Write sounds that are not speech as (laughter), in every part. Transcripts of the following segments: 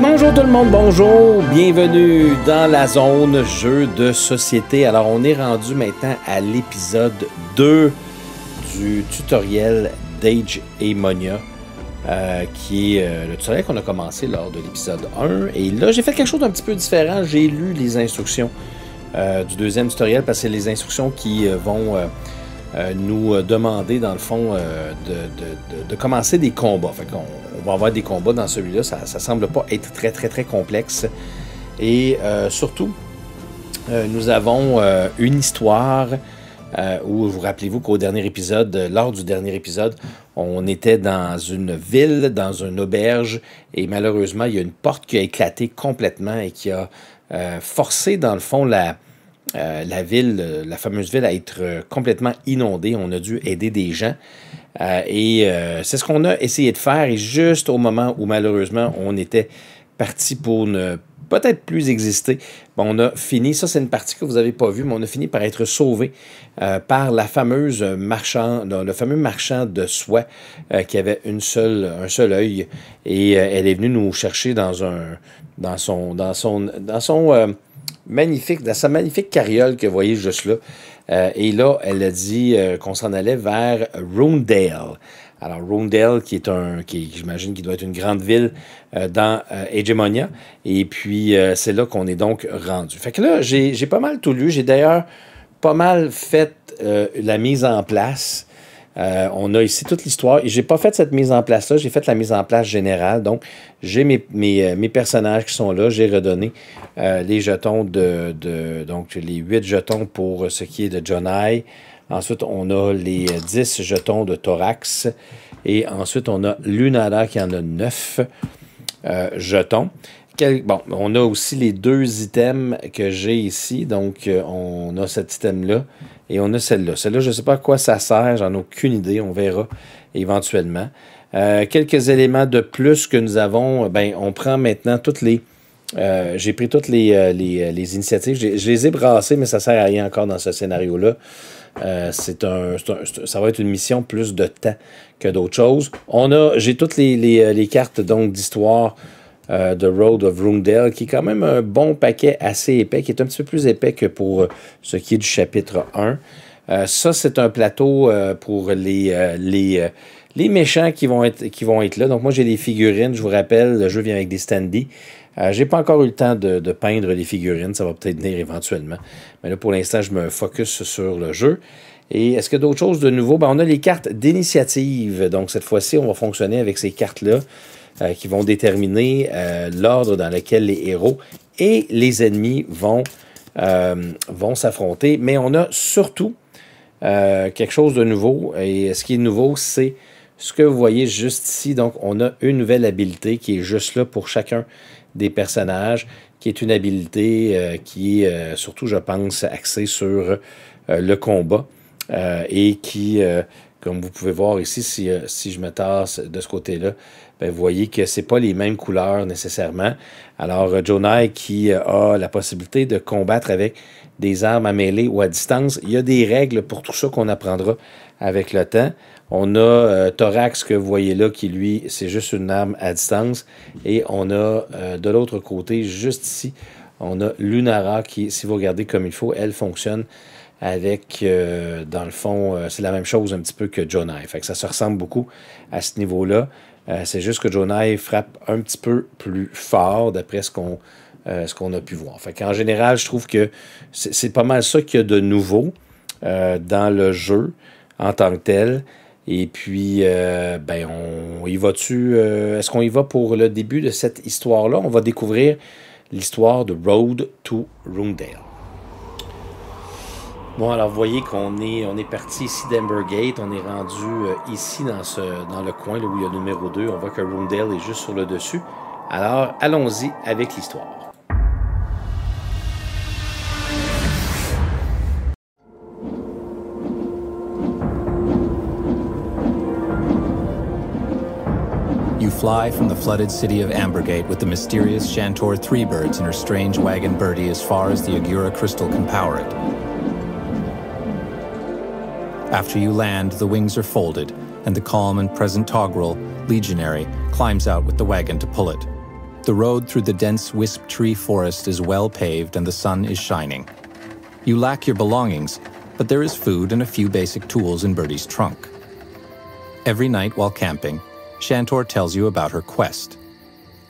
bonjour tout le monde, bonjour, bienvenue dans la zone jeu de société. Alors on est rendu maintenant à l'épisode 2 du tutoriel d'Age et euh, qui est euh, le tutoriel qu'on a commencé lors de l'épisode 1. Et là j'ai fait quelque chose d'un petit peu différent, j'ai lu les instructions euh, du deuxième tutoriel parce que c'est les instructions qui vont euh, nous euh, demander, dans le fond, euh, de, commencer des combats. Fait qu'on on va avoir des combats dans celui-là. Ça, semble pas être très, très, très complexe. Et surtout, nous avons une histoire où vous rappelez-vous qu'au dernier épisode, lors du dernier épisode, on était dans une ville, dans une auberge, et malheureusement, il y a une porte qui a éclaté complètement et qui a forcé, dans le fond, la, euh, la ville, euh, la fameuse ville, a être euh, complètement inondée. On a dû aider des gens. et c'est ce qu'on a essayé de faire. Et juste au moment où, malheureusement, on était parti pour ne peut-être plus exister, ben, on a fini, ça c'est une partie que vous n'avez pas vue, mais on a fini par être sauvé par la fameuse marchand, le fameux marchand de soie qui avait une seule, un seul œil. Et elle est venue nous chercher dans un dans son dans son dans son magnifique, dans sa magnifique carriole que vous voyez juste là. Euh, et là, elle a dit euh, qu'on s'en allait vers Roondale. Alors, Roondale, qui est un, qui j'imagine qui doit être une grande ville euh, dans Hegemonia. Et puis, c'est là qu'on est donc rendu. Fait que là, j'ai pas mal tout lu. J'ai d'ailleurs pas mal fait la mise en place euh, on a ici toute l'histoire. Je n'ai pas fait cette mise en place-là, j'ai fait la mise en place générale. Donc, j'ai mes, mes, euh, personnages qui sont là. J'ai redonné euh, les jetons de, Donc, les 8 jetons pour ce qui est de Jonai, Ensuite, on a les 10 jetons de Thorax. Et ensuite, on a Lunada qui en a 9 jetons. bon, on a aussi les deux items que j'ai ici. Donc, on a cet item-là et on a celle-là. Celle-là, je ne sais pas à quoi ça sert, j'en ai aucune idée, on verra éventuellement. Euh, quelques éléments de plus que nous avons, euh, ben, on prend maintenant toutes les... Euh, j'ai pris toutes les, initiatives, je les ai brassées, mais ça ne sert à rien encore dans ce scénario-là. c'est un, ça va être une mission plus de temps que d'autres choses. On a, j'ai toutes les, cartes donc d'histoire The euh, Road of Rundell, qui est quand même un bon paquet assez épais, qui est un petit peu plus épais que pour euh, ce qui est du chapitre 1. Euh, ça, c'est un plateau pour les, méchants qui vont, être, qui vont être là. Donc, moi, j'ai des figurines. Je vous rappelle, le jeu vient avec des standees. j'ai pas encore eu le temps de, peindre les figurines. Ça va peut-être venir éventuellement. Mais là, pour l'instant, je me focus sur le jeu. Et est-ce que d'autres choses de nouveau? Ben, on a les cartes d'initiative. Donc, cette fois-ci, on va fonctionner avec ces cartes-là. Euh, qui vont déterminer euh, l'ordre dans lequel les héros et les ennemis vont, euh, vont s'affronter. Mais on a surtout quelque chose de nouveau. Et ce qui est nouveau, c'est ce que vous voyez juste ici. Donc, on a une nouvelle habilité qui est juste là pour chacun des personnages, qui est une habilité qui est surtout, je pense, axée sur le combat et qui comme vous pouvez voir ici, si je me tasse de ce côté-là, vous ben, voyez que ce pas les mêmes couleurs nécessairement. Alors, euh, Jonai qui euh, a la possibilité de combattre avec des armes à mêlée ou à distance, il y a des règles pour tout ça qu'on apprendra avec le temps. On a euh, Thorax que vous voyez là qui, lui, c'est juste une arme à distance. Et on a de l'autre côté, juste ici, on a Lunara qui, si vous regardez comme il faut, elle fonctionne avec, dans le fond, c'est la même chose un petit peu que Jonai. Fait ça se ressemble beaucoup à ce niveau-là. Euh, c'est juste que Jonah frappe un petit peu plus fort d'après ce qu'on euh, a pu voir. en général, je trouve que c'est pas mal ça qu'il y a de nouveau euh, dans le jeu en tant que tel. Et puis, ben, on y va-tu? Est-ce qu'on y va pour le début de cette histoire-là? On va découvrir l'histoire de Road to Rundale. Bon, alors vous voyez qu'on est, on est parti ici d'Ambergate, on est rendu euh, ici dans, ce, dans le coin là, où il y a le numéro 2. On voit que Roondale est juste sur le dessus. Alors, allons-y avec l'histoire. You fly from the flooded city of Ambergate with the mysterious Shantor Three Birds in her strange wagon birdie as far as the Agura crystal can power it. After you land, the wings are folded, and the calm and present Togrel, legionary, climbs out with the wagon to pull it. The road through the dense wisp tree forest is well paved and the sun is shining. You lack your belongings, but there is food and a few basic tools in Bertie's trunk. Every night while camping, Shantor tells you about her quest.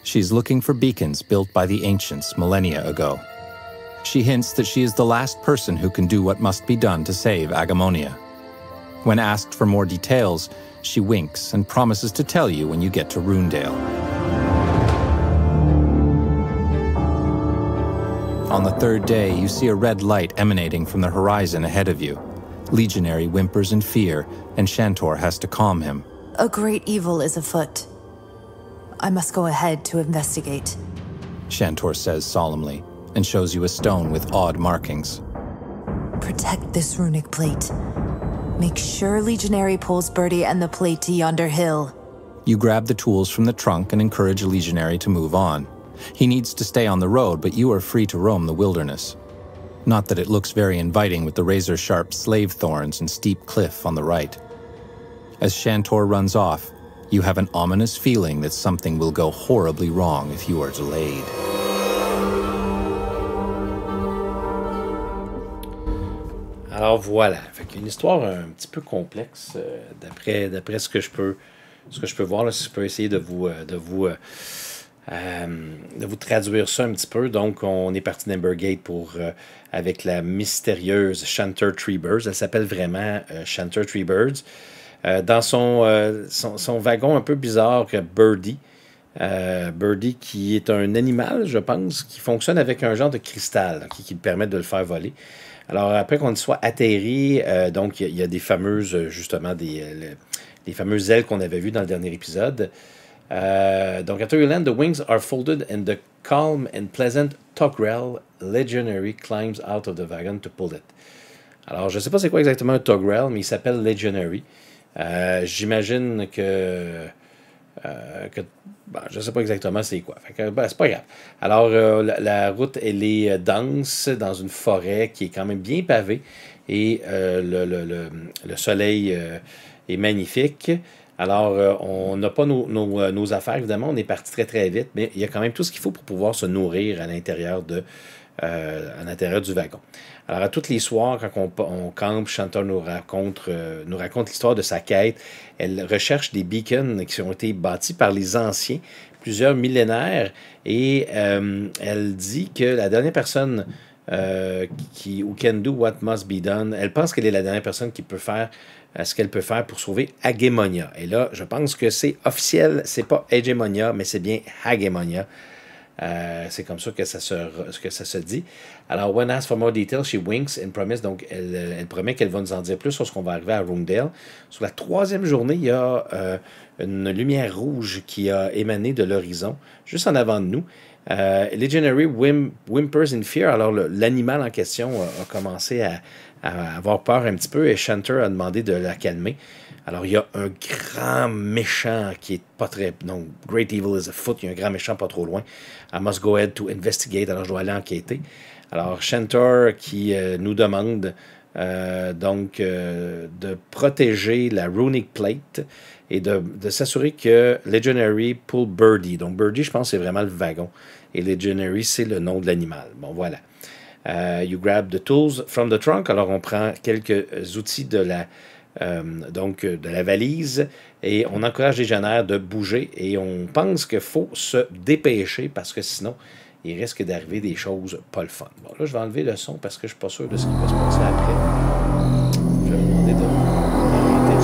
She's looking for beacons built by the ancients millennia ago. She hints that she is the last person who can do what must be done to save Agamonia. When asked for more details, she winks and promises to tell you when you get to Runedale. On the third day, you see a red light emanating from the horizon ahead of you. Legionary whimpers in fear, and Shantor has to calm him. A great evil is afoot. I must go ahead to investigate. Shantor says solemnly, and shows you a stone with odd markings. Protect this runic plate. Make sure Legionary pulls Bertie and the plate to yonder hill. You grab the tools from the trunk and encourage Legionary to move on. He needs to stay on the road, but you are free to roam the wilderness. Not that it looks very inviting with the razor sharp slave thorns and steep cliff on the right. As Shantor runs off, you have an ominous feeling that something will go horribly wrong if you are delayed. Alors voilà, fait une histoire un petit peu complexe euh, d'après, d'après ce que je peux ce que je peux voir si je peux essayer de vous euh, de vous euh, de vous traduire ça un petit peu. Donc on est parti d'Embergate pour avec la mystérieuse Shanter Birds. Elle s'appelle vraiment Shanter Birds. dans son, son, wagon un peu bizarre Birdie. Birdie qui est un animal, je pense, qui fonctionne avec un genre de cristal hein, qui, qui, permet de le faire voler. Alors, après qu'on soit atterri, euh, donc, il y, a des fameuses, euh, justement, des, euh, les, fameuses ailes qu'on avait vues dans le dernier épisode. donc, after you land, the wings are folded and the calm and pleasant togrel legionary climbs out of the wagon to pull it. Alors, je ne sais pas c'est quoi exactement un togrel, mais il s'appelle legionary. J'imagine que euh, que, je ne sais pas exactement c'est quoi. Ben, c'est pas grave. Alors, euh, la, route, elle est euh, dense dans une forêt qui est quand même bien pavée et le, soleil est magnifique. Alors, on n'a pas nos, affaires, évidemment, on est parti très très vite, mais il y a quand même tout ce qu'il faut pour pouvoir se nourrir à l'intérieur de l'intérieur du wagon. Alors, à toutes les soirs, quand on, on campe, Chantal nous raconte, nous raconte l'histoire de sa quête elle recherche des beacons qui ont été bâtis par les anciens, plusieurs millénaires, et euh, elle dit que la dernière personne euh, qui who can do what must be done, elle pense qu'elle est la dernière personne qui peut faire euh, ce qu'elle peut faire pour sauver Hagemonia. Et là, je pense que c'est officiel, c'est pas Hegemonia, mais c'est bien Hagemonia. c'est comme ça que ça que ça se dit. Alors, When Asked for More Details she Winks, elle promet, euh, donc, elle, promet qu'elle va nous en dire plus sur ce qu'on va arriver à Roomdale. Sur la troisième journée, il y a euh, une lumière rouge qui a émané de l'horizon, juste en avant de nous. Euh, Legendary Whimpers in Fear, alors l'animal en question a, commencé à, avoir peur un petit peu et Shunter a demandé de la calmer. Alors il y a un grand méchant qui est pas très... Donc Great Evil is a foot, il y a un grand méchant pas trop loin. I must go ahead to investigate, alors je dois aller enquêter. Alors, Shantor qui euh, nous demande euh, donc euh, de protéger la Runic Plate et de, s'assurer que Legendary pull Birdie. Donc, Birdie, je pense, c'est vraiment le wagon. Et Legendary, c'est le nom de l'animal. Bon, voilà. you grab the tools from the trunk. Alors, on prend quelques outils de la, donc de la valise et on encourage les de bouger et on pense qu'il faut se dépêcher parce que sinon il risque d'arriver des choses pas le fun. Bon, là, je vais enlever le son parce que je ne suis pas sûr de ce qui va se passer après. Je vais vous de arrêter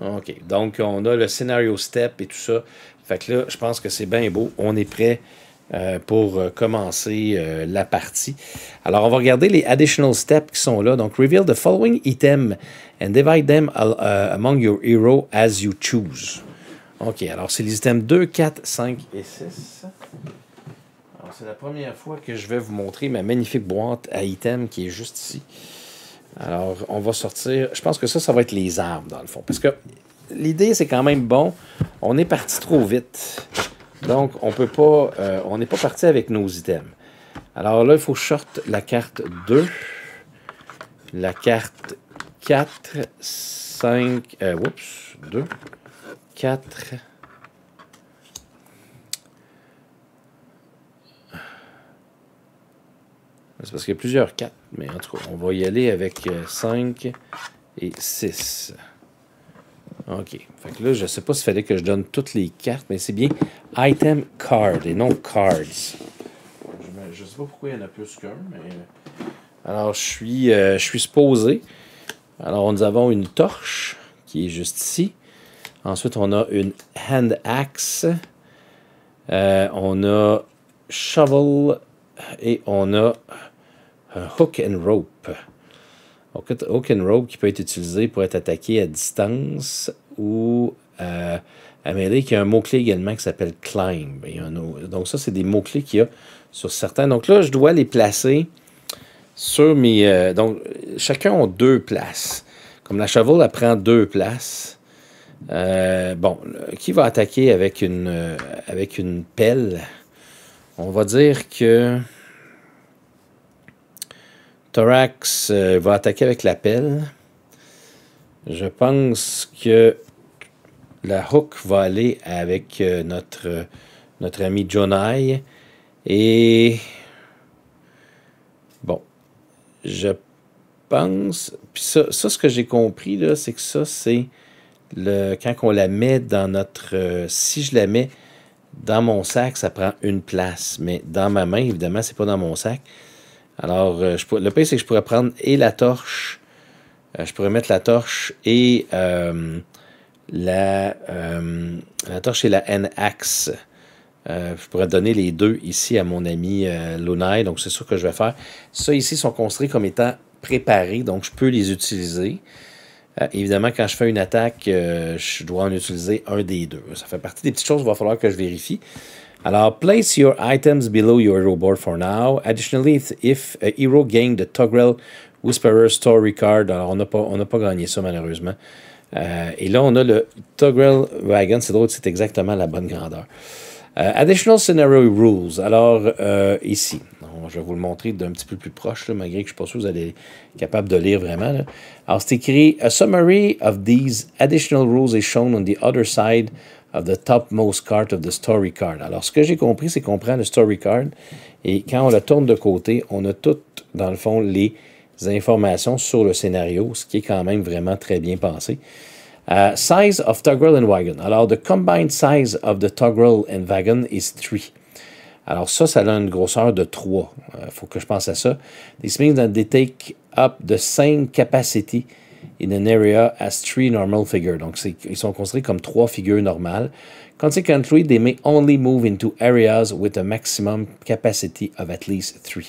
le son. OK. Donc, on a le scénario step et tout ça. Fait que là, je pense que c'est bien beau. On est prêt. Euh, pour euh, commencer euh, la partie. Alors, on va regarder les additional steps qui sont là. Donc, reveal the following item and divide them among your hero as you choose. OK, alors c'est les items 2, 4, 5 et 6. Alors c'est la première fois que je vais vous montrer ma magnifique boîte à items qui est juste ici. Alors on va sortir, je pense que ça, ça va être les armes, dans le fond. Parce que l'idée, c'est quand même bon. On est parti trop vite. Donc on peut pas, euh, on n'est pas parti avec nos items. Alors là, il faut short la carte 2, la carte 4, 5, euh, oups, 2, 4. C'est parce qu'il y a plusieurs 4, mais en tout cas, on va y aller avec 5 euh, et 6. OK. Fait que là, je ne sais pas s'il fallait que je donne toutes les cartes, mais c'est bien item card et non cards. Je ne sais pas pourquoi il y en a plus qu'un, mais. Euh, alors, je suis, euh, je suis supposé. Alors, nous avons une torche qui est juste ici. Ensuite, on a une hand axe. Euh, on a shovel et on a hook and rope. hook and rope qui peut être utilisé pour être attaqué à distance ou euh, à y a un mot-clé également qui s'appelle climb. donc, ça, c'est des mots-clés qu'il y a sur certains. Donc là, je dois les placer sur mes... Euh, donc, chacun a deux places. Comme la shovel, elle prend deux places. Euh, bon, qui va attaquer avec une, euh, avec une pelle? On va dire que Thorax euh, va attaquer avec la pelle. Je pense que la hook va aller avec notre, notre ami Jonai. Et bon, je pense. Puis ça, ce que j'ai compris, là, c'est que ça, c'est quand on la met dans notre... Euh, si je la mets dans mon sac, ça prend une place. Mais dans ma main, évidemment, c'est pas dans mon sac. Alors, euh, le pire, c'est que je pourrais prendre et la torche. Euh, je pourrais mettre la torche et la, torche et la N-axe. je pourrais donner les deux ici à mon ami Lunai, donc c'est sûr que je vais faire. Ça ici sont construits comme étant préparés, donc je peux les utiliser. Euh, évidemment, quand je fais une attaque, euh, je dois en utiliser un des deux. Ça fait partie des petites choses qu'il va falloir que je vérifie. Alors, place your items below your hero board for now. Additionally, if, a hero gained the Togrel Whisperer Story Card, alors on n'a pas, pas gagné ça malheureusement. Euh, et là, on a le Togrel Wagon, c'est drôle, c'est exactement la bonne grandeur. additional Scenario Rules, alors ici je vais vous le montrer d'un petit peu plus proche, malgré que je ne suis pas sûr que vous allez être capable de lire vraiment. Alors, c'est écrit « A summary of these additional rules is shown on the other side of the topmost card of the story card. » Alors, ce que j'ai compris, c'est qu'on prend le story card et quand on le tourne de côté, on a toutes, dans le fond, les informations sur le scénario, ce qui est quand même vraiment très bien pensé. Euh, size of toggle and Wagon. Alors, the combined size of the Toggle and Wagon is 3. Alors ça, ça a une grosseur de 3. Il euh, faut que je pense à ça. This means that they take up the same capacity in an area as three normal figures. Donc, ils sont considérés comme trois figures normales. Consequently, they may only move into areas with a maximum capacity of at least 3. »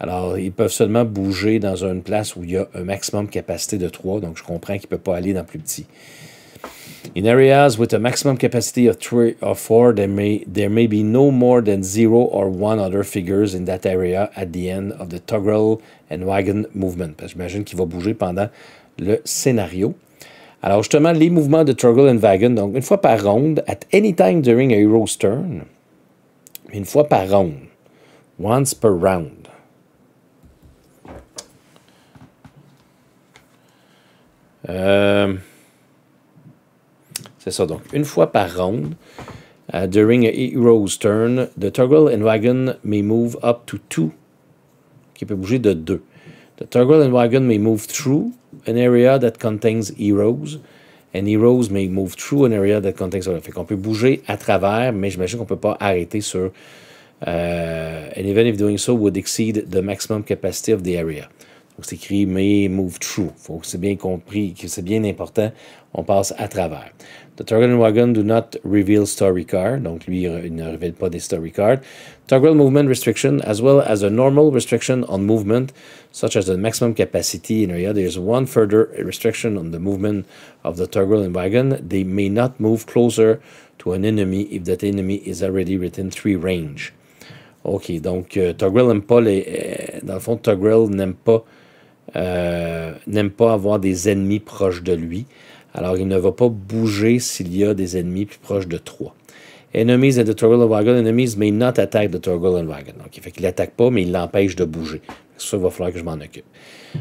Alors, ils peuvent seulement bouger dans une place où il y a un maximum capacité de 3, donc je comprends qu'ils ne peuvent pas aller dans plus petit. In areas with a maximum capacity of three or four, there may, there may be no more than zero or one other figures in that area at the end of the toggle and wagon movement. Parce que j'imagine qu'il va bouger pendant le scénario. Alors justement, les mouvements de toggle and wagon, donc une fois par ronde, at any time during a hero's turn, une fois par ronde, once per round. Euh... C'est ça, donc une fois par round, euh, during a hero's turn, the toggle and wagon may move up to two, qui peut bouger de deux. The toggle and wagon may move through an area that contains heroes, and heroes may move through an area that contains heroes. Fait qu'on peut bouger à travers, mais j'imagine qu'on ne peut pas arrêter sur... Euh, an event if doing so would exceed the maximum capacity of the area. Donc, c'est écrit may move through. Faut que c'est bien compris, que c'est bien important. On passe à travers. The toggle and wagon do not reveal story card, donc lui il ne révèle pas des story cards. Toggle movement restriction as well as a normal restriction on movement such as the maximum capacity in area. There's one further restriction on the movement of the toggle and wagon. They may not move closer to an enemy if that enemy is already within three range. OK, donc euh, Toggle n'aime pas les... Euh, dans le fond, Toggle n'aime pas, euh, n'aime pas avoir des ennemis proches de lui. Alors, il ne va pas bouger s'il y a des ennemis plus proches de 3. Enemies at the and Wagon, enemies may not attack the and Wagon. Donc, il fait qu'il l'attaque pas, mais il l'empêche de bouger. Ça, il va falloir que je m'en occupe.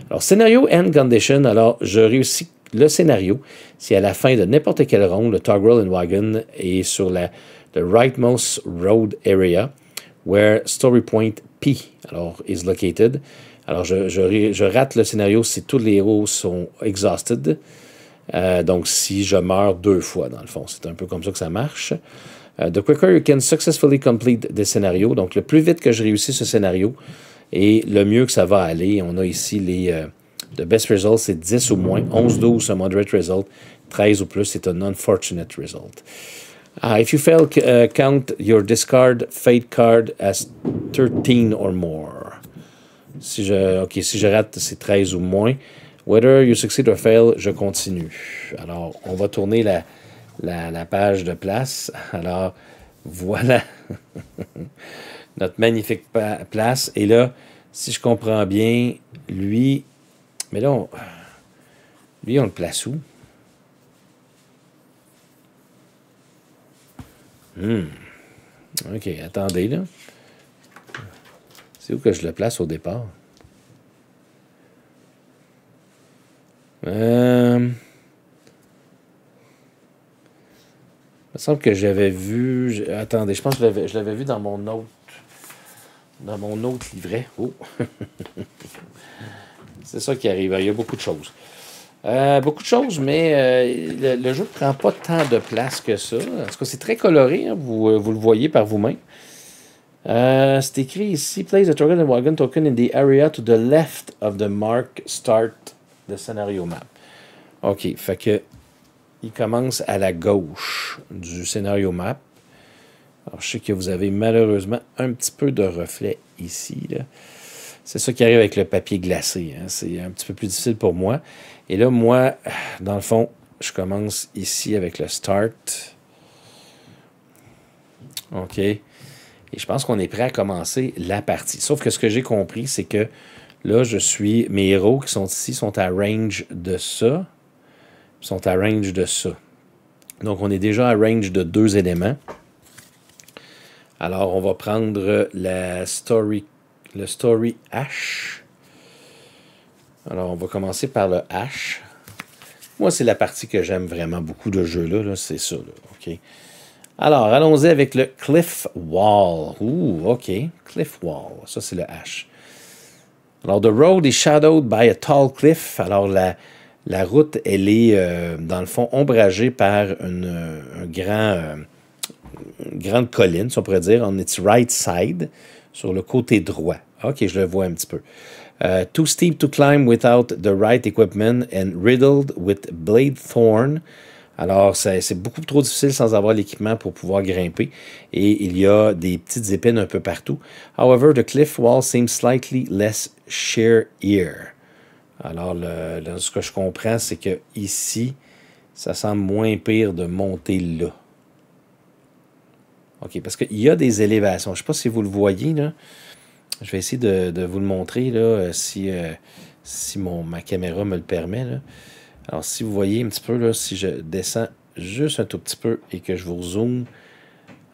Alors, scénario and condition. Alors, je réussis le scénario si à la fin de n'importe quel rond, le and Wagon est sur la the rightmost road area where story point P is located. Alors, je, je rate le scénario si tous les héros sont exhausted. Euh, donc, si je meurs deux fois, dans le fond, c'est un peu comme ça que ça marche. Euh, the quicker you can successfully complete the scenario. donc le plus vite que je réussis ce scénario, et le mieux que ça va aller, on a ici les... uh the best result, c'est 10 ou moins. 11, 12, c'est un moderate result. 13 ou plus, c'est un unfortunate result. Ah, if you fail, uh, count your discard fate card as 13 or more. Si je, ok, si je rate, c'est 13 ou moins. Whether you succeed or fail, je continue. Alors, on va tourner la, la, page de place. Alors, voilà (laughs) notre magnifique place. Et là, si je comprends bien, lui, mais là, on, lui, on le place où? Hmm. OK, attendez, là. C'est où que je le place au départ? Euh, il me semble que j'avais vu. Attendez, je pense que je l'avais vu dans mon autre. Dans mon autre livret. Oh. (laughs) C'est ça qui arrive. Il y a beaucoup de choses. Euh, beaucoup de choses, mais euh, le, jeu ne prend pas tant de place que ça. En tout cas, c'est très coloré, hein, vous, vous, le voyez par vous-même. c'est écrit ici Place the target and wagon token in the area to the left of the mark start scénario map. OK, fait que il commence à la gauche du scénario map. Alors, je sais que vous avez malheureusement un petit peu de reflet ici. C'est ça qui arrive avec le papier glacé. Hein. C'est un petit peu plus difficile pour moi. Et là, moi, dans le fond, je commence ici avec le start. OK. Et je pense qu'on est prêt à commencer la partie. Sauf que ce que j'ai compris, c'est que Là, je suis. Mes héros qui sont ici sont à range de ça. Sont à range de ça. Donc, on est déjà à range de deux éléments. Alors, on va prendre la story, le story H. Alors, on va commencer par le H. Moi, c'est la partie que j'aime vraiment beaucoup de jeu-là. c'est ça. OK. Alors, allons-y avec le Cliff Wall. Ouh, OK. Cliff Wall. Ça, c'est le H. Alors, The Road is shadowed by a tall cliff. Alors, la, la route, elle est, euh, dans le fond, ombragée par une, euh, grand, euh, grande colline, si on pourrait dire, on its right side, sur le côté droit. OK, je le vois un petit peu. too steep to climb without the right equipment and riddled with blade thorn. Alors, c'est beaucoup trop difficile sans avoir l'équipement pour pouvoir grimper. Et il y a des petites épines un peu partout. However, the cliff wall seems slightly less Share ear. Alors, ce que je comprends, c'est que ici, ça semble moins pire de monter là. OK, parce qu'il y a des élévations. Je ne sais pas si vous le voyez, Je vais essayer de, vous le montrer, là, euh, si, euh, si mon, ma caméra me le permet. Alors, si vous voyez un petit peu, là, si je descends juste un tout petit peu et que je vous zoome,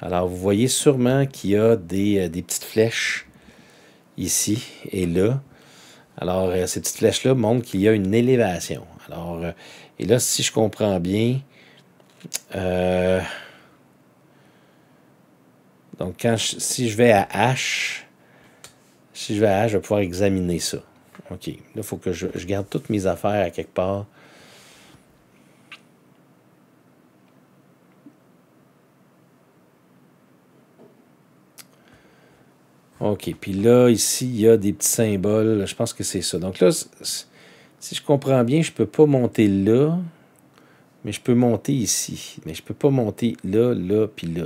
alors vous voyez sûrement qu'il y a des euh, petites flèches ici et là. Alors, euh, ces petites flèches-là montrent qu'il y a une élévation. Alors, euh, et là, si je comprends bien, euh, donc quand si je vais à H, si je vais à H, je vais pouvoir examiner ça. OK. Là, il faut que je, garde toutes mes affaires à quelque part OK. Puis là, ici, il y a des petits symboles. Je pense que c'est ça. Donc là, si je comprends bien, je ne peux pas monter là, mais je peux monter ici. Mais je ne peux pas monter là, là, puis là.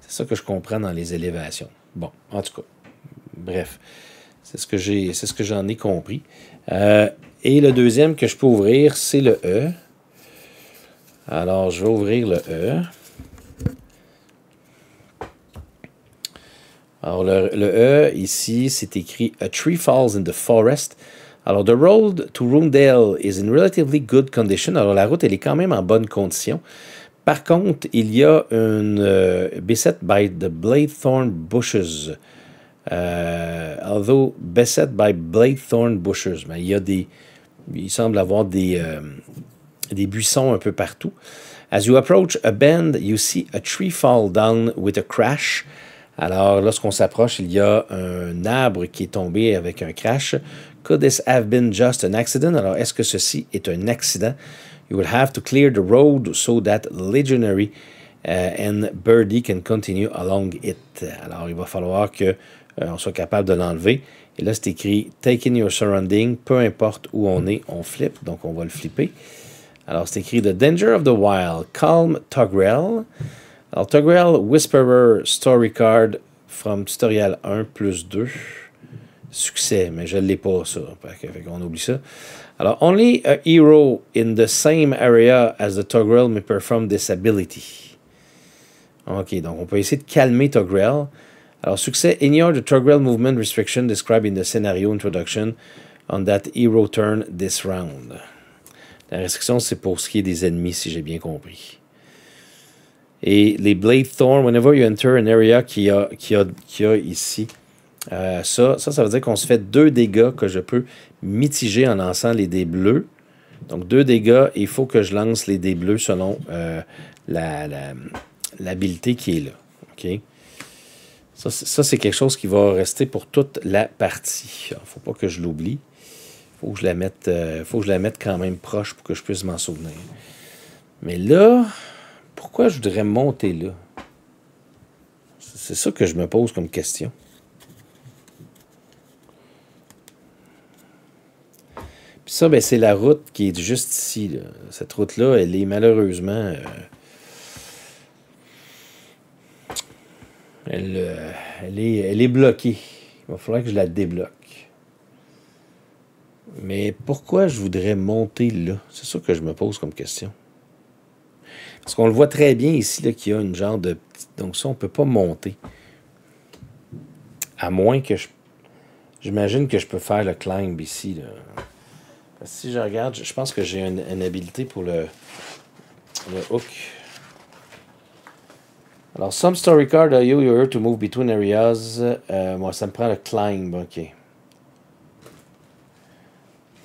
C'est ça que je comprends dans les élévations. Bon, en tout cas, bref. C'est ce que j'ai, ce que j'en ai compris. Euh, et le deuxième que je peux ouvrir, c'est le E. Alors, je vais ouvrir le E. Alors, le, E ici, c'est écrit A tree falls in the forest. Alors, the road to Roondale is in relatively good condition. Alors, la route, elle est quand même en bonne condition. Par contre, il y a une euh, beset by the Bladethorn bushes. Euh, although beset by Bladethorn bushes. il y a des. Il semble avoir des, euh, des buissons un peu partout. As you approach a bend, you see a tree fall down with a crash. Alors, lorsqu'on s'approche, il y a un arbre qui est tombé avec un crash. Could this have been just an accident? Alors, est-ce que ceci est un accident? You will have to clear the road so that legionary uh, and birdie can continue along it. Alors, il va falloir que uh, on soit capable de l'enlever. Et là, c'est écrit Take in your surrounding, peu importe où on est, on flippe, donc on va le flipper. Alors, c'est écrit The Danger of the Wild, Calm Togrel. Alors, Togrel Whisperer Story Card from Tutorial 1 plus 2. Succès, mais je ne l'ai pas, ça. On oublie ça. Alors, only a hero in the same area as the Togrel may perform this ability. OK, donc on peut essayer de calmer Togrel. Alors, succès, ignore the Togrel movement restriction described in the scenario introduction on that hero turn this round. La restriction, c'est pour ce qui est des ennemis, si j'ai bien compris. Et les Blade Thorn, whenever you enter an area qu'il y a, ici, euh, ça, ça, veut dire qu'on se fait deux dégâts que je peux mitiger en lançant les dés bleus. Donc, deux dégâts, il faut que je lance les dés bleus selon euh, l'habilité qui est là. OK? Ça, c'est quelque chose qui va rester pour toute la partie. Il ne faut pas que je l'oublie. Il faut, euh, faut que je la mette quand même proche pour que je puisse m'en souvenir. Mais là, pourquoi je voudrais monter là? C'est ça que je me pose comme question. Puis ça, ben, c'est la route qui est juste ici. Cette route-là, elle est malheureusement... Euh, euh, elle, est, elle est bloquée. Il va falloir que je la débloque. Mais pourquoi je voudrais monter là? C'est ça que je me pose comme question. Parce qu'on le voit très bien ici qu'il y a une genre de... Petite... Donc ça, on ne peut pas monter. À moins que je... J'imagine que je peux faire le climb ici. si je regarde, je pense que j'ai une, habilité pour le, le hook. Alors, some story card are uh, you here to move between areas. Euh, moi, ça me prend le climb, ok.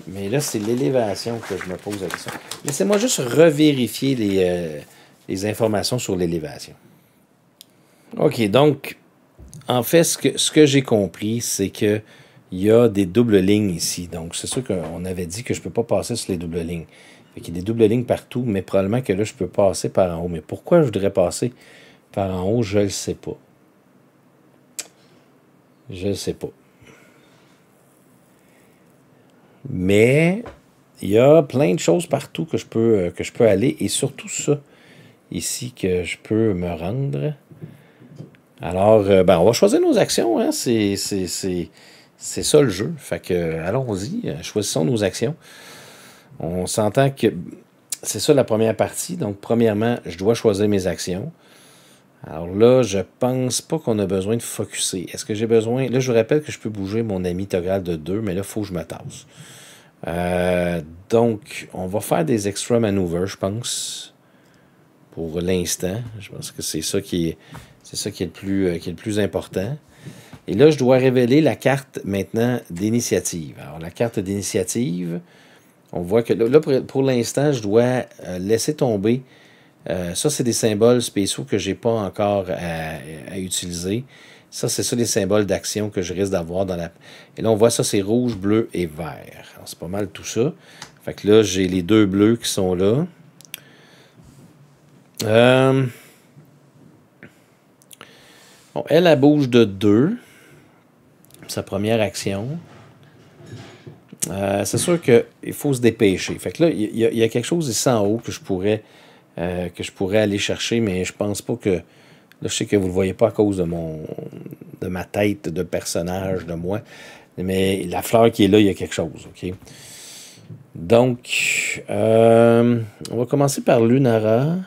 Mais là, c'est l'élévation que je me pose la question. Laissez-moi juste revérifier euh, les, informations sur l'élévation. OK, donc, en fait, ce que, j'ai compris, c'est que il y a des doubles lignes ici. Donc, c'est sûr qu'on avait dit que je ne peux pas passer sur les doubles lignes. il y a des doubles lignes partout, mais probablement que là, je peux passer par en haut. Mais pourquoi je voudrais passer par en haut, je ne le sais pas. Je ne le sais pas. Mais il y a plein de choses partout que je peux, euh, que je peux aller et surtout ça ici que je peux me rendre. Alors, euh, ben, on va choisir nos actions. Hein. C'est ça le jeu. Fait que, allons-y, euh, choisissons nos actions. On s'entend que c'est ça la première partie. Donc, premièrement, je dois choisir mes actions. Alors là, je pense pas qu'on a besoin de focuser. Est-ce que j'ai besoin... Là, je vous rappelle que je peux bouger mon ami Togal de 2, mais là, il faut que je me tasse. Euh, donc, on va faire des extra maneuvers, je pense, pour l'instant. Je pense que c'est ça qui est, c'est ça qui est, le plus, euh, qui est le plus important. Et là, je dois révéler la carte maintenant d'initiative. Alors, la carte d'initiative, on voit que là, pour, l'instant, je dois euh, laisser tomber. ça, c'est des symboles spéciaux que je n'ai pas encore à utiliser. Ça, c'est ça les symboles d'action que je risque d'avoir dans la... Et là, on voit ça, c'est rouge, bleu et vert. C'est pas mal tout ça. Fait que là, j'ai les deux bleus qui sont là. Euh, bon, elle, elle bouge de 2. Sa première action. Euh, c'est sûr qu'il faut se dépêcher. Fait que là, il y, a quelque chose ici en haut que je pourrais, euh, que je pourrais aller chercher, mais je pense pas que Là, je sais que vous ne le voyez pas à cause de, mon, de ma tête de personnage, de moi. Mais la fleur qui est là, il y a quelque chose. OK? Donc, euh, on va commencer par Lunara.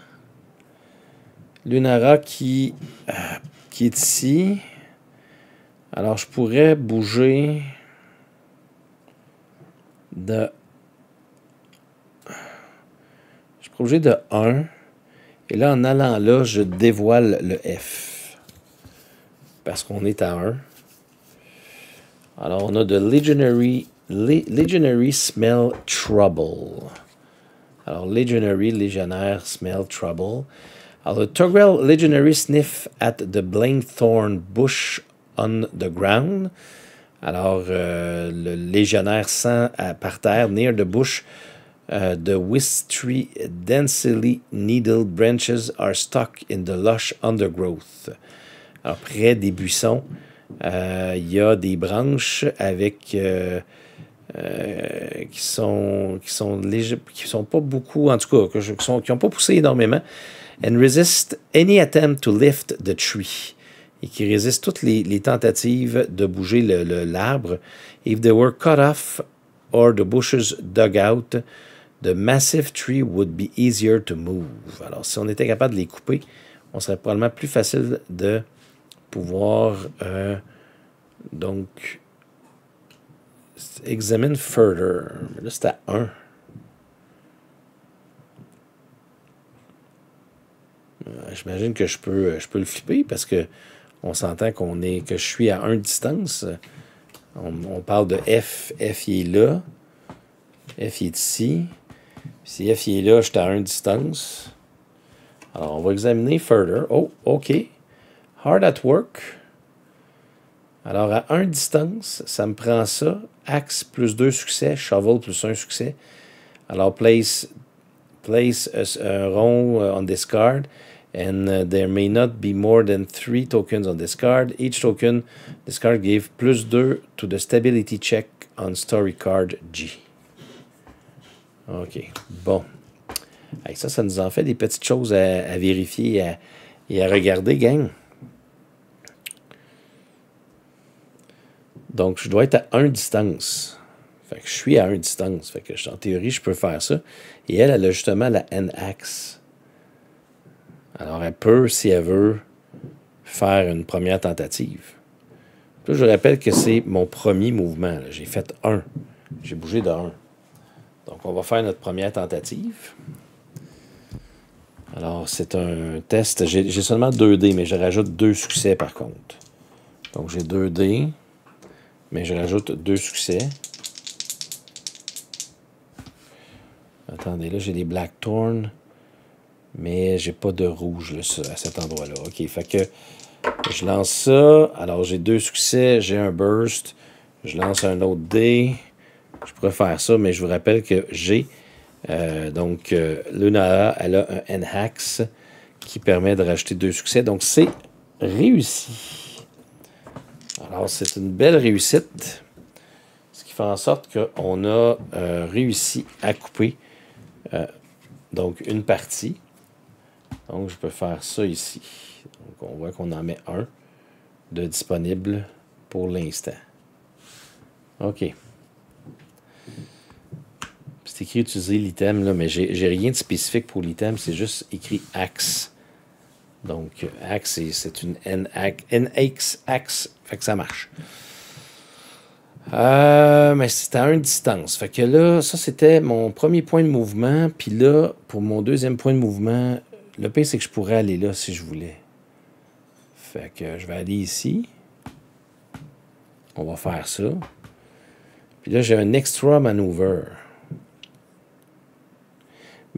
Lunara qui, euh, qui est ici. Alors, je pourrais bouger de... Je pourrais bouger de 1. Et là, en allant là, je dévoile le F. Parce qu'on est à 1. Alors, on a de Legionary, Smell Trouble. Alors, Legionary, Légionnaire, Smell Trouble. Alors, Togrel Legionary Sniff at the Blainthorn Bush on the Ground. Alors, euh, le légionnaire sent par terre, near the bush, Uh, the wistry densely needled branches are stuck in the lush undergrowth. Après, des buissons, il uh, y a des branches avec uh, qui sont qui sont qui sont pas beaucoup en tout cas qui sont ont pas poussé énormément and resist any attempt to lift the tree et qui résistent toutes les, tentatives de bouger l'arbre le, if they were cut off or the bushes dug out The massive tree would be easier to move. Alors, si on était capable de les couper, on serait probablement plus facile de pouvoir euh, donc examine further. Là, c'est à 1. Euh, j'imagine que je peux, je peux le flipper parce que on s'entend qu'on est que je suis à 1 distance. On, parle de F. F est là. F est ici. Si il est là, je suis à 1 distance. Alors, on va examiner further. Oh, OK. Hard at work. Alors, à 1 distance, ça me prend ça. Axe plus 2 succès. Shovel plus 1 succès. Alors, place, place un rond euh, on card. And euh, there may not be more than 3 tokens on this card. Each token this card gave plus 2 to the stability check on story card G. OK. Bon. ça, ça nous en fait des petites choses à, vérifier et à, regarder, gang. Donc, je dois être à 1 distance. Fait que je suis à 1 distance. Fait que en théorie, je peux faire ça. Et elle, elle a justement la N-axe. Alors, elle peut, si elle veut, faire une première tentative. je rappelle que c'est mon premier mouvement. J'ai fait 1. J'ai bougé de 1. Donc, on va faire notre première tentative. Alors, c'est un test. J'ai seulement 2 dés, mais je rajoute deux succès par contre. Donc, j'ai 2 dés, mais je rajoute deux succès. Attendez, là, j'ai des black Blackthorn, mais j'ai pas de rouge là, à cet endroit-là. OK, fait que je lance ça. Alors, j'ai deux succès, j'ai un burst. Je lance un autre dé. Je pourrais faire ça, mais je vous rappelle que j'ai euh, donc euh, Luna, elle a un n qui permet de racheter deux succès. Donc c'est réussi. Alors c'est une belle réussite. Ce qui fait en sorte qu'on a euh, réussi à couper donc une partie. Donc je peux faire ça ici. Donc on voit qu'on en met un de disponible pour l'instant. OK écrit utiliser l'item, là, mais j'ai rien de spécifique pour l'item, c'est juste écrit axe. Donc, axe, c'est une NX axe, fait que ça marche. Euh, mais c'est à une distance. Fait que là, ça c'était mon premier point de mouvement. Puis là, pour mon deuxième point de mouvement, le pire c'est que je pourrais aller là si je voulais. Fait que je vais aller ici. On va faire ça. Puis là, j'ai un extra maneuver.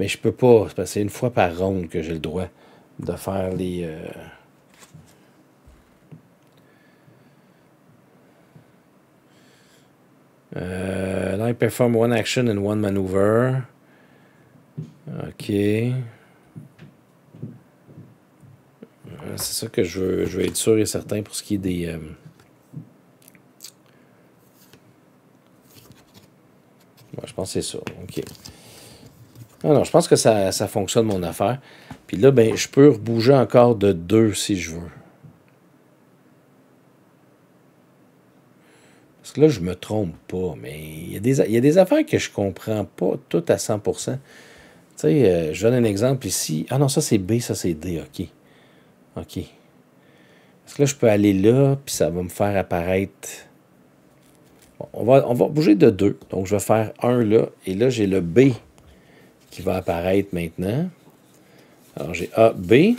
Mais je peux pas, parce que c'est une fois par ronde que j'ai le droit de faire les... Euh, euh, là, il perform one action and one maneuver. OK. Euh, c'est ça que je veux, être sûr et certain pour ce qui est des... je pense que c'est ça. OK. Non, non, je pense que ça, fonctionne mon affaire. Puis là, ben, je peux rebouger encore de deux, si je veux. Parce que là, je me trompe pas, mais il y, a des, des affaires que je comprends pas toutes à 100 Tu sais, euh, je donne un exemple ici. Ah non, ça c'est B, ça c'est D, OK. OK. Parce que là, je peux aller là, puis ça va me faire apparaître... on, va, on va bouger de deux. Donc, je vais faire un là, et là, j'ai le B qui va apparaître maintenant. Alors, j'ai A, B.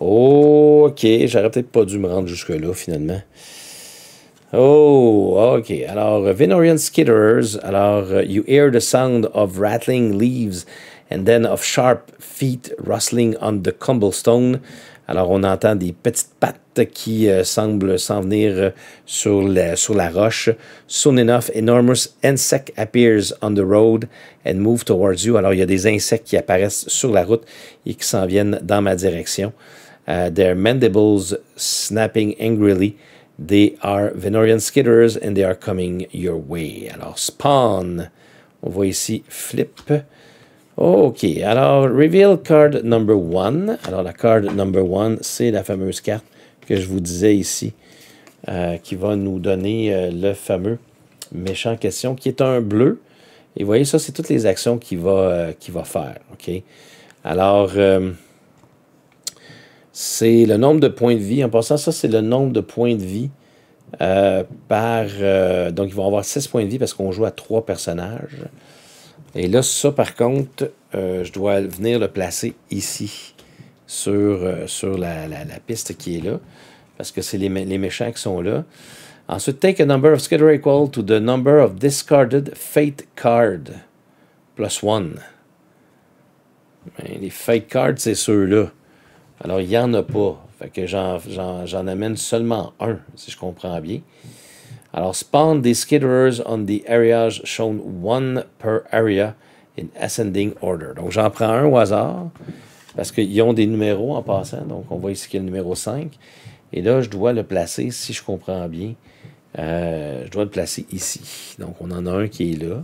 OK, j'aurais peut-être pas dû me rendre jusque-là, finalement. Oh, OK. Alors, Venorian Skitterers. Alors, you hear the sound of rattling leaves and then of sharp feet rustling on the cobblestone. Alors, on entend des petites pattes qui euh, semblent s'en venir euh, sur la, sur la roche. Soon enough, enormous insect appears on the road and move towards you. Alors, il y a des insectes qui apparaissent sur la route et qui s'en viennent dans ma direction. Euh, their mandibles snapping angrily. They are Venorian skitters and they are coming your way. Alors, spawn. On voit ici flip. OK, alors Reveal Card Number one Alors la card Number one c'est la fameuse carte que je vous disais ici, euh, qui va nous donner euh, le fameux méchant question, qui est un bleu. Et vous voyez, ça, c'est toutes les actions qu'il va, euh, va faire. OK? Alors, c'est le nombre de points de vie. En passant, ça, c'est le nombre de points de vie par... donc, ils vont avoir 6 points de vie parce qu'on joue à trois personnages. Et là, ça, par contre, euh, je dois venir le placer ici, sur, euh, sur la, la, piste qui est là, parce que c'est les, les, méchants qui sont là. Ensuite, take a number of scatter equal to the number of discarded fate cards plus one. Ben, les fate cards, c'est ceux-là. Alors, il n'y en a pas. Fait que j'en amène seulement un, si je comprends bien. Alors, spawn des skitterers on the areas shown one per area in ascending order. Donc, j'en prends un au hasard parce qu'ils ont des numéros en passant. Donc, on voit ici qu'il y a le numéro 5. Et là, je dois le placer, si je comprends bien, euh, je dois le placer ici. Donc, on en a un qui est là.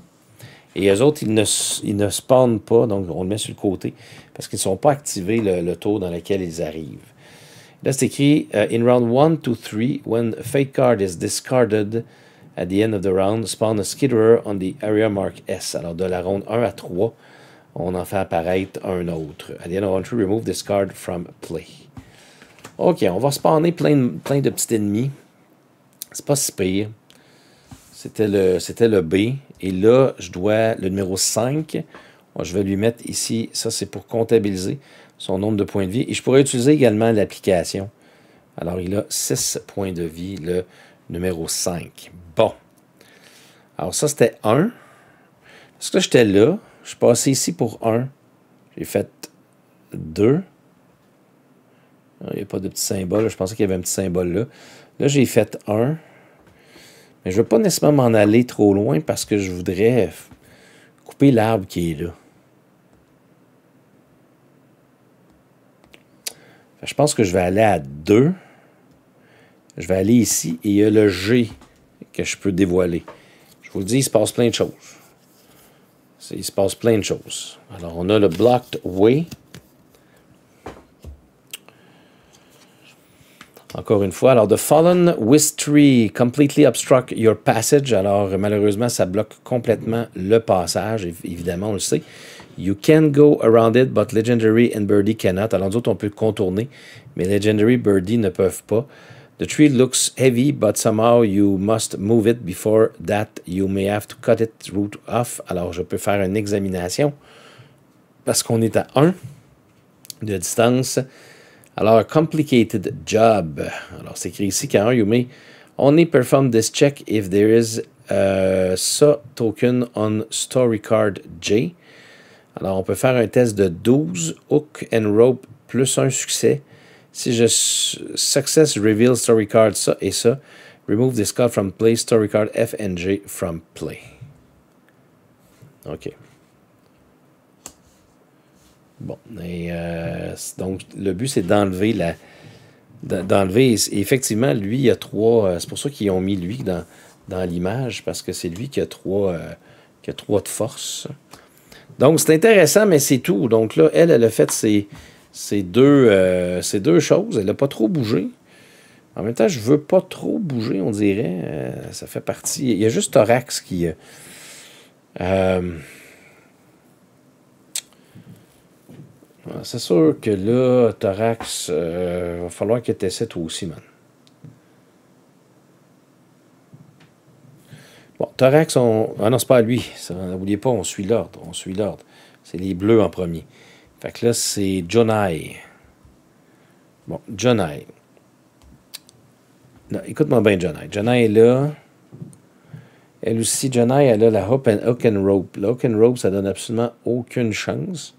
Et les autres, ils ne, ils spawnent pas, donc on le met sur le côté, parce qu'ils ne sont pas activés le, le, tour dans lequel ils arrivent. Là, c'est écrit euh, In round 1 to 3, when a fake card is discarded at the end of the round, spawn a skitterer on the area mark S. Alors, de la ronde 1 à 3, on en fait apparaître un autre. At the end of round remove this card from play. Ok, on va spawner plein, de, plein de petits ennemis. C'est pas si pire. C'était le, le B. Et là, je dois le numéro 5. je vais lui mettre ici, ça c'est pour comptabiliser son nombre de points de vie. Et je pourrais utiliser également l'application. Alors, il a 6 points de vie, le numéro 5. Bon. Alors, ça, c'était 1. Parce que j'étais là. Je suis passé ici pour 1. J'ai fait 2. Ah, il n'y a pas de petit symbole. Je pensais qu'il y avait un petit symbole là. Là, j'ai fait 1. Mais je ne veux pas nécessairement m'en aller trop loin parce que je voudrais couper l'arbre qui est là. Je pense que je vais aller à 2. Je vais aller ici et il y a le G que je peux dévoiler. Je vous le dis, il se passe plein de choses. Il se passe plein de choses. Alors, on a le Blocked Way. Encore une fois, alors The Fallen tree completely obstruct your passage. Alors malheureusement, ça bloque complètement le passage. Évidemment, on le sait. You can go around it, but Legendary and Birdie cannot. Alors nous on peut contourner, mais Legendary, Birdie ne peuvent pas. The tree looks heavy, but somehow you must move it before that. You may have to cut it root off. Alors je peux faire une examination parce qu'on est à 1 de distance. Alors, complicated job. Alors, c'est écrit ici qu'en you may only perform this check if there is a uh, token on story card J. Alors, on peut faire un test de 12, hook and rope, plus un succès. Si je success reveal story card, ça et ça, remove this card from play, story card FNG from play. OK. Bon, et euh, donc le but c'est d'enlever la. D'enlever. Effectivement, lui, il y a trois. Euh, c'est pour ça qu'ils ont mis lui dans, dans l'image, parce que c'est lui qui a trois, euh, qui a trois de force. Donc, c'est intéressant, mais c'est tout. Donc là, elle, elle a fait ces, deux, euh, deux choses. Elle n'a pas trop bougé. En même temps, je veux pas trop bouger, on dirait. Euh, ça fait partie. Il y a juste Thorax qui. Euh, ah, c'est sûr que là, Thorax, il va falloir que tu toi aussi, man. Bon, thorax, on... Ah non, c'est pas à lui. N'oubliez pas, on suit l'ordre. On suit l'ordre. C'est les bleus en premier. Fait que là, c'est Jonai. Bon, Jonai. Écoute-moi bien, Jonai. Jonai est là. Elle aussi, Jonai, elle a la hook and, rope. La hook and rope, ça donne absolument aucune chance.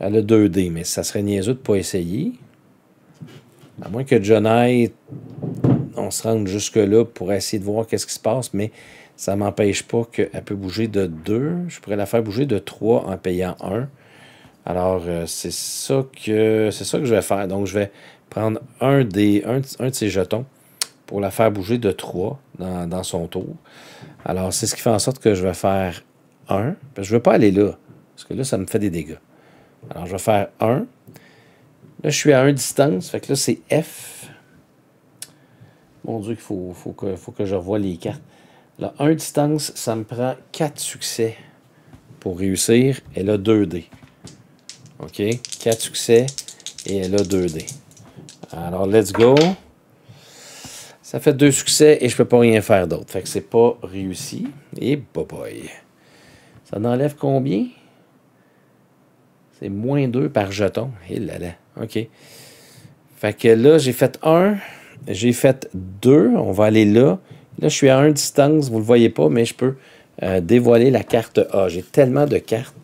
Elle a 2D, mais ça serait niaiseux de pas essayer. À moins que Jonai on se rende jusque-là pour essayer de voir qu'est-ce qui se passe, mais ça ne m'empêche pas qu'elle peut bouger de 2. Je pourrais la faire bouger de 3 en payant 1. Alors, euh, c'est ça, que, ça que je vais faire. Donc, je vais prendre un, des, de ces jetons pour la faire bouger de 3 dans, son tour. Alors, c'est ce qui fait en sorte que je vais faire 1. je ne veux pas aller là, parce que là, ça me fait des dégâts. Alors, je vais faire 1. Là, je suis à 1 distance, fait que là, c'est F. Mon Dieu, il faut, faut, que, faut que je revoie les cartes. Là, 1 distance, ça me prend 4 succès pour réussir. Elle a 2 dés. OK? 4 succès et elle a 2 dés. Alors, let's go. Ça fait 2 succès et je peux pas rien faire d'autre. Fait que c'est pas réussi. Et bye bah, boy. Ça n'enlève combien? C'est moins 2 par jeton. Et eh OK. Fait que là, j'ai fait 1. J'ai fait deux. On va aller là. Là, je suis à un distance. Vous ne le voyez pas, mais je peux euh, dévoiler la carte A. J'ai tellement de cartes.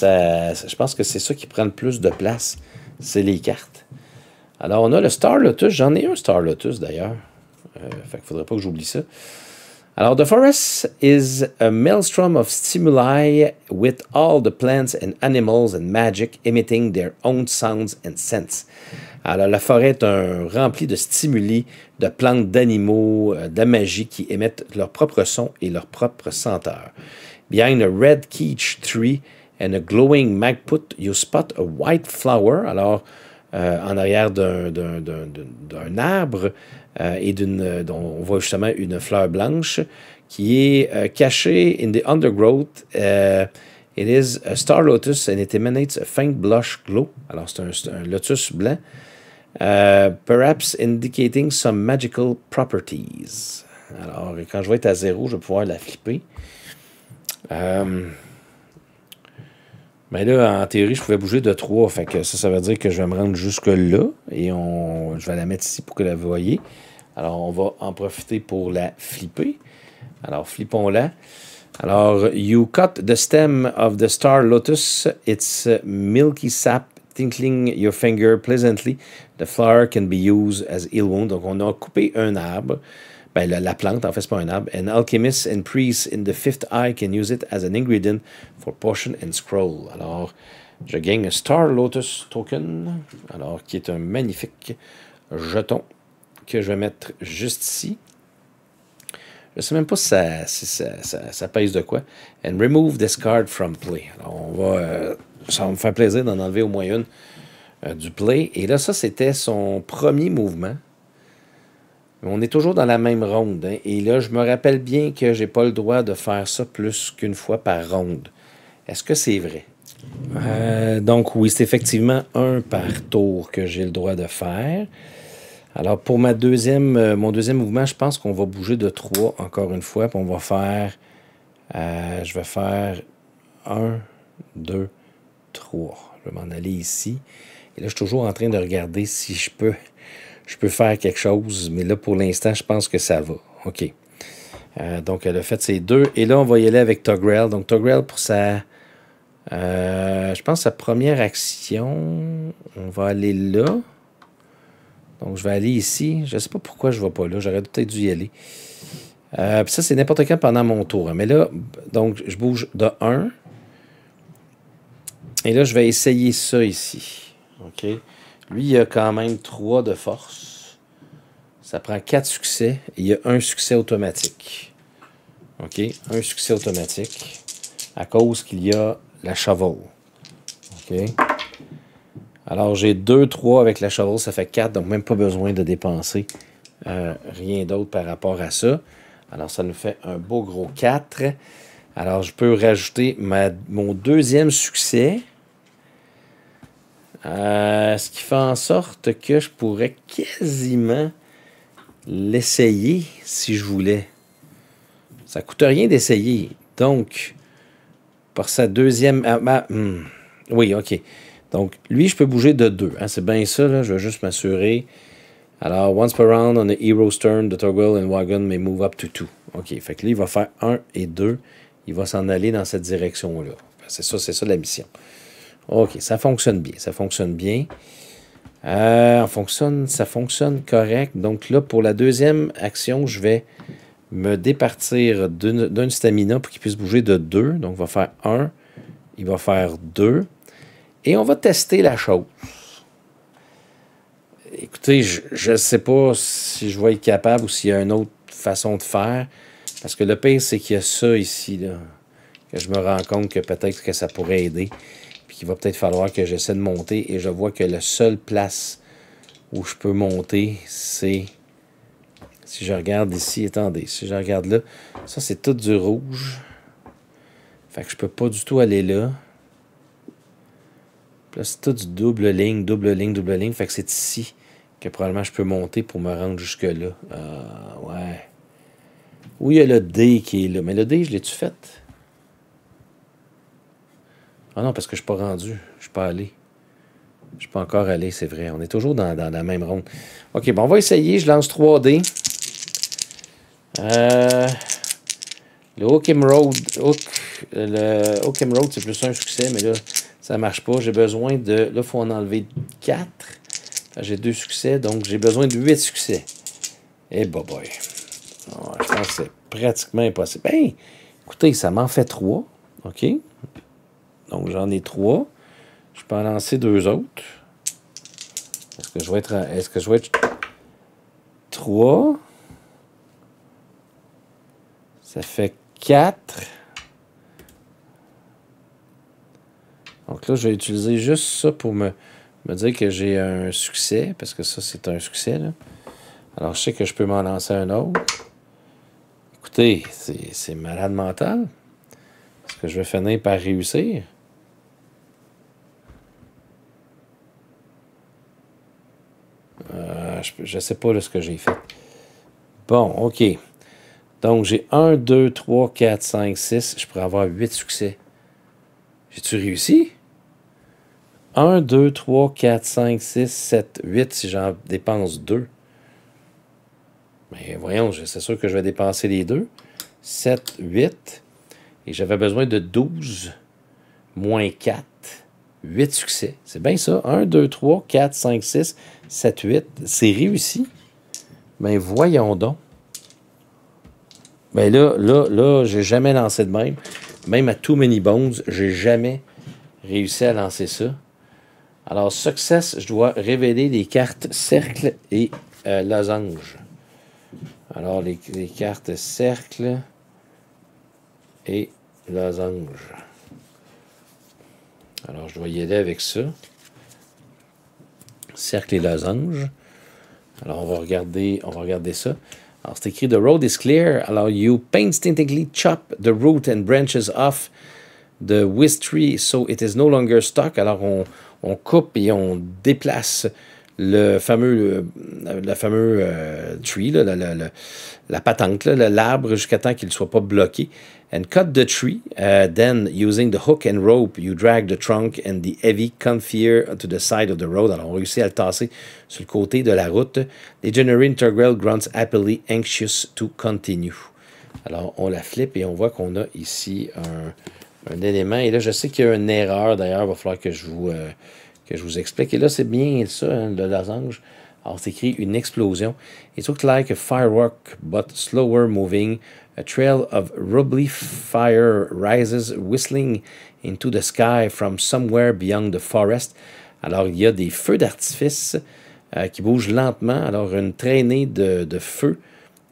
je pense que c'est ça qui prend le plus de place. C'est les cartes. Alors, on a le Star Lotus. J'en ai un Star Lotus, d'ailleurs. Euh, Il ne faudrait pas que j'oublie ça. Alors, the forest is a maelstrom of stimuli with all the plants and animals and magic emitting their own sounds and scents. Alors, la forêt est un rempli de stimuli, de plantes, d'animaux, euh, de magie qui émettent leurs propres sons et leurs propres senteurs. Behind a red keech tree and a glowing magput, you spot a white flower. Alors, euh, en arrière d'un arbre, euh, et d'une, euh, on voit justement une fleur blanche qui est euh, cachée in the undergrowth. It is a star lotus and it emanates a faint blush glow. Alors, c'est un, lotus blanc. perhaps indicating some magical properties. Alors, quand je vais être à zéro, je vais pouvoir la flipper. mais ben là, en théorie, je pouvais bouger de 3. Fait que ça, ça veut dire que je vais me rendre jusque là. Et on, je vais la mettre ici pour que vous la voyez. Alors, on va en profiter pour la flipper. Alors, flippons-la. Alors, you cut the stem of the star lotus, its milky sap tinkling your finger pleasantly. The flower can be used as ill wound. Donc, on a coupé un arbre. Ben, la, la, plante, en fait, c'est pas un arbre. An alchemist and priest in the fifth eye can use it as an ingredient for potion and scroll. Alors, je gagne un Star Lotus Token, alors qui est un magnifique jeton que je vais mettre juste ici. Je ne sais même pas si, ça, pèse de quoi. And remove this card from play. on va, euh, ça va me faire plaisir d'en enlever au moins une euh, du play. Et là, ça, c'était son premier mouvement. On est toujours dans la même ronde. Hein. Et là, je me rappelle bien que je n'ai pas le droit de faire ça plus qu'une fois par ronde. Est-ce que c'est vrai? Euh, donc oui, c'est effectivement un par tour que j'ai le droit de faire. Alors, pour ma deuxième, euh, mon deuxième mouvement, je pense qu'on va bouger de 3 encore une fois. Puis on va faire. Euh, je vais faire 1, 2, 3. Je vais m'en aller ici. Et là, je suis toujours en train de regarder si je peux, je peux faire quelque chose. Mais là, pour l'instant, je pense que ça va. OK. Euh, donc, elle a fait c'est deux. Et là, on va y aller avec Togrel. Donc, Togrel pour sa. je pense sa première action. On va aller là. Donc, je vais aller ici. Je ne sais pas pourquoi je ne vais pas là. J'aurais peut-être dû y aller. Euh, ça, c'est n'importe quand pendant mon tour. Hein. Mais là, donc, je bouge de 1. Et là, je vais essayer ça ici. OK. Lui, il a quand même 3 de force. Ça prend 4 succès. il y a un succès automatique. OK. Un succès automatique. À cause qu'il y a la shovel. OK. Alors, j'ai 2, 3 avec la shovel, ça fait 4, donc même pas besoin de dépenser euh, rien d'autre par rapport à ça. Alors, ça nous fait un beau gros 4. Alors, je peux rajouter mon deuxième succès. Euh, ce qui fait en sorte que je pourrais quasiment l'essayer si je voulais. Ça coûte rien d'essayer. Donc, par sa deuxième... Ah, hmm, oui, OK. Donc, lui, je peux bouger de deux. Hein. c'est bien ça, là, je vais juste m'assurer. Alors, once per round, on a Hero's Turn, the Toggle and Wagon may move up to two. OK, fait que là, il va faire un et deux. Il va s'en aller dans cette direction-là. Ben, c'est ça, c'est ça la mission. OK, ça fonctionne bien, ça fonctionne bien. Euh, fonctionne, ça fonctionne correct. Donc là, pour la deuxième action, je vais me départir d'un stamina pour qu'il puisse bouger de deux. Donc, il va faire un. il va faire deux et on va tester la chose. Écoutez, je ne sais pas si je vais être capable ou s'il y a une autre façon de faire. Parce que le pire, c'est qu'il y a ça ici, là, que je me rends compte que peut-être que ça pourrait aider. Puis qu'il va peut-être falloir que j'essaie de monter. Et je vois que la seule place où je peux monter, c'est... Si je regarde ici, attendez, si je regarde là, ça c'est tout du rouge. Fait que je peux pas du tout aller là c'est tout du double ligne, double ligne, double ligne. Fait que c'est ici que probablement je peux monter pour me rendre jusque-là. Euh, ouais. Où il y a le D qui est là. Mais le D, je l'ai-tu fait? Ah non, parce que je ne suis pas rendu. Je ne suis pas allé. Je ne suis pas encore allé, c'est vrai. On est toujours dans, la même ronde. OK, bon, on va essayer. Je lance 3D. Euh, le Hook Road, le Road, c'est plus un succès, mais là, ça marche pas. J'ai besoin de... Là, il faut en enlever 4. J'ai deux succès, donc j'ai besoin de huit succès. Et bah boy. Ah, je pense que c'est pratiquement impossible. Ben, écoutez, ça m'en fait 3. OK? Donc, j'en ai trois. Je peux en lancer deux autres. Est-ce que je vais être... Est-ce que je vais être... 3. Ça fait 4. Donc là, je vais utiliser juste ça pour me, me dire que j'ai un succès, parce que ça, c'est un succès. Alors, je sais que je peux m'en lancer un autre. Écoutez, c'est malade mental. Est-ce que je vais finir par réussir? Euh, je ne sais pas ce que j'ai fait. Bon, OK. Donc, j'ai 1, 2, 3, 4, 5, 6. Je pourrais avoir 8 succès. J'ai-tu réussi? 1, 2, 3, 4, 5, 6, 7, 8 si j'en dépense 2. Mais voyons, c'est sûr que je vais dépenser les deux. 7, 8. Et j'avais besoin de 12 moins 4. 8 succès. C'est bien ça. 1, 2, 3, 4, 5, 6, 7, 8. C'est réussi. Mais ben, voyons donc. Mais ben là, là, là, j'ai jamais lancé de même. Même à Too Many Bones, j'ai jamais réussi à lancer ça. Alors, success, je dois révéler les cartes cercle et euh, lasange. Alors, les, cartes cercle et lasange. Alors, je dois y aller avec ça. Cercle et losange. Alors, on va regarder, on va regarder ça. Alors, c'est écrit The road is clear. Alors, you painstakingly chop the root and branches off the tree so it is no longer stuck. Alors, on, on coupe et on déplace le fameux, euh, la fameux euh, tree, là, la, la, la, la, patente, l'arbre jusqu'à temps qu'il ne soit pas bloqué. And cut the tree, euh, then using the hook and rope, you drag the trunk and the heavy confier to the side of the road. Alors, on réussit à le tasser sur le côté de la route. The general integral grunts happily, anxious to continue. Alors, on la flippe et on voit qu'on a ici un, un élément. Et là, je sais qu'il y a une erreur, d'ailleurs, il va falloir que je vous, euh, que je vous explique. Et là, c'est bien ça, hein, le losange. Alors, c'est écrit une explosion. It looked like a firework, but slower moving. A trail of ruby fire rises, whistling into the sky from somewhere beyond the forest. Alors, il y a des feux d'artifice euh, qui bougent lentement. Alors, une traînée de, de feu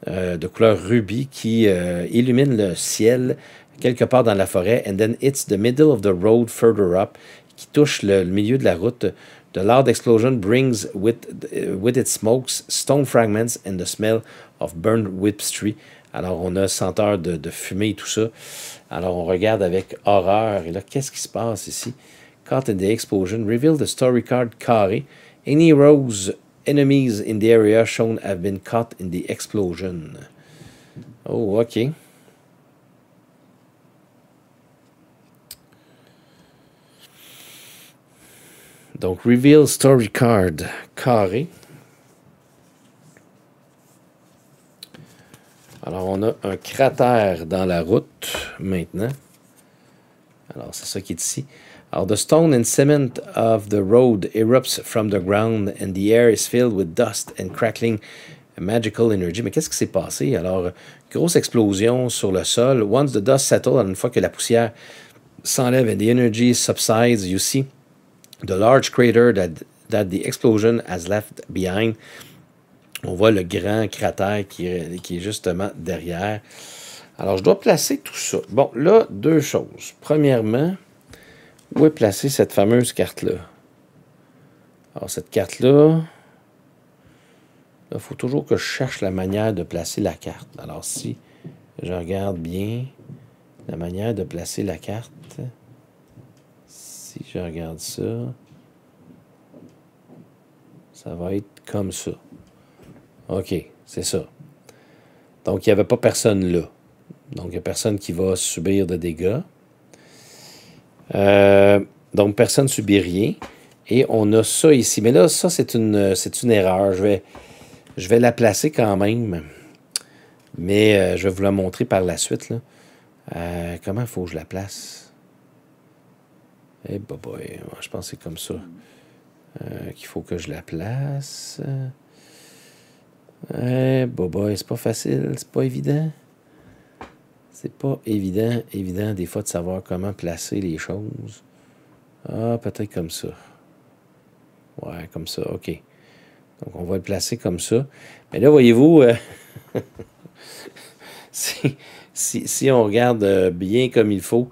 euh, de couleur rubis qui illumine le ciel quelque part dans la forêt, and then it's the middle of the road further up, qui touche le, milieu de la route. The loud explosion brings with, uh, with its smokes stone fragments and the smell of burned tree Alors, on a senteur de, de fumée et tout ça. Alors, on regarde avec horreur. Et là, qu'est-ce qui se passe ici? Caught in the explosion, reveal the story card carré. Any rose enemies in the area shown have been caught in the explosion. Oh, OK. Donc, Reveal Story Card, carré. Alors, on a un cratère dans la route maintenant. Alors, c'est ça qui est ici. Alors, the stone and cement of the road erupts from the ground and the air is filled with dust and crackling magical energy. Mais qu'est-ce qui s'est passé? Alors, grosse explosion sur le sol. Once the dust settles, une fois que la poussière s'enlève and the energy subsides, you see the large crater that, the explosion has left behind. On voit le grand cratère qui, qui est justement derrière. Alors, je dois placer tout ça. Bon, là, deux choses. Premièrement, où est placée cette fameuse carte-là? Alors, cette carte-là, il faut toujours que je cherche la manière de placer la carte. Alors, si je regarde bien la manière de placer la carte, je regarde ça. Ça va être comme ça. OK, c'est ça. Donc, il n'y avait pas personne là. Donc, il n'y a personne qui va subir de dégâts. Euh, donc, personne ne subit rien. Et on a ça ici. Mais là, ça, c'est une, c'est une erreur. Je vais, je vais la placer quand même. Mais euh, je vais vous la montrer par la suite. Euh, comment faut que je la place? Eh hey, je pense que c'est comme ça. Euh, qu'il faut que je la place. Eh hey, c'est pas facile, c'est pas évident. C'est pas évident, évident des fois de savoir comment placer les choses. Ah, peut-être comme ça. Ouais, comme ça, OK. Donc, on va le placer comme ça. Mais là, voyez-vous, euh, (laughs) si, on regarde euh, bien comme il faut,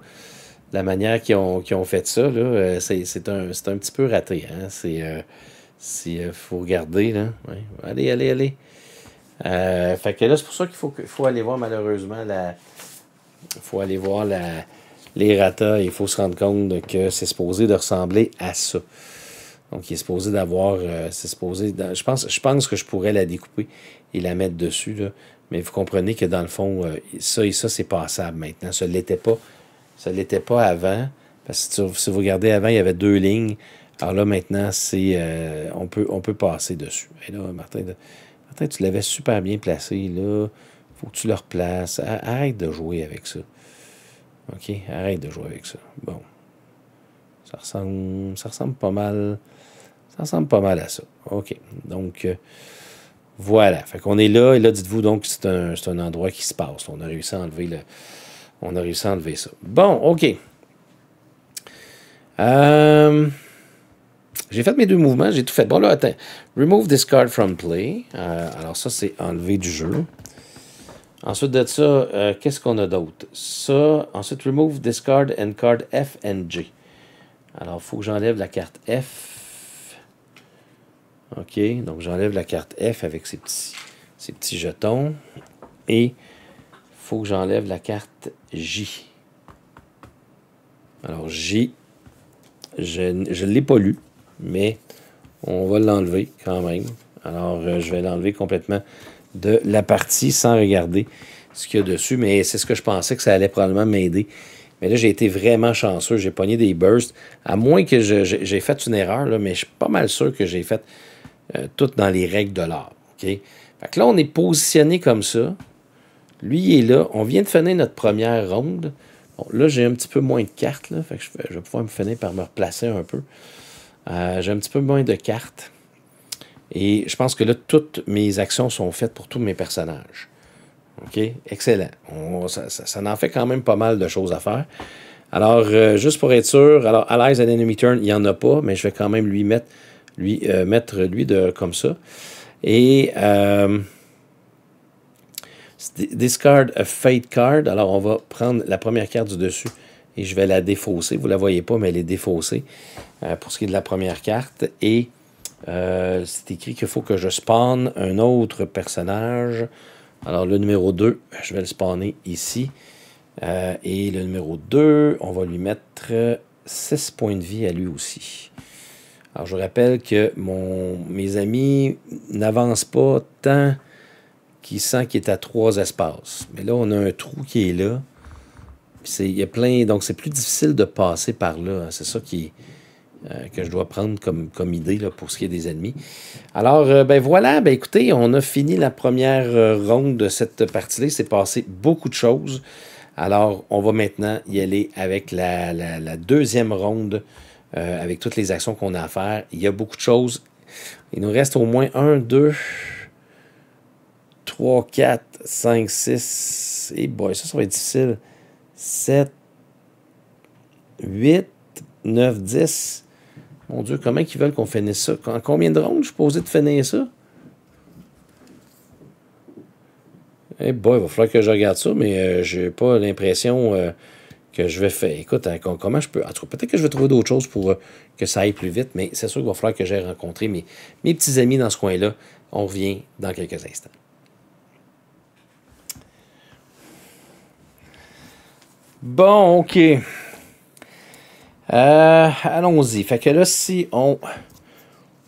la manière qu'ils ont, ont, fait ça, euh, c'est, un, petit peu raté. Il hein. C'est, euh, euh, faut regarder. Allez, allez, allez. fait que là, c'est pour ça qu'il faut, faut aller voir malheureusement la. faut aller voir les ratas. Il faut se rendre compte que c'est supposé de ressembler à ça. Donc, il est supposé d'avoir. c'est supposé. je, pense, je pense que je pourrais la découper et la mettre dessus. Mais vous comprenez que dans le fond, ça et ça, c'est passable maintenant. Ça ne l'était pas ça ne l'était pas avant. Parce que si vous regardez avant, il y avait deux lignes. Alors là, maintenant, c'est euh, on, peut, on peut passer dessus. Et là, Martin, Martin tu l'avais super bien placé. Là, faut que tu le replaces. Arrête de jouer avec ça. OK? Arrête de jouer avec ça. Bon. Ça ressemble, ça ressemble pas mal. Ça ressemble pas mal à ça. OK. Donc, euh, voilà. Fait qu'on est là. Et là, dites-vous donc c'est un, un, endroit qui se passe. On a réussi à enlever le on a réussi à enlever ça. Bon, OK. Euh, j'ai fait mes deux mouvements, j'ai tout fait. Bon, là, attends. Remove discard from play. Euh, alors, ça, c'est enlever du jeu. Ensuite de ça, euh, qu'est-ce qu'on a d'autre? Ça, ensuite, remove discard and card F and G. Alors, il faut que j'enlève la carte F. OK, donc j'enlève la carte F avec ses petits, ses petits jetons. Et faut que j'enlève la carte J. Alors J, je ne l'ai pas lu, mais on va l'enlever quand même. Alors euh, je vais l'enlever complètement de la partie sans regarder ce qu'il y a dessus, mais c'est ce que je pensais que ça allait probablement m'aider. Mais là, j'ai été vraiment chanceux. J'ai pogné des bursts. À moins que j'ai fait une erreur, là, mais je suis pas mal sûr que j'ai fait euh, tout dans les règles de l'art. OK? là, on est positionné comme ça. Lui est là. On vient de finir notre première ronde. Bon, là, j'ai un petit peu moins de cartes. Là, je, vais pouvoir me finir par me replacer un peu. Euh, j'ai un petit peu moins de cartes. Et je pense que là, toutes mes actions sont faites pour tous mes personnages. OK? Excellent. ça, ça, en fait quand même pas mal de choses à faire. Alors, euh, juste pour être sûr, alors, Allies and Enemy Turn, il n'y en a pas, mais je vais quand même lui mettre, lui, euh, mettre lui de, comme ça. Et... Discard a fate card. Alors, on va prendre la première carte du dessus et je vais la défausser. Vous ne la voyez pas, mais elle est défaussée euh, pour ce qui est de la première carte. Et euh, c'est écrit qu'il faut que je spawn un autre personnage. Alors, le numéro 2, je vais le spawner ici. Euh, et le numéro 2, on va lui mettre 6 points de vie à lui aussi. Alors, je vous rappelle que mon, mes amis n'avancent pas tant qui sent qu'il est à trois espaces. Mais là, on a un trou qui est là. Il y a plein. Donc, c'est plus difficile de passer par là. Hein. C'est ça qui, euh, que je dois prendre comme, comme idée pour ce qui est des ennemis. Alors, euh, ben voilà, ben écoutez, on a fini la première euh, ronde de cette partie-là. c'est passé beaucoup de choses. Alors, on va maintenant y aller avec la, la deuxième ronde, avec toutes les actions qu'on a à faire. Il y a beaucoup de choses. Il nous reste au moins un, deux, 3, 4, 5, 6. Et boy, ça, ça va être difficile. 7, 8, 9, 10. Mon Dieu, comment ils veulent qu'on finisse ça? En combien de rondes je suis posé de finir ça? Eh boy, il va falloir que je regarde ça, mais euh, je n'ai pas l'impression euh, que je vais faire. Écoute, hein, comment je peux. En tout peut-être que je vais trouver d'autres choses pour euh, que ça aille plus vite, mais c'est sûr qu'il va falloir que j'aille rencontrer mes petits amis dans ce coin-là. On revient dans quelques instants. Bon, OK. Euh, allons-y. Fait que là, si on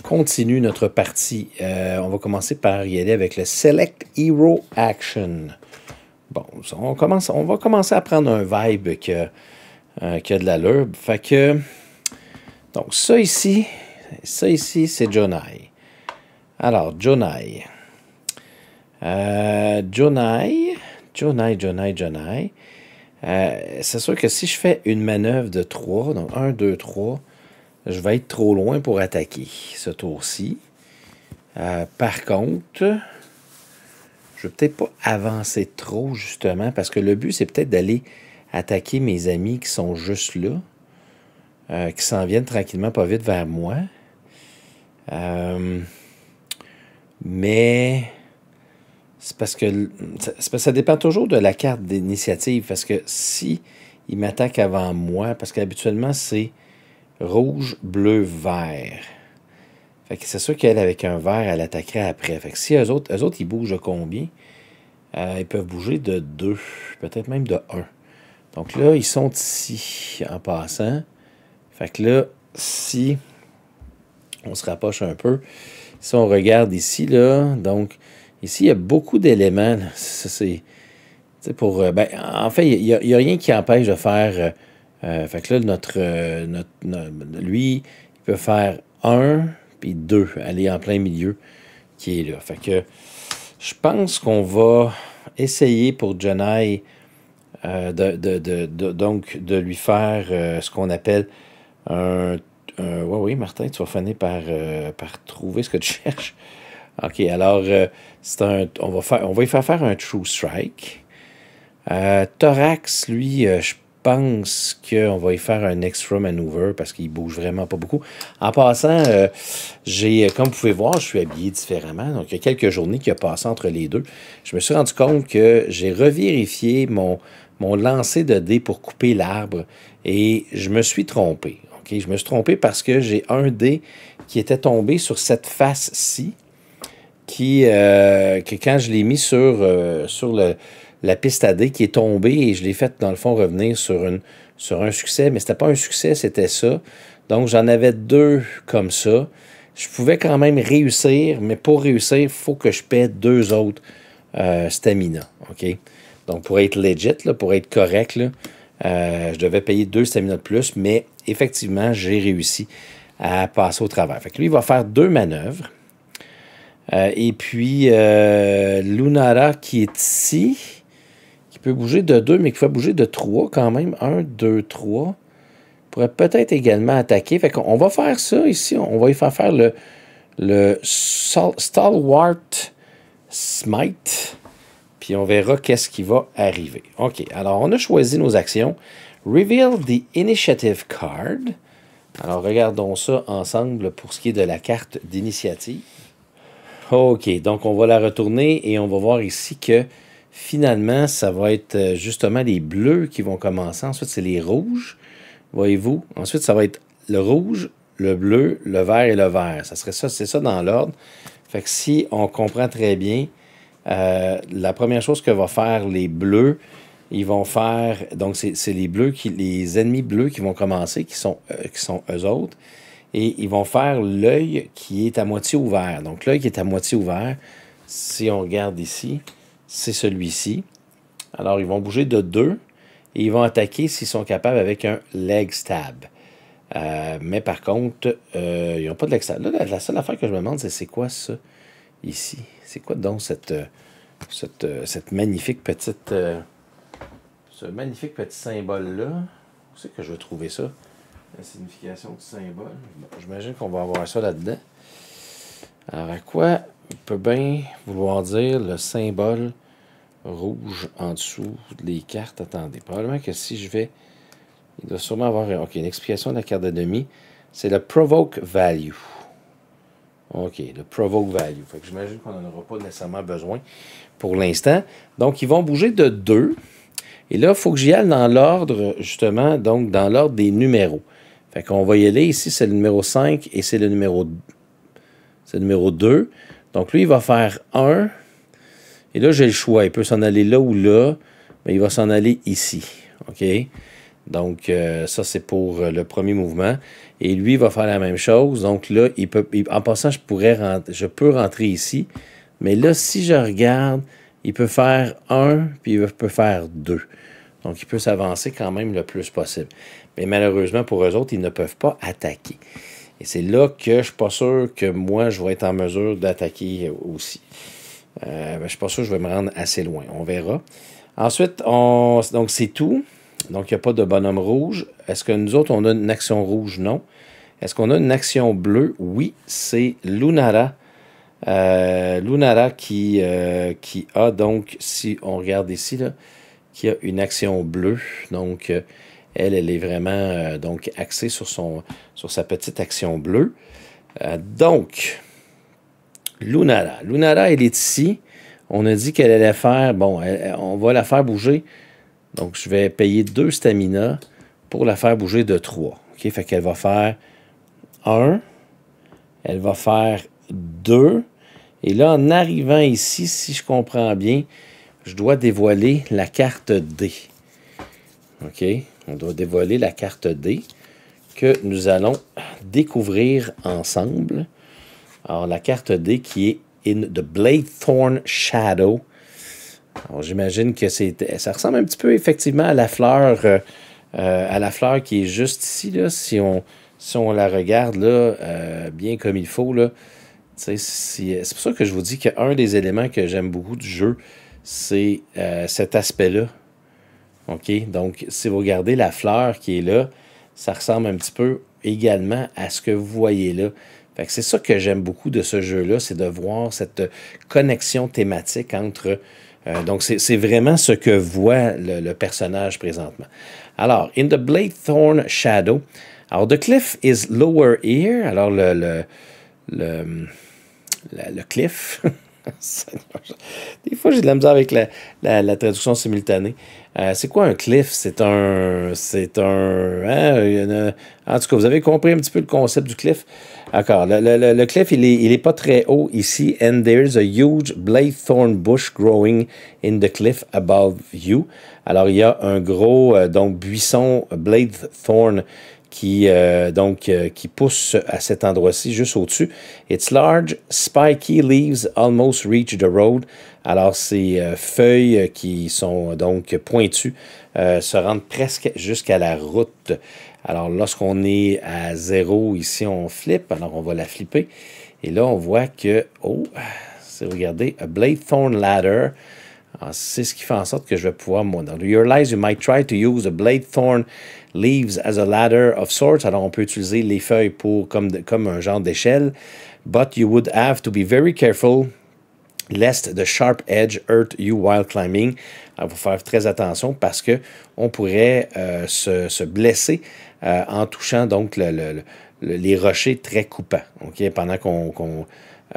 continue notre partie, euh, on va commencer par y aller avec le Select Hero Action. Bon, on, commence, on va commencer à prendre un vibe euh, qui a, de la a de Fait que, donc ça ici, ça ici, c'est Jonai. Alors, Jonai. Jonai, Jonai, Jonai, Jonai. Euh, c'est sûr que si je fais une manœuvre de 3, donc 1, 2, 3, je vais être trop loin pour attaquer ce tour-ci. Euh, par contre, je ne vais peut-être pas avancer trop, justement, parce que le but, c'est peut-être d'aller attaquer mes amis qui sont juste là, euh, qui s'en viennent tranquillement, pas vite vers moi. mais c'est parce que ça dépend toujours de la carte d'initiative. Parce que si il m'attaque avant moi, parce qu'habituellement, c'est rouge, bleu, vert. Fait que c'est sûr qu'elle, avec un vert, elle attaquerait après. Fait que si eux autres, autres, ils bougent de combien? Euh, ils peuvent bouger de 2, peut-être même de 1. Donc là, ils sont ici, en passant. Fait que là, si on se rapproche un peu, si on regarde ici, là, donc Ici, il y a beaucoup d'éléments. C'est, pour, euh, ben, en fait, il n'y a, rien qui empêche de faire. Euh, euh, fait que notre, lui, il peut faire un, puis deux, aller en plein milieu qui est là. Fait que je pense qu'on va essayer pour Euh, de, de, donc de lui faire ce qu'on appelle un. oui, oui, Martin, tu vas finir par, par trouver ce que tu (laughs) cherches. OK, alors, euh, c'est on, va faire, on va y faire faire un True Strike. Euh, thorax, lui, euh, je pense qu'on va y faire un extra maneuver parce qu'il bouge vraiment pas beaucoup. En passant, j'ai, comme vous pouvez voir, je suis habillé différemment. Donc, il y a quelques journées qui ont passé entre les deux. Je me suis rendu compte que j'ai revérifié mon, mon lancer de dés pour couper l'arbre et je me suis trompé. OK, je me suis trompé parce que j'ai un dé qui était tombé sur cette face-ci qui, euh, que quand je l'ai mis sur, euh, sur le, la piste AD qui est tombée et je l'ai fait, dans le fond, revenir sur, une, sur un succès. Mais n'était pas un succès, c'était ça. Donc, j'en avais deux comme ça. Je pouvais quand même réussir, mais pour réussir, il faut que je paie deux autres euh, stamina. OK? Donc, pour être legit, là, pour être correct, là, euh, je devais payer deux stamina de plus, mais effectivement, j'ai réussi à passer au travers. Fait que lui, il va faire deux manœuvres. Euh, et puis euh, Lunara qui est ici, qui peut bouger de 2, mais qui fait bouger de 3 quand même. 1, 2, 3. Pourrait peut-être également attaquer. On va faire ça ici. On va y faire faire le, le Stalwart Smite. Puis on verra qu'est-ce qui va arriver. OK, alors on a choisi nos actions. Reveal the Initiative Card. Alors regardons ça ensemble pour ce qui est de la carte d'initiative. OK, donc on va la retourner et on va voir ici que finalement, ça va être euh, justement les bleus qui vont commencer. Ensuite, c'est les rouges, voyez-vous. Ensuite, ça va être le rouge, le bleu, le vert et le vert. Ça serait ça, c'est ça dans l'ordre. Fait que si on comprend très bien, euh, la première chose que vont faire les bleus, ils vont faire. Donc, c'est les bleus qui. les ennemis bleus qui vont commencer, qui sont, euh, qui sont eux autres et ils vont faire l'œil qui est à moitié ouvert. Donc, l'œil qui est à moitié ouvert, si on regarde ici, c'est celui-ci. Alors, ils vont bouger de deux et ils vont attaquer s'ils sont capables avec un leg stab. Euh, mais par contre, euh, ils n'ont pas de leg stab. la, seule affaire que je me demande, c'est c'est quoi ça ici? C'est quoi donc cette, euh, cette, magnifique petite. ce magnifique petit symbole-là? Où c'est que je vais trouver ça? la signification du symbole. J'imagine qu'on va avoir ça là-dedans. Alors, à quoi peut bien vouloir dire le symbole rouge en dessous des cartes? Attendez, probablement que si je vais... Il doit sûrement avoir OK, une explication de la carte demi. C'est le provoke value. OK, le provoke value. Fait j'imagine qu'on n'en aura pas nécessairement besoin pour l'instant. Donc, ils vont bouger de 2. Et là, il faut que j'y aille dans l'ordre, justement, donc dans l'ordre des numéros. Fait qu'on va y aller. Ici, c'est le numéro 5 et c'est le numéro, numéro 2. Donc lui, il va faire 1. Et là, j'ai le choix. Il peut s'en aller là ou là, mais il va s'en aller ici. OK? Donc, euh, ça, c'est pour euh, le premier mouvement. Et lui, il va faire la même chose. Donc là, il peut, en passant, je, pourrais je peux rentrer ici. Mais là, si je regarde, il peut faire 1, puis il peut faire 2. Donc, ils peuvent s'avancer quand même le plus possible. Mais malheureusement, pour eux autres, ils ne peuvent pas attaquer. Et c'est là que je ne suis pas sûr que moi, je vais être en mesure d'attaquer aussi. Euh, ben, je ne suis pas sûr que je vais me rendre assez loin. On verra. Ensuite, on... donc c'est tout. Donc, il n'y a pas de bonhomme rouge. Est-ce que nous autres, on a une action rouge? Non. Est-ce qu'on a une action bleue? Oui, c'est Lunara. Euh, Lunara qui, euh, qui a donc, si on regarde ici, là, qui a une action bleue. Donc, euh, elle, elle est vraiment euh, donc axée sur, son, sur sa petite action bleue. Euh, donc, Lunara. Lunara, elle est ici. On a dit qu'elle allait faire... Bon, on va la faire bouger. Donc, je vais payer deux stamina pour la faire bouger de 3. OK? Fait qu'elle va faire 1. Elle va faire 2. Et là, en arrivant ici, si je comprends bien, je dois dévoiler la carte D. OK? On doit dévoiler la carte D que nous allons découvrir ensemble. Alors, la carte D qui est In the Bladethorn Shadow. Alors, j'imagine que c'est, ça ressemble un petit peu effectivement à la fleur, euh, à la fleur qui est juste ici, là, si on, si on la regarde là, euh, bien comme il faut. Là, c'est pour ça que je vous dis qu'un des éléments que j'aime beaucoup du jeu, c'est euh, cet aspect-là. OK? Donc, si vous regardez la fleur qui est là, ça ressemble un petit peu également à ce que vous voyez là. Fait que c'est ça que j'aime beaucoup de ce jeu-là, c'est de voir cette connexion thématique entre. Euh, donc, c'est vraiment ce que voit le, personnage présentement. Alors, In the Blade Thorn Shadow. Alors, The Cliff is Lower Here. Alors, le, le, le cliff. (laughs) (laughs) Des fois, j'ai de la misère avec la, la, traduction simultanée. Euh, c'est quoi un cliff? C'est un... C'est un... Hein, en tout cas, vous avez compris un petit peu le concept du cliff. D'accord. Le, le, cliff, il est, il est pas très haut ici. And there's a huge thorn bush growing in the cliff above you. Alors, il y a un gros euh, donc buisson thorn qui, euh, donc, euh, qui pousse à cet endroit-ci, juste au-dessus. Its large, spiky leaves almost reach the road. Alors, ces euh, feuilles qui sont donc pointues se rendent presque jusqu'à la route. Alors, lorsqu'on est à zéro, ici, on flippe. Alors, on va la flipper. Et là, on voit que, oh, c'est, regardez, a blade thorn ladder. Ah, c'est ce qui fait en sorte que je vais pouvoir, moi, you you might try to use a blade thorn leaves as a ladder of sorts. Alors, on peut utiliser les feuilles pour, comme, comme un genre d'échelle. But you would have to be very careful lest the sharp edge hurt you while climbing. Alors, ah, il faut faire très attention parce que on pourrait euh, se, se, blesser euh, en touchant donc le, les rochers très coupants. Ok, Pendant qu'on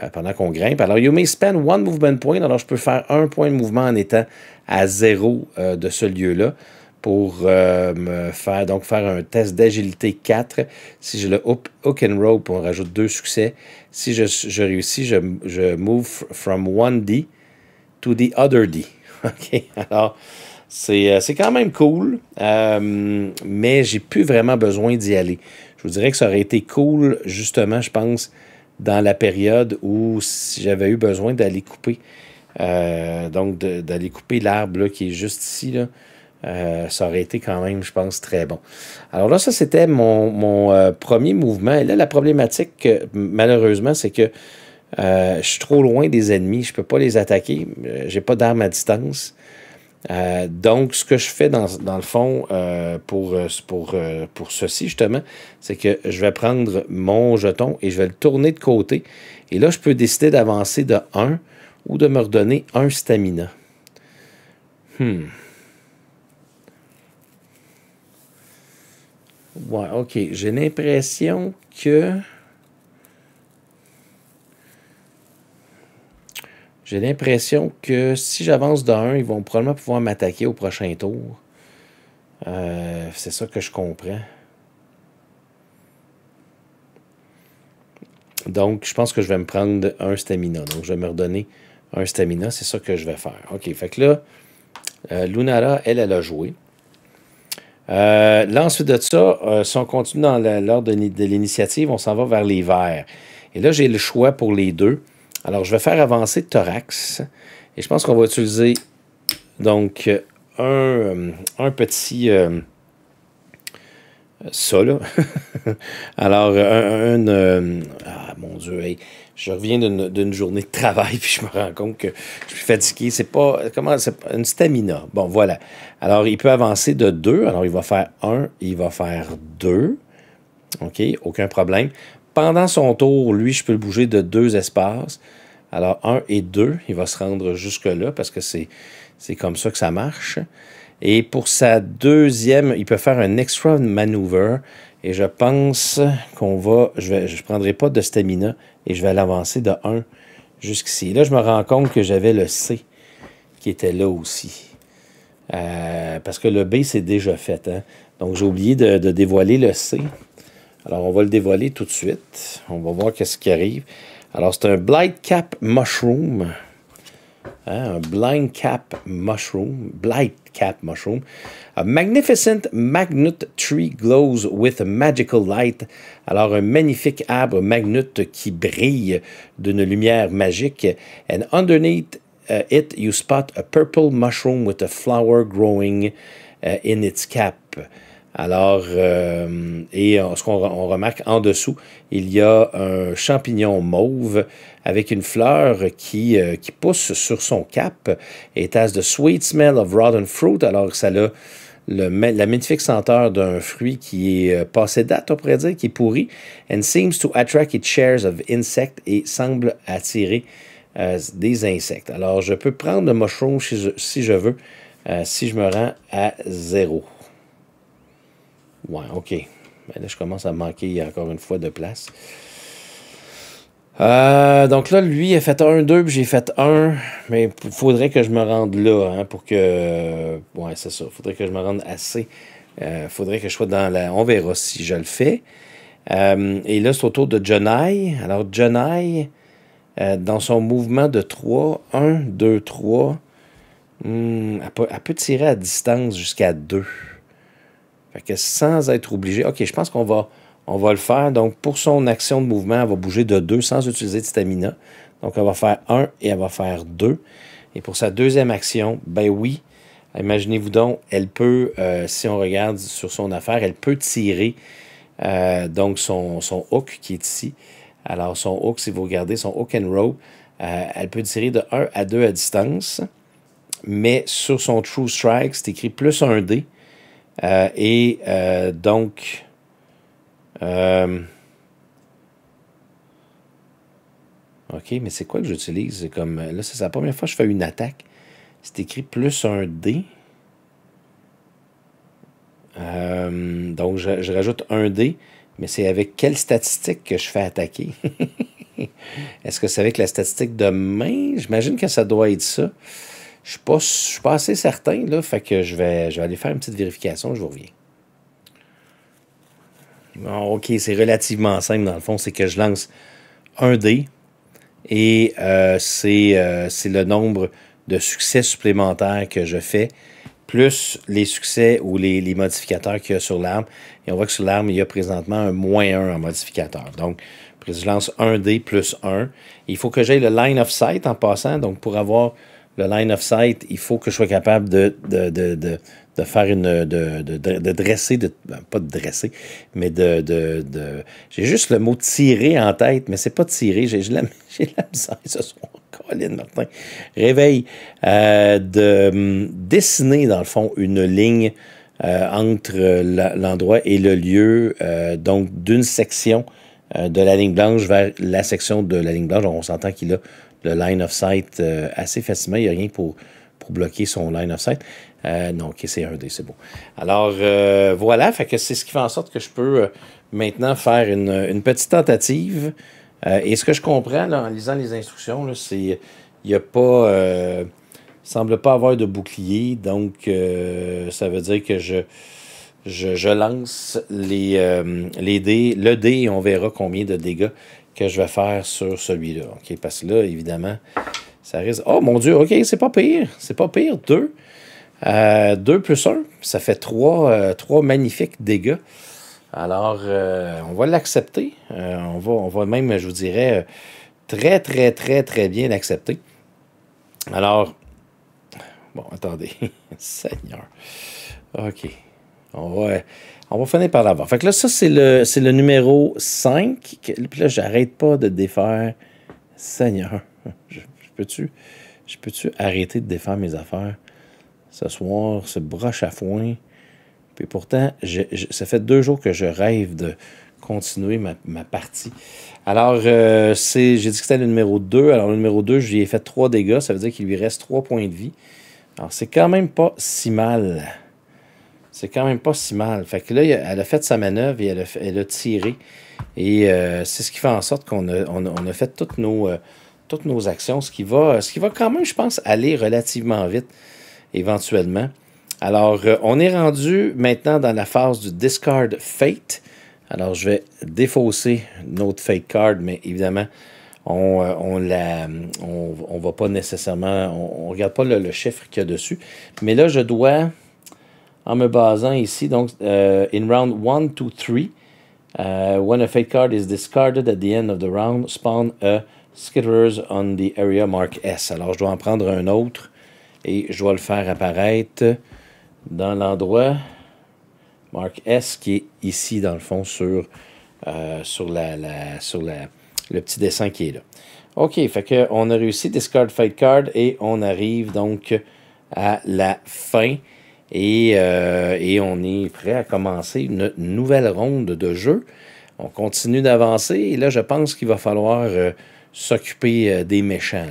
euh, pendant qu'on grimpe. Alors, you may spend one movement point. Alors, je peux faire un point de mouvement en étant à zéro euh, de ce lieu-là pour euh, me faire donc faire un test d'agilité 4. Si j'ai le hook, and rope, on rajoute deux succès. Si je, réussis, je, move from one D to the other D. (laughs) OK? Alors, c'est quand même cool, Mais mais j'ai plus vraiment besoin d'y aller. Je vous dirais que ça aurait été cool, justement, je pense, dans la période où j'avais eu besoin d'aller couper. Euh, donc, d'aller couper l'arbre qui est juste ici, euh, ça aurait été quand même, je pense, très bon. Alors là, ça, c'était mon, euh, premier mouvement. Et là, la problématique, malheureusement, c'est que je suis trop loin des ennemis. Je ne peux pas les attaquer. Je n'ai pas d'armes à distance. Euh, donc, ce que je fais dans, le fond euh, pour, euh, pour, ceci, justement, c'est que je vais prendre mon jeton et je vais le tourner de côté. Et là, je peux décider d'avancer de 1 ou de me redonner un stamina. Hmm. Ouais, ok. J'ai l'impression que... J'ai l'impression que si j'avance de d'un, ils vont probablement pouvoir m'attaquer au prochain tour. Euh, c'est ça que je comprends. Donc, je pense que je vais me prendre un stamina. Donc, je vais me redonner un stamina. C'est ça que je vais faire. OK, fait que là, euh, Lunara, elle, elle a joué. Euh, là, ensuite de ça, si on continue dans l'ordre de l'initiative, on s'en va vers les verts. Et là, j'ai le choix pour les deux. Alors, je vais faire avancer thorax. Et je pense qu'on va utiliser donc euh, euh, un, petit... Euh, ça, là. (laughs) Alors, un... ah, mon Dieu, je reviens d'une journée de travail, (laughs) puis je me rends compte que je suis fatigué. C'est pas... Comment? C'est une stamina. Bon, voilà. Alors, il peut avancer de deux. Alors, il va faire un, il va faire deux. OK, aucun problème. Pendant son tour, lui, je peux le bouger de deux espaces. Alors, 1 et 2, il va se rendre jusque-là parce que c'est comme ça que ça marche. Et pour sa deuxième, il peut faire un extra maneuver. Et je pense qu'on va. Je ne prendrai pas de stamina et je vais l'avancer de 1 jusqu'ici. Là, je me rends compte que j'avais le C qui était là aussi. Euh, parce que le B, c'est déjà fait. Hein. Donc, j'ai oublié de, de dévoiler le C. Alors, on va le dévoiler tout de suite. On va voir qu'est-ce qui arrive. Alors, c'est un Blight Cap Mushroom. Hein, un Blind Cap Mushroom. Blight Cap Mushroom. A magnificent Magnut Tree glows with magical light. Alors, un magnifique arbre magnut qui brille d'une lumière magique. And underneath uh, it, you spot a purple mushroom with a flower growing uh, in its cap. Alors, euh, et ce qu'on remarque en dessous, il y a un champignon mauve avec une fleur euh, qui, pousse sur son cap et tasse de sweet smell of rotten fruit, alors ça a la magnifique senteur d'un fruit qui est euh, passé date, on pourrait dire, qui est pourri, and seems to attract its shares of insects et semble attirer des insectes. Alors, je peux prendre le mushroom si je veux, si je me rends à zéro. Ouais, OK. Mais ben là, je commence à manquer encore une fois de place. Euh, donc là, lui, il a fait un 2, puis j'ai fait 1. Mais il faudrait que je me rende là hein, pour que. ouais, c'est ça. Il faudrait que je me rende assez. Il euh, faudrait que je sois dans la. On verra si je le fais. Euh, et là, c'est au tour de Jonai. Alors, Jonai, dans son mouvement de 3, 1, 2, 3, elle, elle peut tirer à distance jusqu'à 2. Fait que sans être obligé, OK, je pense qu'on va, on va le faire. Donc, pour son action de mouvement, elle va bouger de 2 sans utiliser de stamina. Donc, elle va faire 1 et elle va faire 2. Et pour sa deuxième action, ben oui, imaginez-vous donc, elle peut, euh, si on regarde sur son affaire, elle peut tirer euh, donc son, son, hook qui est ici. Alors, son hook, si vous regardez, son hook and row, euh, elle peut tirer de 1 à 2 à distance. Mais sur son True Strike, c'est écrit plus un dé. Euh, et euh, donc, euh, OK, mais c'est quoi que j'utilise comme. Là, c'est la première fois que je fais une attaque. C'est écrit plus un D. donc, je, je, rajoute un D, mais c'est avec quelle statistique que je fais attaquer? (laughs) Est-ce que c'est avec la statistique de main? J'imagine que ça doit être ça. Je ne suis, pas assez certain, fait je vais, je vais aller faire une petite vérification, je vous reviens. OK, c'est relativement simple dans le fond, c'est que je lance un dé et euh, euh, c'est le nombre de succès supplémentaires que je fais, plus les succès ou les, modificateurs qu'il y a sur l'arme. Et on voit que sur l'arme, il y a présentement un moins 1 en modificateur. Donc, je lance un d plus 1. Il faut que j'aie le line of sight en passant. Donc, pour avoir le line of sight, il faut que je sois capable de, de, faire une. de, dresser, de, ben, pas de dresser, mais de. j'ai juste le mot tirer en tête, mais c'est pas tirer, j'ai (laughs) la, misère ce (laughs) Martin. Réveil euh, de hum, dessiner, dans le fond, une ligne euh, entre l'endroit et le lieu, euh, donc d'une section de la ligne blanche vers la section de la ligne blanche. On s'entend qu'il a le line of sight euh, assez facilement. Il n'y a rien pour, pour bloquer son line of sight. Euh, non, ok, c'est 1D, c'est bon. Alors euh, voilà, c'est ce qui fait en sorte que je peux euh, maintenant faire une, petite tentative. et ce que je comprends en lisant les instructions, c'est il n'y a pas. semble pas avoir de bouclier, donc ça veut dire que je. Je, lance les, les dés, le dé et on verra combien de dégâts que je vais faire sur celui-là. Parce que là, évidemment, ça risque. Oh mon Dieu, OK, c'est pas pire. C'est pas pire. 2. 2 euh, plus 1, ça fait 3 euh, trois, magnifiques dégâts. Alors, euh, on va l'accepter. on, va, on va même, je vous dirais, très, très, très, très bien l'accepter. Alors, bon, attendez. (laughs) Seigneur. OK. On va on va finir par l'avoir. Fait que là, ça, c'est le, numéro 5. Puis là, j'arrête pas de défaire. Seigneur, je, peux-tu peux-tu arrêter de défaire mes affaires ce soir, ce broche à foin? Puis pourtant, ça fait deux jours que je rêve de continuer ma, partie. Alors, euh, j'ai dit que c'était le numéro 2. Alors, le numéro 2, je lui ai fait trois dégâts. Ça veut dire qu'il lui reste 3 points de vie. Alors, c'est quand même pas si mal. C'est quand même pas si mal. Fait que là, elle a fait sa manœuvre et elle a, tiré. Et euh, c'est ce qui fait en sorte qu'on a, fait toutes nos, euh, toutes nos actions, ce qui, va, ce qui va quand même, je pense, aller relativement vite, éventuellement. Alors, euh, on est rendu maintenant dans la phase du discard fate. Alors, je vais défausser notre fate card, mais évidemment, on ne on, va pas nécessairement, on, ne regarde pas le, le chiffre qu'il y a dessus. Mais là, je dois en me basant ici, donc, euh, in round 1, 2, 3, when a fate card is discarded at the end of the round, spawn a Skitterers on the area mark S. Alors, je dois en prendre un autre et je dois le faire apparaître dans l'endroit mark S qui est ici, dans le fond, sur, euh, sur, la, sur le petit dessin qui est là. OK, fait que on a réussi Discard fate Card et on arrive donc à la fin. Euh, et, on est prêt à commencer une nouvelle ronde de jeu. On continue d'avancer et là, je pense qu'il va falloir euh, s'occuper euh, des méchants.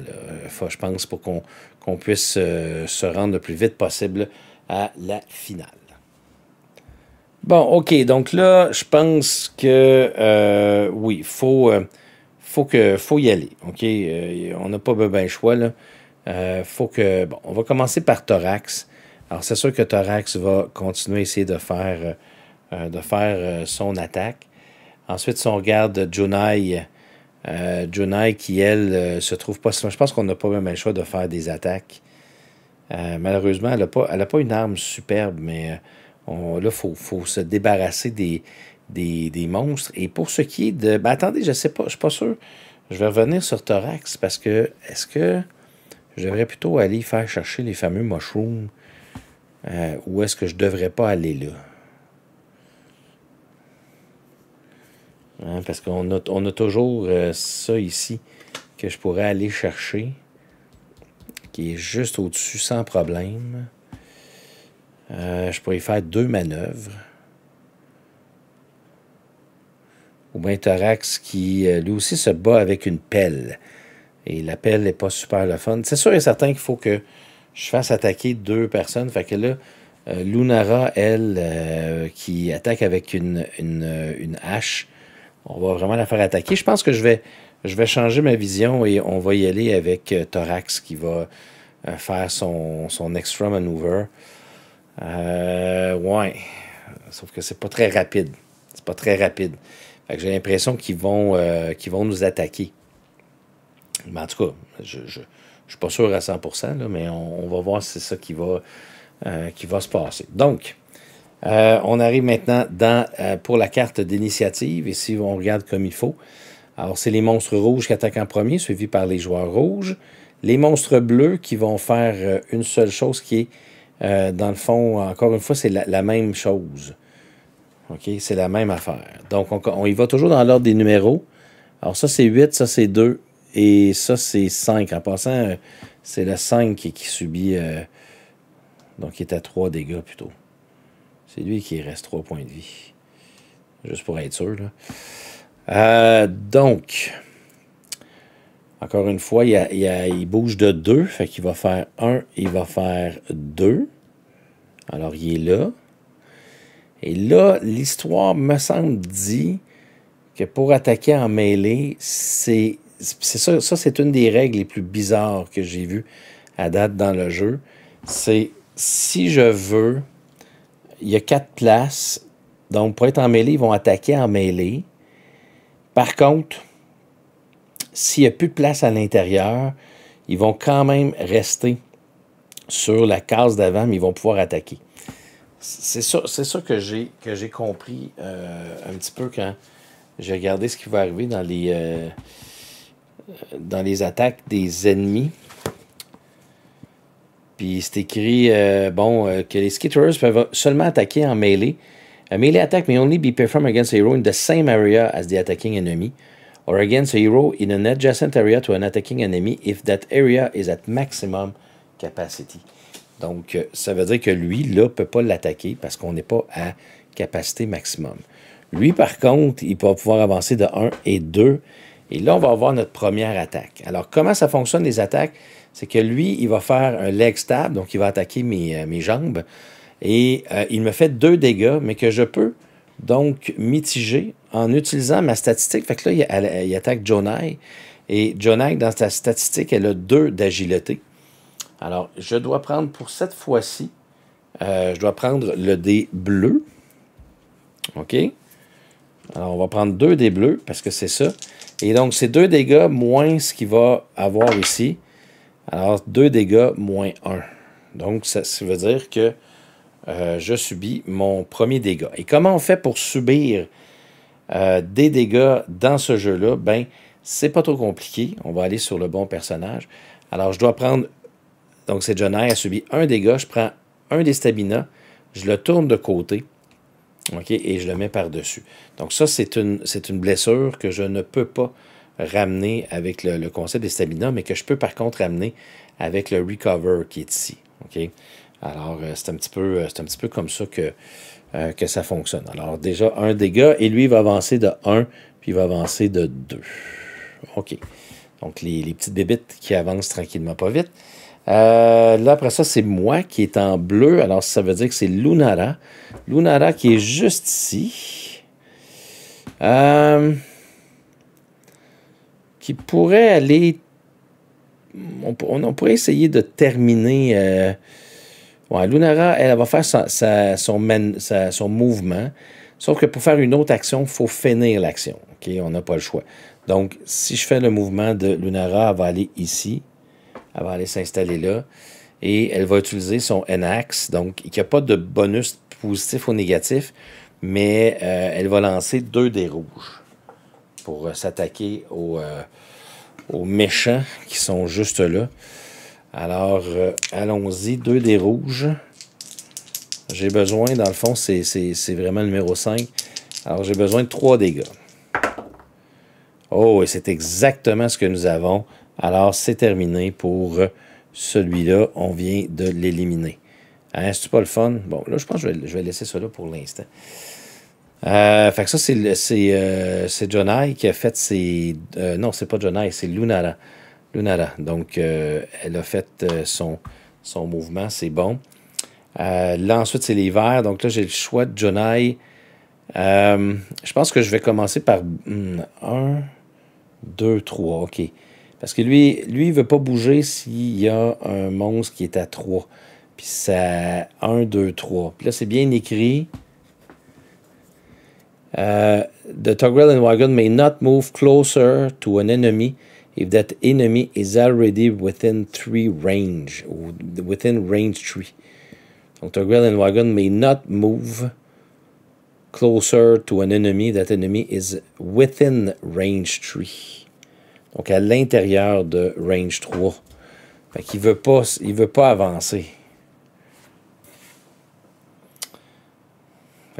je pense pour qu'on puisse se rendre le plus vite possible à la finale. Bon, OK. Donc là, je pense que oui, il faut, faut, que, faut y aller. OK? on n'a pas bien choix. faut que. Bon, on va commencer par Thorax. Alors, c'est sûr que Thorax va continuer à essayer de faire, euh, euh, de faire euh, son attaque. Ensuite, si on regarde Junai, Junai qui, elle, se trouve pas... Je pense qu'on n'a pas même le choix de faire des attaques. malheureusement, elle n'a pas, pas une arme superbe, mais là, il faut, se débarrasser des, des, monstres. Et pour ce qui est de... Ben, attendez, je sais pas, je suis pas sûr. Je vais revenir sur Thorax parce que... Est-ce que je devrais plutôt aller faire chercher les fameux mushrooms euh, où est-ce que je devrais pas aller là? Hein, parce qu'on a, toujours euh, ça ici que je pourrais aller chercher, qui est juste au-dessus sans problème. Euh, je pourrais faire deux manœuvres. Ou bien Thorax qui, lui aussi, se bat avec une pelle. Et la pelle n'est pas super le fun. C'est sûr et certain qu'il faut que je fasse attaquer deux personnes. Fait que là, euh, Lunara, elle, euh, qui attaque avec une, hache, on va vraiment la faire attaquer. Je pense que je vais, je vais changer ma vision et on va y aller avec euh, Thorax qui va faire son, extra maneuver. ouais. Sauf que c'est pas très rapide. C'est pas très rapide. Fait que j'ai l'impression qu'ils vont, vont nous attaquer. Mais en tout cas, je je ne suis pas sûr à 100 mais on, va voir si c'est ça qui va, euh, qui va se passer. Donc, euh, on arrive maintenant euh, pour la carte d'initiative. Ici, on regarde comme il faut. Alors, c'est les monstres rouges qui attaquent en premier, suivis par les joueurs rouges. Les monstres bleus qui vont faire une seule chose qui est, dans le fond, encore une fois, c'est la, même chose. OK? C'est la même affaire. Donc, on, on y va toujours dans l'ordre des numéros. Alors, ça, c'est 8, ça, c'est 2, et ça, c'est 5. En passant, euh, c'est le 5 qui, subit. Euh, donc, il est à 3 dégâts plutôt. C'est lui qui reste 3 points de vie. Juste pour être sûr. Là. Euh, donc, encore une fois, il, il bouge de 2. Fait qu'il va faire 1, il va faire 2. Alors, il est là. Et là, l'histoire me semble dit que pour attaquer en mêlée, c'est c'est ça, ça c'est une des règles les plus bizarres que j'ai vues à date dans le jeu. C'est si je veux, il y a quatre places. Donc, pour être en mêlée, ils vont attaquer en mêlée. Par contre, s'il n'y a plus de place à l'intérieur, ils vont quand même rester sur la case d'avant, mais ils vont pouvoir attaquer. C'est ça, c'est que j'ai compris euh, un petit peu quand j'ai regardé ce qui va arriver dans les. Euh, dans les attaques des ennemis. Puis c'est écrit euh, bon, euh, que les Skitterers peuvent seulement attaquer en melee. A melee attack may only be performed against a hero in the same area as the attacking enemy, or against a hero in an adjacent area to an attacking enemy if that area is at maximum capacity. Donc, euh, ça veut dire que lui, là, ne peut pas l'attaquer parce qu'on n'est pas à capacité maximum. Lui, par contre, il va pouvoir avancer de 1 et 2 et là, on va avoir notre première attaque. Alors, comment ça fonctionne les attaques? C'est que lui, il va faire un leg stab, donc il va attaquer mes, euh, jambes. Et euh, il me fait deux dégâts, mais que je peux donc mitiger en utilisant ma statistique. Fait que là, il, attaque Jonai. Et Jonai, dans sa statistique, elle a deux d'agilité. Alors, je dois prendre pour cette fois-ci, euh, je dois prendre le dé bleu. OK? Alors, on va prendre deux dés bleus parce que c'est ça. Et donc, c'est deux dégâts moins ce qu'il va avoir ici. Alors, deux dégâts moins 1. Donc, ça, veut dire que euh, je subis mon premier dégât. Et comment on fait pour subir euh, des dégâts dans ce jeu-là? Ben, c'est pas trop compliqué. On va aller sur le bon personnage. Alors, je dois prendre... Donc, c'est Jonair a subi un dégât. Je prends un des Stabina. Je le tourne de côté. OK? Et je le mets par-dessus. Donc ça, c'est une, une blessure que je ne peux pas ramener avec le, concept des stamina, mais que je peux par contre ramener avec le recover qui est ici. Alors, euh, c'est un, petit peu, euh, un petit peu comme ça que, euh, que ça fonctionne. Alors, déjà, un dégât, et lui, il va avancer de 1, puis il va avancer de 2. OK. Donc, les, les petites bébites qui avancent tranquillement pas vite. là, après ça, c'est moi qui est en bleu. Alors, ça veut dire que c'est Lunara. Lunara qui est juste ici. Euh, qui pourrait aller. On, pourrait essayer de terminer. Euh, ouais, Lunara, elle, va faire son, son, mouvement. Sauf que pour faire une autre action, il faut finir l'action. On n'a pas le choix. Donc, si je fais le mouvement de Lunara, elle va aller ici. Elle va aller s'installer là. Et elle va utiliser son NAX, donc il n'y a pas de bonus positif ou négatif mais euh, elle va lancer deux dés rouges pour euh, s'attaquer aux, euh, aux, méchants qui sont juste là. Alors, allons-y, deux dés rouges. J'ai besoin, dans le fond, c'est vraiment le numéro 5. Alors, j'ai besoin de trois dégâts. Oh, et c'est exactement ce que nous avons. Alors, c'est terminé pour celui-là. On vient de l'éliminer. Hein, cest pas le fun? Bon, là, je pense que je vais, laisser ça là pour l'instant. Euh, fait que ça, c'est c'est euh, qui a fait ses. Euh, non, c'est pas John c'est Lunara. Lunara. Donc, euh, elle a fait son, son mouvement, c'est bon. là, ensuite, c'est les Donc, là, j'ai le choix de John je pense que je vais commencer par 1, 2, 3. OK. Parce que lui, lui, il ne veut pas bouger s'il y a un monstre qui est à 3. Puis ça. 1, 2, 3. Puis là, c'est bien écrit. Euh, the toggle and wagon may not move closer to an enemy if that enemy is already within three range within range 3. Donc, toggle and wagon may not move closer to an enemy that enemy is within range 3. Donc, à l'intérieur de range 3. Fait qu'il veut pas, il veut pas avancer.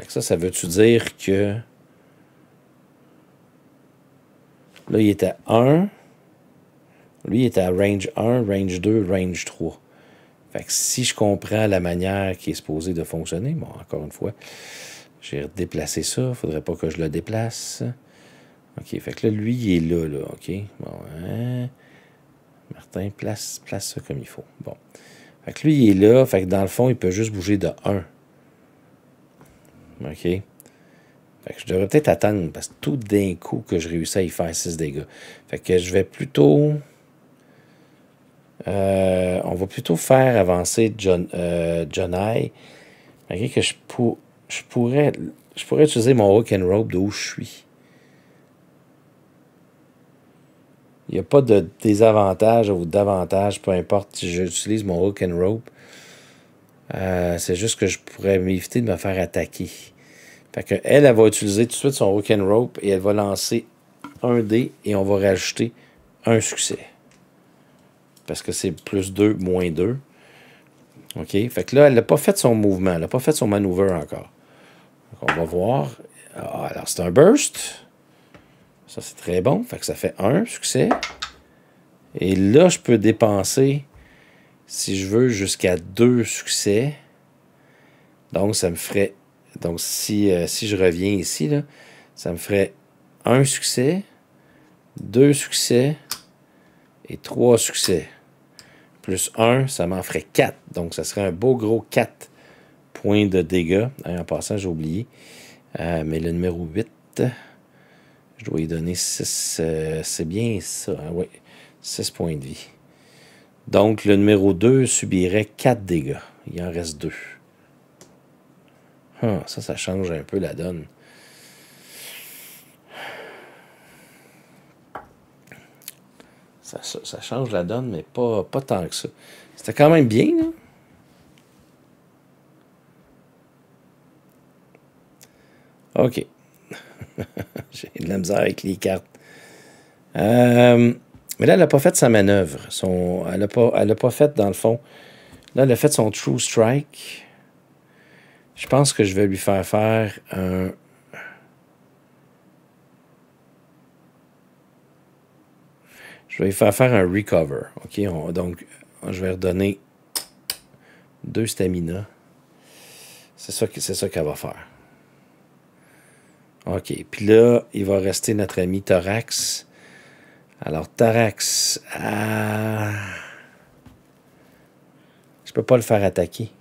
ça, ça veut-tu dire que. Là, il est à 1. Lui, il à range 1, range 2, range 3. Fait que si je comprends la manière qui est supposée de fonctionner, bon, encore une fois, j'ai déplacé ça. il ne Faudrait pas que je le déplace. OK, fait que là, lui, il est là, là. OK, bon, hein? Martin, place, place ça comme il faut. Bon. Fait que lui, il est là. Fait que dans le fond, il peut juste bouger de 1. OK? je devrais peut-être attendre parce que tout d'un coup que je réussis à y faire 6 dégâts. Fait que je vais plutôt. Euh, on va plutôt faire avancer John, euh, que je, je, pourrais, je pourrais utiliser mon hook and rope d'où je suis. Il n'y a pas de désavantage ou d'avantage, peu importe si j'utilise mon hook and rope. Euh, c'est juste que je pourrais m'éviter de me faire attaquer. Fait que elle, va utiliser tout de suite son hook and rope et elle va lancer un dé et on va rajouter un succès. Parce que c'est plus 2, moins 2. OK? Fait que là, elle n'a pas fait son mouvement, elle n'a pas fait son maneuver encore. on va voir. Ah, alors, c'est un burst. Ça, c'est très bon. Fait que ça fait un succès. Et là, je peux dépenser, si je veux, jusqu'à deux succès. Donc, ça me ferait donc, euh, si, je reviens ici, ça me ferait un succès, deux succès et trois succès. Plus un, ça m'en ferait quatre. Donc, ça serait un beau gros 4 points de dégâts. en passant, j'ai oublié. Euh, mais le numéro 8, je dois y donner 6. Euh, c'est bien ça, hein, oui. 6 points de vie. Donc, le numéro 2 subirait 4 dégâts. Il en reste 2. Ah, ça, ça change un peu la donne. Ça, change la donne, mais pas, pas tant que ça. C'était quand même bien, là. OK. (laughs) J'ai de la misère avec les cartes. Euh, mais là, elle n'a pas fait sa manœuvre. Son, elle n'a pas, pas fait, dans le fond. Là, elle a fait son True Strike. Je pense que je vais lui faire faire un. Je vais lui faire faire un recover. OK? donc, je vais redonner deux stamina. C'est ça, c'est ça qu'elle va faire. OK. Puis là, il va rester notre ami Thorax. Alors, Thorax. Ah... Je peux pas le faire attaquer.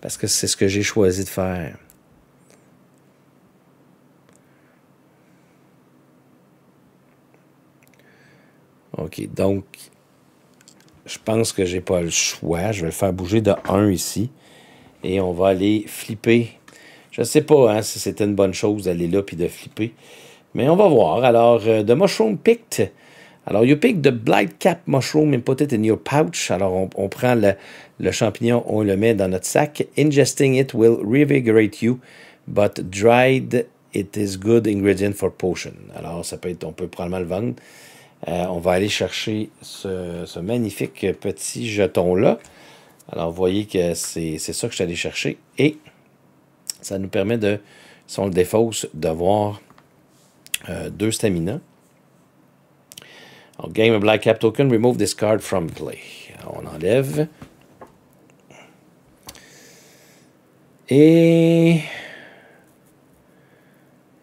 Parce que c'est ce que j'ai choisi de faire. OK, donc, je pense que j'ai pas le choix. Je vais le faire bouger de 1 ici. Et on va aller flipper. Je ne sais pas hein, si c'était une bonne chose d'aller là puis de flipper. Mais on va voir. Alors, euh, de Mushroom Pict, alors, you pick the blight cap mushroom and put it in your pouch. Alors, on, prend le, champignon, on le met dans notre sac. Ingesting it will revigorate you, but dried it is good ingredient for potion. Alors, ça peut être, on peut probablement le vendre. Euh, on va aller chercher ce, magnifique petit jeton-là. Alors, vous voyez que c'est ça que je suis allé chercher. Et ça nous permet de, si on le défausse, d'avoir euh, deux stamina game of black cap token, remove this card from play. on enlève. Et.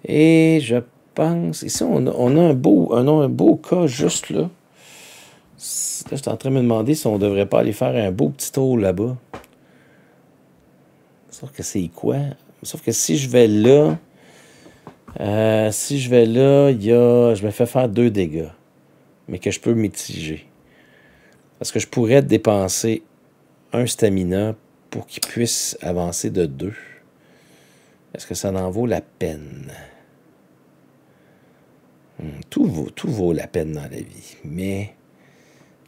Et je pense. Ici, on a, a un, beau, un, un beau cas juste là. Là, je suis en train de me demander si on devrait pas aller faire un beau petit tour là-bas. Sauf que c'est quoi? Sauf que si je vais là, euh, si je vais là, y a, je me fais faire deux dégâts mais que je peux mitiger. Est-ce que je pourrais dépenser un stamina pour qu'il puisse avancer de deux. Est-ce que ça en vaut la peine? Hmm, tout, vaut, tout vaut la peine dans la vie, mais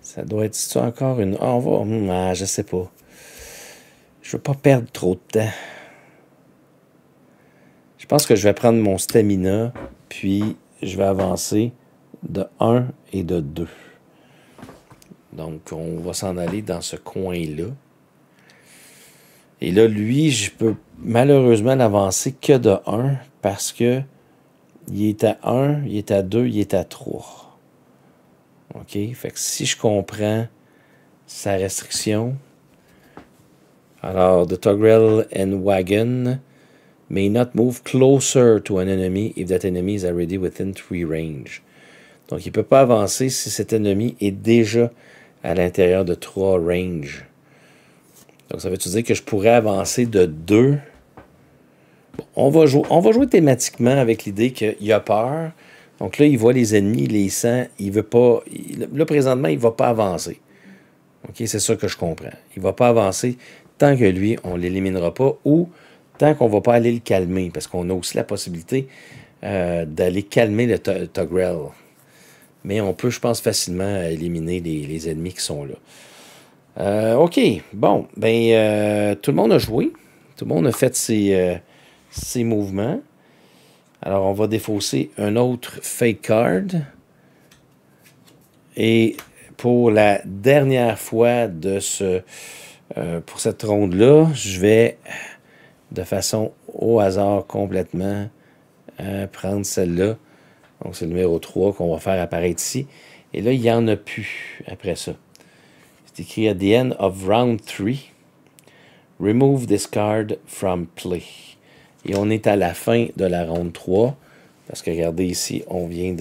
ça doit être encore une... Ah, on va... Hmm, ah, je sais pas. Je veux pas perdre trop de temps. Je pense que je vais prendre mon stamina, puis je vais avancer de 1 et de 2. Donc, on va s'en aller dans ce coin-là. Et là, lui, je peux malheureusement l'avancer que de 1 parce que il est à 1, il est à 2, il est à 3. OK? Fait que si je comprends sa restriction, alors, the Togrel and Wagon may not move closer to an enemy if that enemy is already within 3 range. Donc, il ne peut pas avancer si cet ennemi est déjà à l'intérieur de trois ranges. Donc, ça veut-tu dire que je pourrais avancer de deux? on, va jouer, on va jouer thématiquement avec l'idée qu'il a peur. Donc là, il voit les ennemis, il les sent. Il veut pas... là, présentement, il ne va pas avancer. OK, c'est ça que je comprends. Il ne va pas avancer tant que lui, on ne l'éliminera pas ou tant qu'on ne va pas aller le calmer, parce qu'on a aussi la possibilité euh, d'aller calmer le Togrel mais on peut, je pense, facilement éliminer les, ennemis qui sont là. Euh, OK, bon, ben euh, tout le monde a joué. Tout le monde a fait ses, euh, ses mouvements. Alors, on va défausser un autre fake card. Et pour la dernière fois de ce, pour cette ronde-là, je vais, de façon au hasard complètement, prendre celle-là donc, c'est le numéro 3 qu'on va faire apparaître ici. Et là, il n'y en a plus après ça. C'est écrit « At the end of round 3, remove this card from play ». Et on est à la fin de la ronde 3. Parce que regardez ici, on vient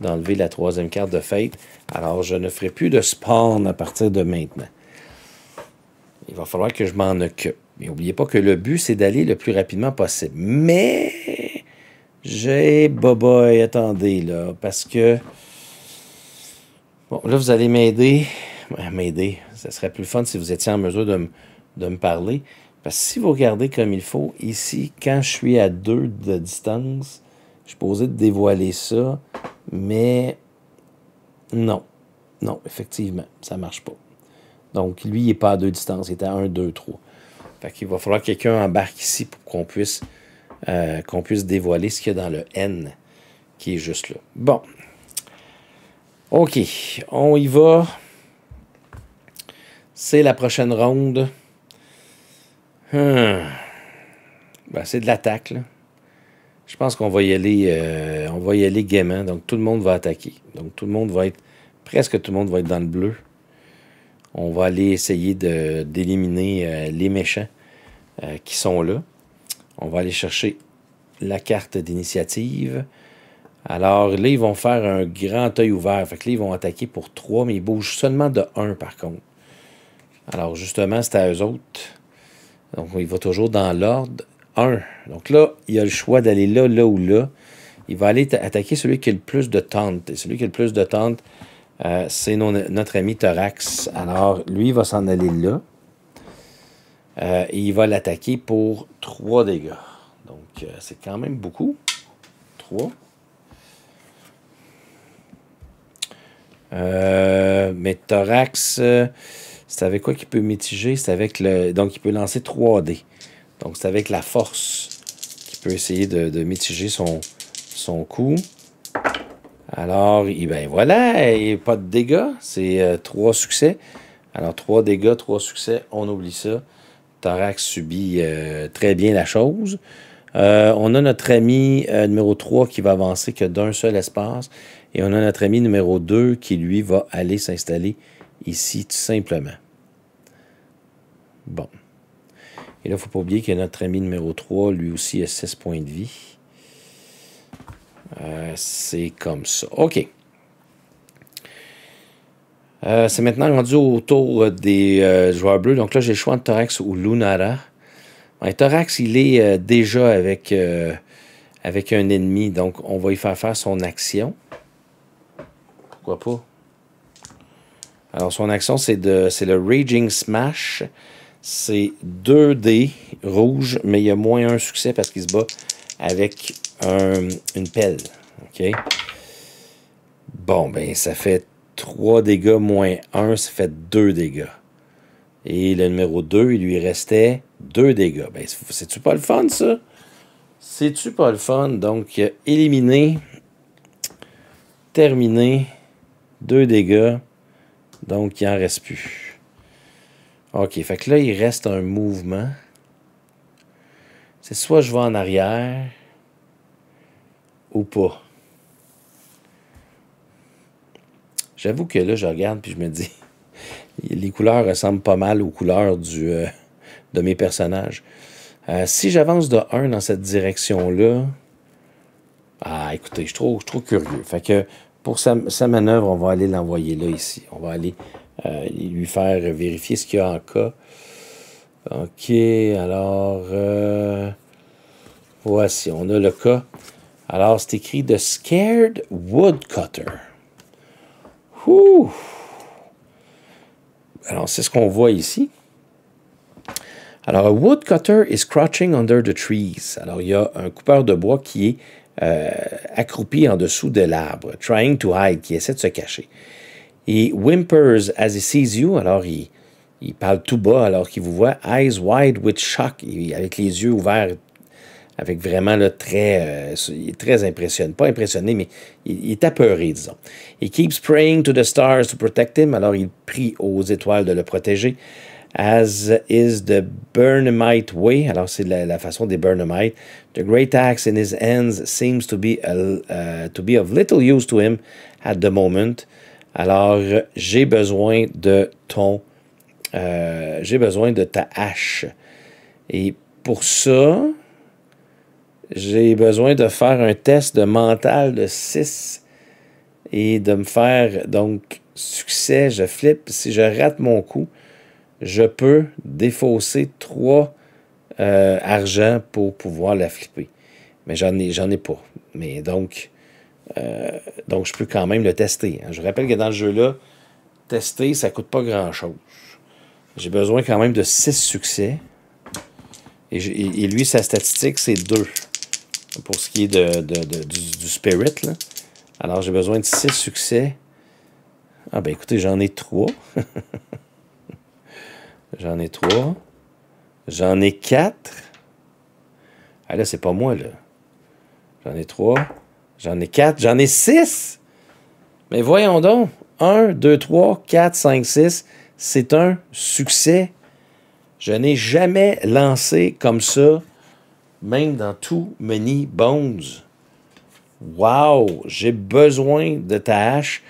d'enlever la troisième carte de fête. Alors, je ne ferai plus de spawn à partir de maintenant. Il va falloir que je m'en occupe. Mais n'oubliez pas que le but, c'est d'aller le plus rapidement possible. Mais j'ai Boboy, attendez là, parce que. Bon, là, vous allez m'aider. M'aider. Ça serait plus fun si vous étiez en mesure de, de me parler. Parce que si vous regardez comme il faut, ici, quand je suis à deux de distance, je suis posé de dévoiler ça, mais non. Non, effectivement, ça ne marche pas. Donc, lui, il n'est pas à deux distances, il est à 1, 2, 3. Fait qu'il va falloir que quelqu'un embarque ici pour qu'on puisse euh, qu'on puisse dévoiler ce qu'il y a dans le N qui est juste là. Bon. OK. On y va. C'est la prochaine ronde. Hum. Ben, c'est de l'attaque. Je pense qu'on va y aller, euh, on va y aller gaiement. Donc tout le monde va attaquer. Donc tout le monde va être, presque tout le monde va être dans le bleu. On va aller essayer d'éliminer euh, les méchants qui sont là. On va aller chercher la carte d'initiative. Alors là, ils vont faire un grand œil ouvert. Fait que là, ils vont attaquer pour 3, mais ils bougent seulement de 1 par contre. Alors justement, c'est à eux autres. Donc il va toujours dans l'ordre 1. Donc là, il a le choix d'aller là, là ou là. Il va aller attaquer celui qui a le plus de tentes. Et celui qui a le plus de tentes, euh, c'est notre ami Thorax. Alors lui, il va s'en aller là. Euh, il va l'attaquer pour 3 dégâts. Donc, euh, c'est quand même beaucoup. 3. Euh, mais Thorax, c'est avec quoi qu'il peut mitiger? C'est avec le. Donc, il peut lancer 3D. Donc, c'est avec la force qu'il peut essayer de, mitiger son, coup. Alors, il ben voilà, et pas de dégâts. C'est 3 succès. Alors, 3 dégâts, 3 succès, on oublie ça. Thorax subit euh, très bien la chose. Euh, on a notre ami euh, numéro 3 qui va avancer que d'un seul espace. Et on a notre ami numéro 2 qui, lui, va aller s'installer ici, tout simplement. Bon. Et là, il ne faut pas oublier que notre ami numéro 3, lui aussi, a 16 points de vie. C'est comme ça. OK. Euh, c'est maintenant rendu autour tour euh, des euh, joueurs bleus. Donc là, j'ai le choix de Thorax ou Lunara. Thorax, il est déjà avec, avec un ennemi, donc on va lui faire faire son action. Pourquoi pas? Alors, son action, c'est le Raging Smash. C'est 2 d rouge, mais il y a moins un succès parce qu'il se bat avec une pelle. OK? Bon, ben, ça fait 3 dégâts moins 1, ça fait 2 dégâts. Et le numéro 2, il lui restait 2 dégâts. Ben, c'est-tu pas le fun, ça? C'est-tu pas le fun? Donc, éliminer, terminé, 2 dégâts. Donc, il en reste plus. OK, fait que là, il reste un mouvement. C'est soit je vais en arrière ou pas. J'avoue que là, je regarde puis je me dis, (laughs) les couleurs ressemblent pas mal aux couleurs du, euh, de mes personnages. Euh, si j'avance de 1 dans cette direction-là, ah, écoutez, je suis trop, curieux. Fait que pour sa, manœuvre, on va aller l'envoyer là, ici. On va aller euh, lui faire vérifier ce qu'il y a en cas. OK, alors, voici, on a le cas. Alors, c'est écrit The Scared Woodcutter. Alors, c'est ce qu'on voit ici. Alors, woodcutter is crouching under the trees. Alors, il y a un coupeur de bois qui est euh, accroupi en dessous de l'arbre, trying to hide, qui essaie de se cacher. He whimpers as he sees you. Alors, il, il parle tout bas alors qu'il vous voit, eyes wide with shock, avec les yeux ouverts avec vraiment le très, euh, très impressionné, pas impressionné, mais il, est apeuré, disons. He keeps praying to the stars to protect him, alors il prie aux étoiles de le protéger. As is the Burnhamite way, alors c'est la, la, façon des Burnhamites. The great axe in his hands seems to be, euh, to be of little use to him at the moment. Alors j'ai besoin de ton, euh, j'ai besoin de ta hache. Et pour ça, j'ai besoin de faire un test de mental de 6 et de me faire donc succès, je flippe. Si je rate mon coup, je peux défausser 3 euh, argent pour pouvoir la flipper. Mais j'en ai, j'en ai pas. Mais donc, euh, donc, je peux quand même le tester. Hein. Je rappelle que dans le jeu-là, tester, ça coûte pas grand-chose. J'ai besoin quand même de 6 succès. Et, et, lui, sa statistique, c'est 2 pour ce qui est de, du, spirit. Alors, j'ai besoin de 6 succès. Ah ben écoutez, j'en ai 3. (laughs) j'en ai 3. J'en ai 4. Ah là, c'est pas moi, là. J'en ai 3. J'en ai 4. J'en ai 6. Mais voyons donc. 1, 2, 3, 4, 5, 6. C'est un succès. Je n'ai jamais lancé comme ça même dans tout many bones. Wow, j'ai besoin de ta hache.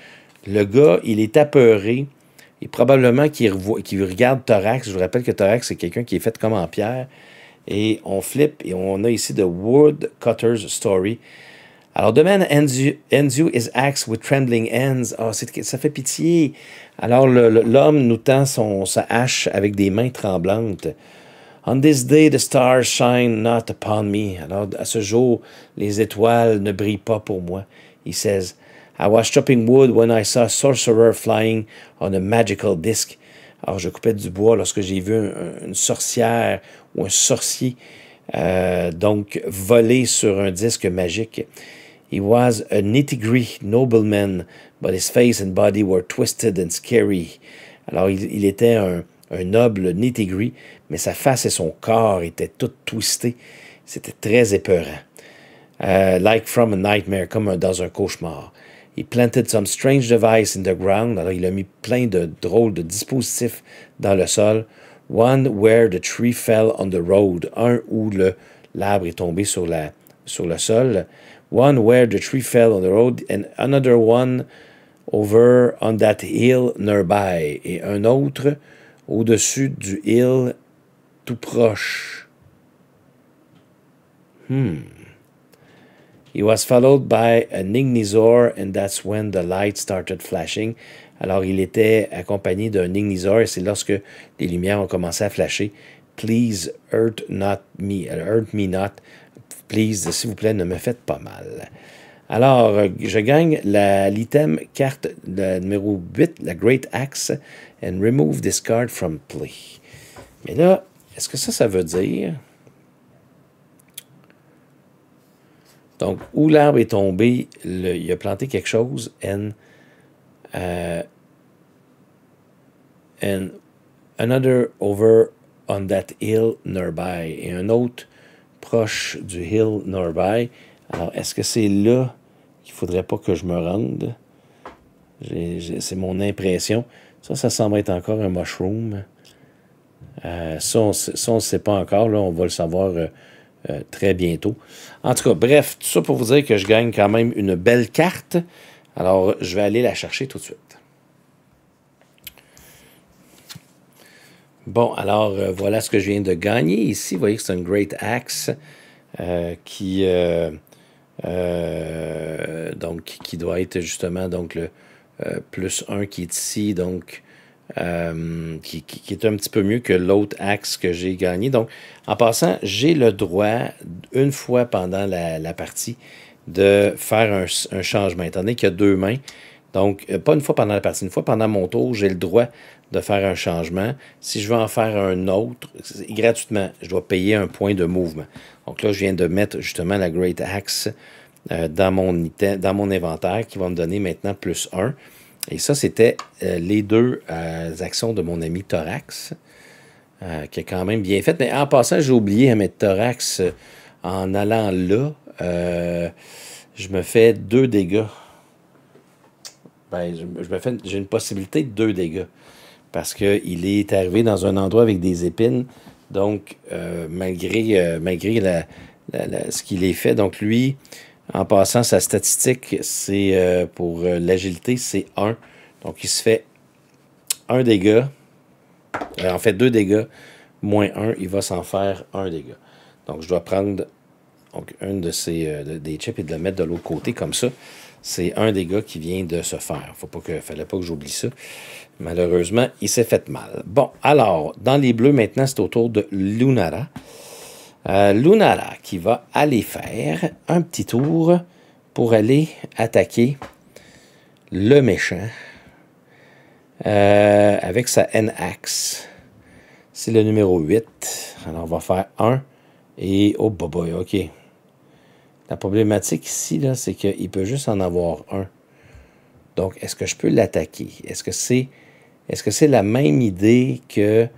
Le gars, il est apeuré. Et probablement qu'il regarde Thorax. Je vous rappelle que Thorax, c'est quelqu'un qui est fait comme en pierre. Et on flippe et on a ici The Woodcutter's Story. Alors, demain, Enzu is axe with trembling hands. Ah, ça fait pitié. Alors, l'homme nous tend son, sa hache avec des mains tremblantes. On this day the stars shine not upon me. Alors, à ce jour, les étoiles ne brillent pas pour moi. He says, I was chopping wood when I saw a sorcerer flying on a magical disc. Alors, je coupais du bois lorsque j'ai vu une sorcière ou un sorcier, euh, donc, voler sur un disque magique. He was a nitty nobleman, but his face and body were twisted and scary. Alors, il, était un, noble nitty-gritty, mais sa face et son corps étaient tout twistés. C'était très épeurant. Euh, like from a nightmare, comme dans un cauchemar. He planted some strange device in the ground. Alors, il a mis plein de drôles de dispositifs dans le sol. One where the tree fell on the road. Un où le, l'arbre est tombé sur, la, sur le sol. One where the tree fell on the road. And another one over on that hill nearby. Et un autre au-dessus du hill tout proche. Hmm. He was followed by an ignisor, and that's when the light started flashing. Alors, il était accompagné d'un ignisor, et c'est lorsque les lumières ont commencé à flasher. Please hurt not me, euh, hurt me not. Please, s'il vous plaît, ne me faites pas mal. Alors, euh, je gagne la l'item carte de numéro 8, la Great Axe, and remove this card from play. Mais là, est-ce que ça, ça veut dire... Donc, où l'arbre est tombé, il a planté quelque chose, euh, and, another over on that hill nearby, et un autre proche du hill nearby. Alors, est-ce que c'est là qu'il ne faudrait pas que je me rende? C'est mon impression. Ça, ça semble être encore un mushroom. Euh, ça, on ne sait pas encore. Là, on va le savoir euh, euh, très bientôt. En tout cas, bref, tout ça pour vous dire que je gagne quand même une belle carte. Alors, je vais aller la chercher tout de suite. Bon, alors, voilà ce que je viens de gagner ici. Vous voyez que c'est un Great Axe qui, donc, qui doit être justement donc, le plus 1 qui est ici. Donc, euh, qui, est un petit peu mieux que l'autre axe que j'ai gagné. Donc, en passant, j'ai le droit, une fois pendant la, partie, de faire un, changement, étant donné qu'il y a deux mains. Donc, euh, pas une fois pendant la partie, une fois pendant mon tour, j'ai le droit de faire un changement. Si je veux en faire un autre, gratuitement, je dois payer un point de mouvement. Donc là, je viens de mettre justement la Great Axe euh, dans, mon dans mon inventaire qui va me donner maintenant plus 1. Et ça, c'était euh, les deux euh, actions de mon ami Thorax, euh, qui est quand même bien fait. Mais en passant, j'ai oublié à mettre Thorax en allant là. je me fais deux dégâts. Ben, je, me fais, j'ai une possibilité de deux dégâts. Parce qu'il est arrivé dans un endroit avec des épines. Donc, malgré, malgré ce qu'il est fait, donc lui, en passant, sa statistique, c'est euh, pour euh, l'agilité, c'est 1. Donc, il se fait un dégât. Euh, en fait, deux dégâts, moins 1, il va s'en faire un dégât. Donc, je dois prendre donc, de ces des chips et de le mettre de l'autre côté comme ça. C'est un dégât qui vient de se faire. Faut pas que, fallait pas que j'oublie ça. Malheureusement, il s'est fait mal. Bon, alors, dans les bleus, maintenant, c'est au tour de Lunara. Euh, Lunala qui va aller faire un petit tour pour aller attaquer le méchant euh, avec sa N-Axe. C'est le numéro 8. Alors, on va faire 1 et... Oh, boy, OK. La problématique ici, là, c'est qu'il peut juste en avoir un. Donc, est-ce que je peux l'attaquer? Est-ce que c'est est -ce c'est la même idée que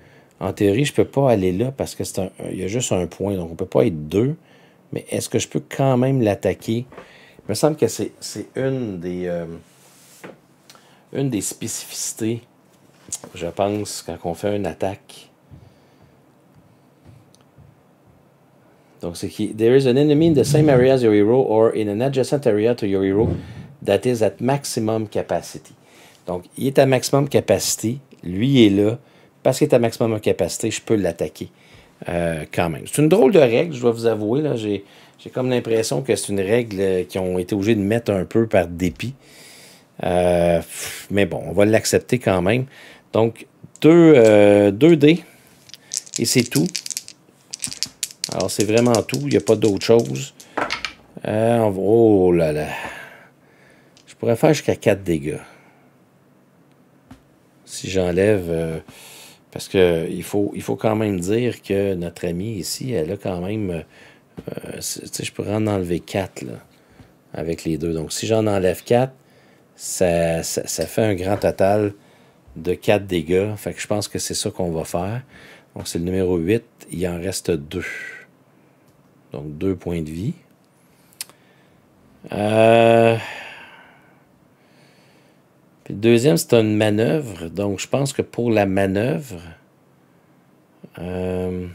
en théorie, je ne peux pas aller là parce que c'est un, il y a juste un point, donc on ne peut pas être deux. Mais est-ce que je peux quand même l'attaquer? Il me semble que c'est, une des euh, une des spécificités, je pense, quand on fait une attaque. Donc, c'est qui? There is an enemy in the same area as your hero or in an adjacent area to your hero that is at maximum capacity. Donc, il est à maximum capacité. Lui est là parce qu'il est à maximum de capacité, je peux l'attaquer euh, quand même. C'est une drôle de règle, je dois vous avouer. Là, j'ai, comme l'impression que c'est une règle euh, qu'ils ont été obligés de mettre un peu par dépit. Euh, mais bon, on va l'accepter quand même. Donc, 2 euh, dés et c'est tout. Alors, c'est vraiment tout. Il n'y a pas d'autre chose. oh là là. Je pourrais faire jusqu'à 4 dégâts. Si j'enlève... Parce qu'il euh, faut, il faut quand même dire que notre amie ici, elle a quand même. Euh, euh, tu sais, je pourrais en enlever 4 là, avec les deux. Donc, si j'en enlève 4, ça, ça, fait un grand total de 4 dégâts. Fait que je pense que c'est ça qu'on va faire. Donc, c'est le numéro 8. Il en reste 2. Donc, deux points de vie. Euh, puis le deuxième, c'est une manœuvre. Donc, je pense que pour la manœuvre, euh,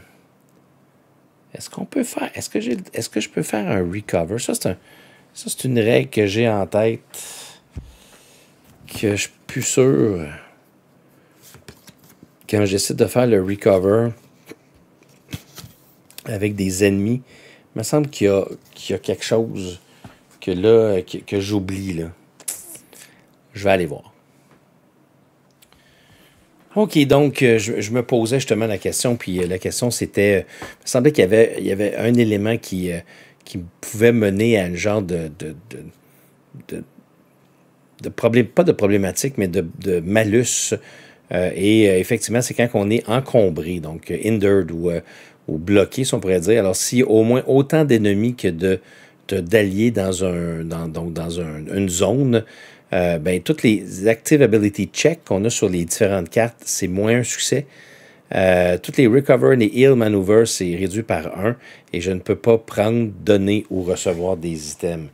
est-ce qu'on peut faire. Est-ce que, est que, je peux faire un recover? Ça, c'est une règle que j'ai en tête que je suis plus sûr. Quand j'essaie de faire le recover avec des ennemis, il me semble qu'il y, a quelque chose que là que j'oublie là. Je vais aller voir. OK, donc euh, je, me posais justement la question, puis euh, la question c'était, euh, il me semblait qu'il y avait, il y avait un élément qui, qui pouvait mener à un genre de, de, problème, pas de problématique, mais de, malus. et effectivement, c'est quand on est encombré, donc hindered ou, bloqué, si on pourrait dire. Alors, s'il y a au moins autant d'ennemis que de d'alliés dans, un, dans, une zone, euh, Bien, toutes les Active Ability Check qu'on a sur les différentes cartes, c'est moins un succès. Euh, toutes les Recover et les Heal Maneuver, c'est réduit par un. et je ne peux pas prendre, donner ou recevoir des items.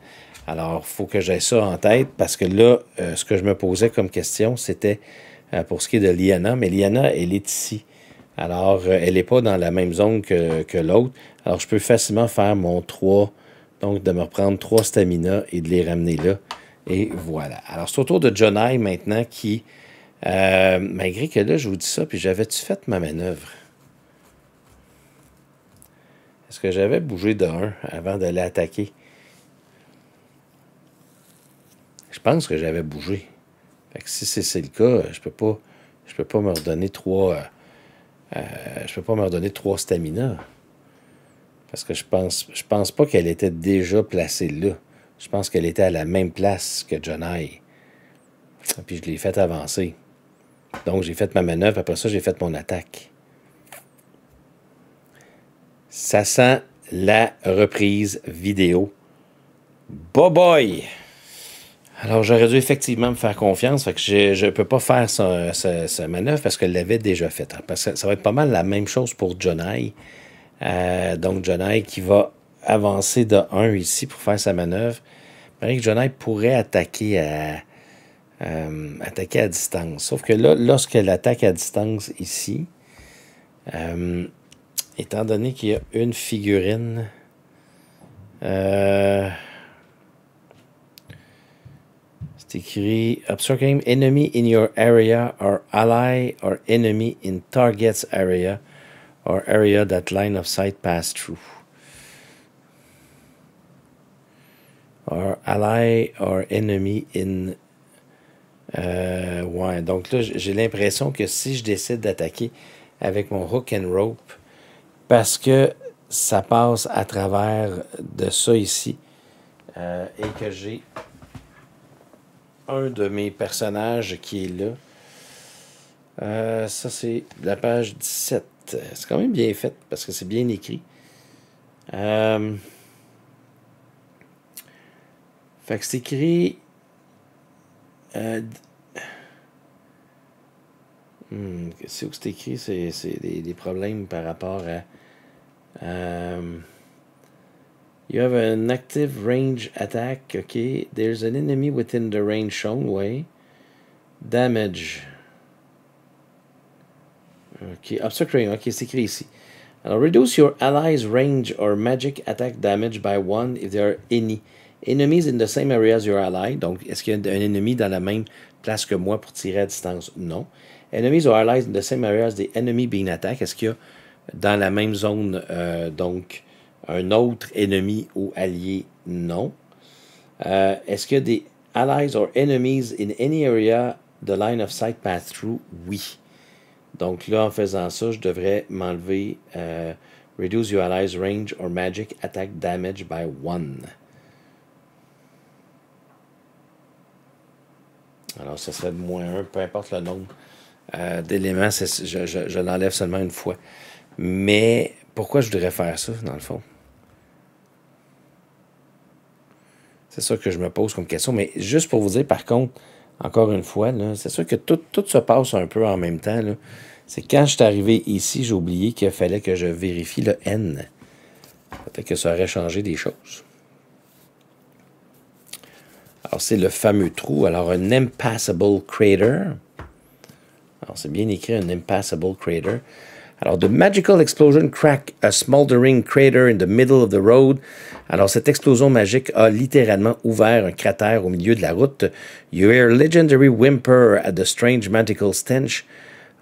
Alors, il faut que j'aie ça en tête parce que là, euh, ce que je me posais comme question, c'était pour ce qui est de Liana, mais Liana, elle est ici. Alors, elle n'est pas dans la même zone que, que l'autre. Alors, je peux facilement faire mon 3, donc de me reprendre 3 stamina et de les ramener là. Et voilà. Alors, c'est au tour de Jonai, maintenant qui, euh, malgré que là, je vous dis ça, puis j'avais-tu fait ma manœuvre? Est-ce que j'avais bougé d'un avant de l'attaquer? Je pense que j'avais bougé. Fait que si c'est le cas, je peux pas, je peux pas me redonner trois, euh, je peux pas me redonner trois stamina. Parce que je pense, je pense pas qu'elle était déjà placée là. Je pense qu'elle était à la même place que Jonai. Puis je l'ai fait avancer. Donc j'ai fait ma manœuvre, après ça j'ai fait mon attaque. Ça sent la reprise vidéo. Bo boy! Alors j'aurais dû effectivement me faire confiance, que je ne peux pas faire ce, ce, manœuvre parce qu'elle l'avait déjà fait. Parce que ça va être pas mal la même chose pour Jonai. Euh, donc John qui va avancer de 1 ici pour faire sa manœuvre, Marie Jonai pourrait attaquer à, euh, attaquer à distance. Sauf que là, lorsqu'elle attaque à distance ici, euh, étant donné qu'il y a une figurine, euh, c'est écrit Obscure enemy in your area or ally or enemy in target's area or area that line of sight pass through. or ally or enemy in. Euh, donc là, j'ai l'impression que si je décide d'attaquer avec mon hook and rope, parce que ça passe à travers de ça ici, euh, et que j'ai un de mes personnages qui est là. Euh, ça, c'est la page 17. C'est quand même bien fait parce que c'est bien écrit. Euh, fait que c'est écrit. Euh, hmm, c'est où c'est écrit? C'est des, des, problèmes par rapport à. Euh, you have an active range attack. OK. There's an enemy within the range shown. way. Damage. OK. obstructing, OK, c'est écrit ici. Alors, reduce your allies' range or magic attack damage by one if there are any. Enemies in the same area as your ally. Donc, est-ce qu'il y a un ennemi dans la même place que moi pour tirer à distance? Non. Enemies or allies in the same area as the enemy being attacked. Est-ce qu'il y a dans la même zone, euh, donc, un autre ennemi ou allié? Non. Euh, est-ce qu'il y a des allies or enemies in any area the line of sight path through? Oui. Donc là, en faisant ça, je devrais m'enlever euh, Reduce your allies' range or magic attack damage by one. Alors, ce serait de moins 1, peu importe le nombre euh, d'éléments. Je, l'enlève seulement une fois. Mais pourquoi je voudrais faire ça, dans le fond? C'est ça que je me pose comme question. Mais juste pour vous dire, par contre, encore une fois, c'est sûr que tout, tout, se passe un peu en même temps. C'est quand je suis arrivé ici, j'ai oublié qu'il fallait que je vérifie le N. Peut-être que ça aurait changé des choses. Alors, c'est le fameux trou. Alors, un impassable crater. Alors, c'est bien écrit, un impassable crater. Alors, the magical explosion crack a smoldering crater in the middle of the road. Alors, cette explosion magique a littéralement ouvert un cratère au milieu de la route. You hear legendary whimper at the strange magical stench.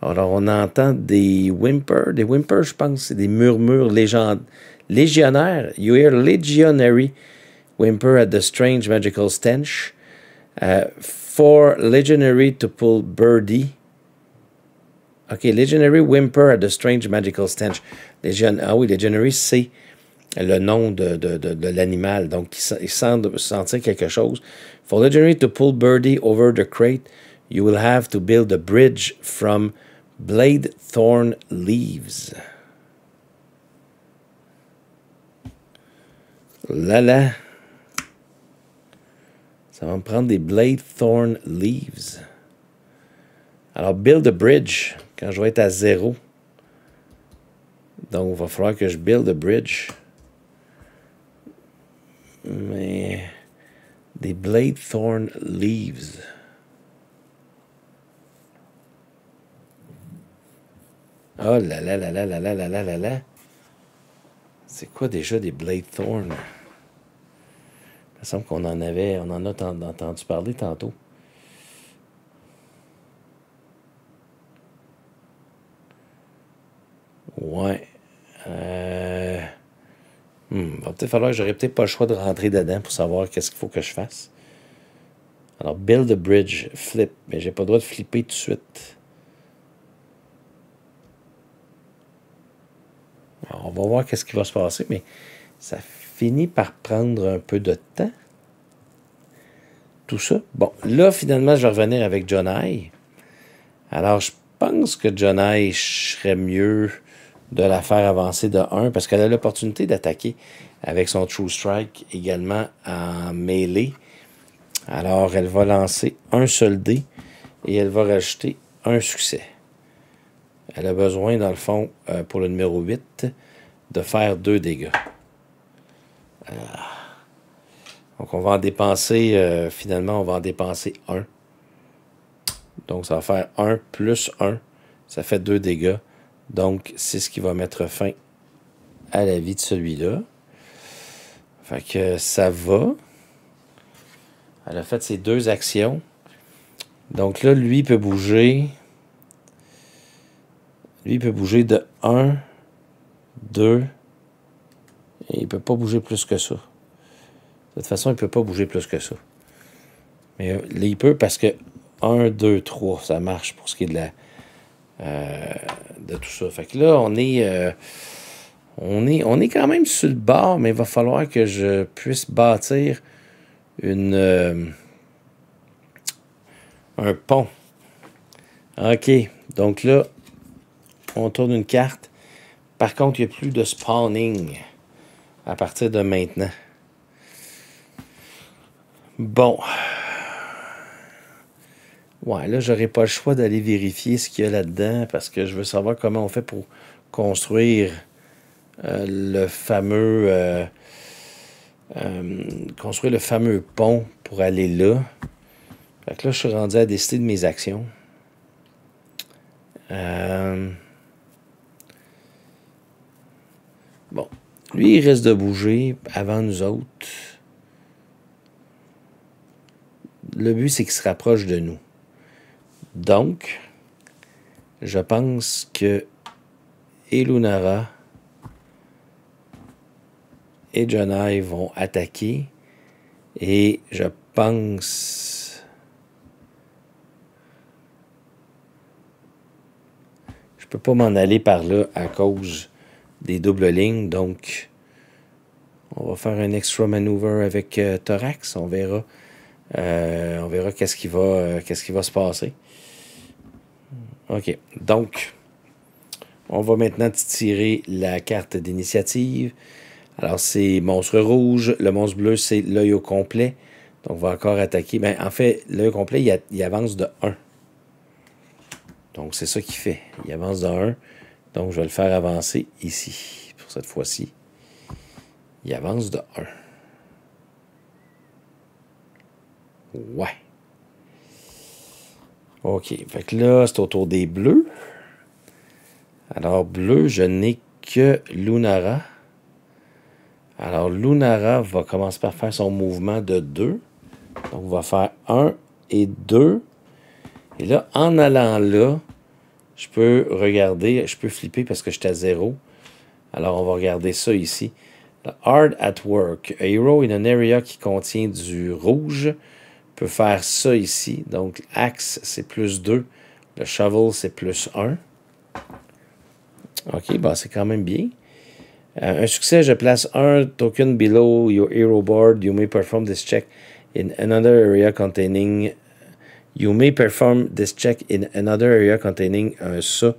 Alors, on entend des whimper, des whimper, je pense, c'est des murmures légionnaires. You hear legionary whimper at the strange magical stench. Uh, for legendary to pull birdie. Okay, legendary whimper at the strange magical stench. ah oui, legendary, c'est le nom de, de, de, l'animal. Donc, il, sent sentir quelque chose. For legendary to pull birdie over the crate, you will have to build a bridge from blade thorn leaves. la. On va me prendre des Blade Thorn Leaves. Alors, build a bridge quand je vais être à zéro. Donc, il va falloir que je build a bridge. Mais des Blade Thorn Leaves. Oh là là là là là là là là là là. C'est quoi déjà des Blade Thorn? me semble qu'on en avait, on en a entendu parler tantôt. Ouais. Euh... Hmm, va peut-être falloir, j'aurais peut-être pas le choix de rentrer dedans pour savoir qu'est-ce qu'il faut que je fasse. Alors, build a bridge, flip, mais j'ai pas le droit de flipper tout de suite. on va voir qu'est-ce qui va se passer, mais ça fait Fini par prendre un peu de temps. Tout ça. Bon, là, finalement, je vais revenir avec John Alors, je pense que John serait mieux de la faire avancer de 1 parce qu'elle a l'opportunité d'attaquer avec son True Strike également en mêlée. Alors, elle va lancer un seul dé et elle va rajouter un succès. Elle a besoin, dans le fond, euh, pour le numéro 8, de faire deux dégâts. Euh, donc, on va en dépenser, euh, finalement, on va en dépenser 1. Donc, ça va faire 1 plus 1. Ça fait deux dégâts. Donc, c'est ce qui va mettre fin à la vie de celui-là. Fait que ça va. Elle a fait ses deux actions. Donc là, lui peut bouger. Lui peut bouger de 1, 2, il ne peut pas bouger plus que ça. De toute façon, il ne peut pas bouger plus que ça. Mais il euh, peut parce que 1, 2, 3, ça marche pour ce qui est de la. Euh, de tout ça. Fait que là, on est, euh, on est. On est quand même sur le bord, mais il va falloir que je puisse bâtir une. un pont. OK. Donc là, on tourne une carte. Par contre, il n'y a plus de spawning à partir de maintenant. Bon. Ouais, là, j'aurais pas le choix d'aller vérifier ce qu'il y a là-dedans parce que je veux savoir comment on fait pour construire euh, le fameux. Euh, euh, construire le fameux pont pour aller là. Fait que là, je suis rendu à décider de mes actions. Bon, lui, il reste de bouger avant nous autres. Le but, c'est qu'il se rapproche de nous. Donc, je pense que Elunara et Jonai vont attaquer. Et je pense. Je peux pas m'en aller par là à cause des doubles lignes. Donc, on va faire un extra maneuver avec euh, Thorax. On verra. Euh, on verra qu'est-ce qui, va, euh, qui va se passer. OK. Donc, on va maintenant tirer la carte d'initiative. Alors, c'est monstre rouge. Le monstre bleu, c'est l'œil au complet. Donc, on va encore attaquer. Mais ben, en fait, l'œil au complet, il, il, avance de 1. Donc, c'est ça qu'il fait. Il avance de 1. Donc, je vais le faire avancer ici, pour cette fois-ci. Il avance de 1. Ouais. OK. Fait là, c'est autour des bleus. Alors, bleu, je n'ai que Lunara. Alors, Lunara va commencer par faire son mouvement de 2. Donc, on va faire 1 et 2. Et là, en allant là, je peux regarder, je peux flipper parce que je à zéro. Alors, on va regarder ça ici. Hard at work. A hero in an area qui contient du rouge peut faire ça ici. Donc, axe, c'est plus 2. Le shovel, c'est plus 1. OK, bah, c'est quand même bien. Euh, un succès, je place un token below your hero board. You may perform this check in another area containing You may perform this check in another area containing un ça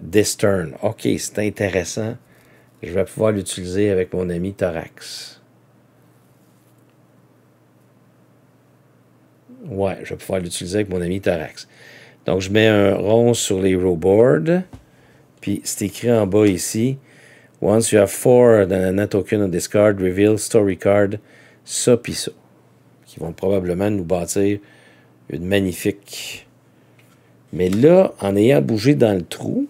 this turn. OK, c'est intéressant. Je vais pouvoir l'utiliser avec mon ami Thorax. Ouais, je vais pouvoir l'utiliser avec mon ami Thorax. Donc, je mets un rond sur les row Puis, c'est écrit en bas ici. Once you have four a net token on discard, reveal story card, ça puis ça qui vont probablement nous bâtir une magnifique. Mais là, en ayant bougé dans le trou,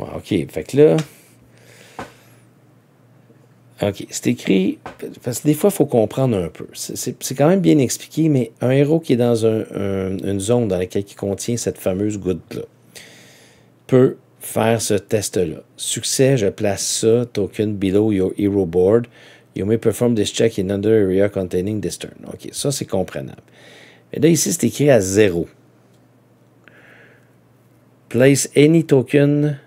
OK, fait que là, OK, c'est écrit, parce que des fois, il faut comprendre un peu. C'est quand même bien expliqué, mais un héros qui est dans une zone dans laquelle il contient cette fameuse goutte-là peut faire ce test-là. Succès, je place ça, token below your hero board. You may perform this check in another area containing this turn. OK, ça, c'est comprenable. Mais là, ici, c'est écrit à zéro. Place any token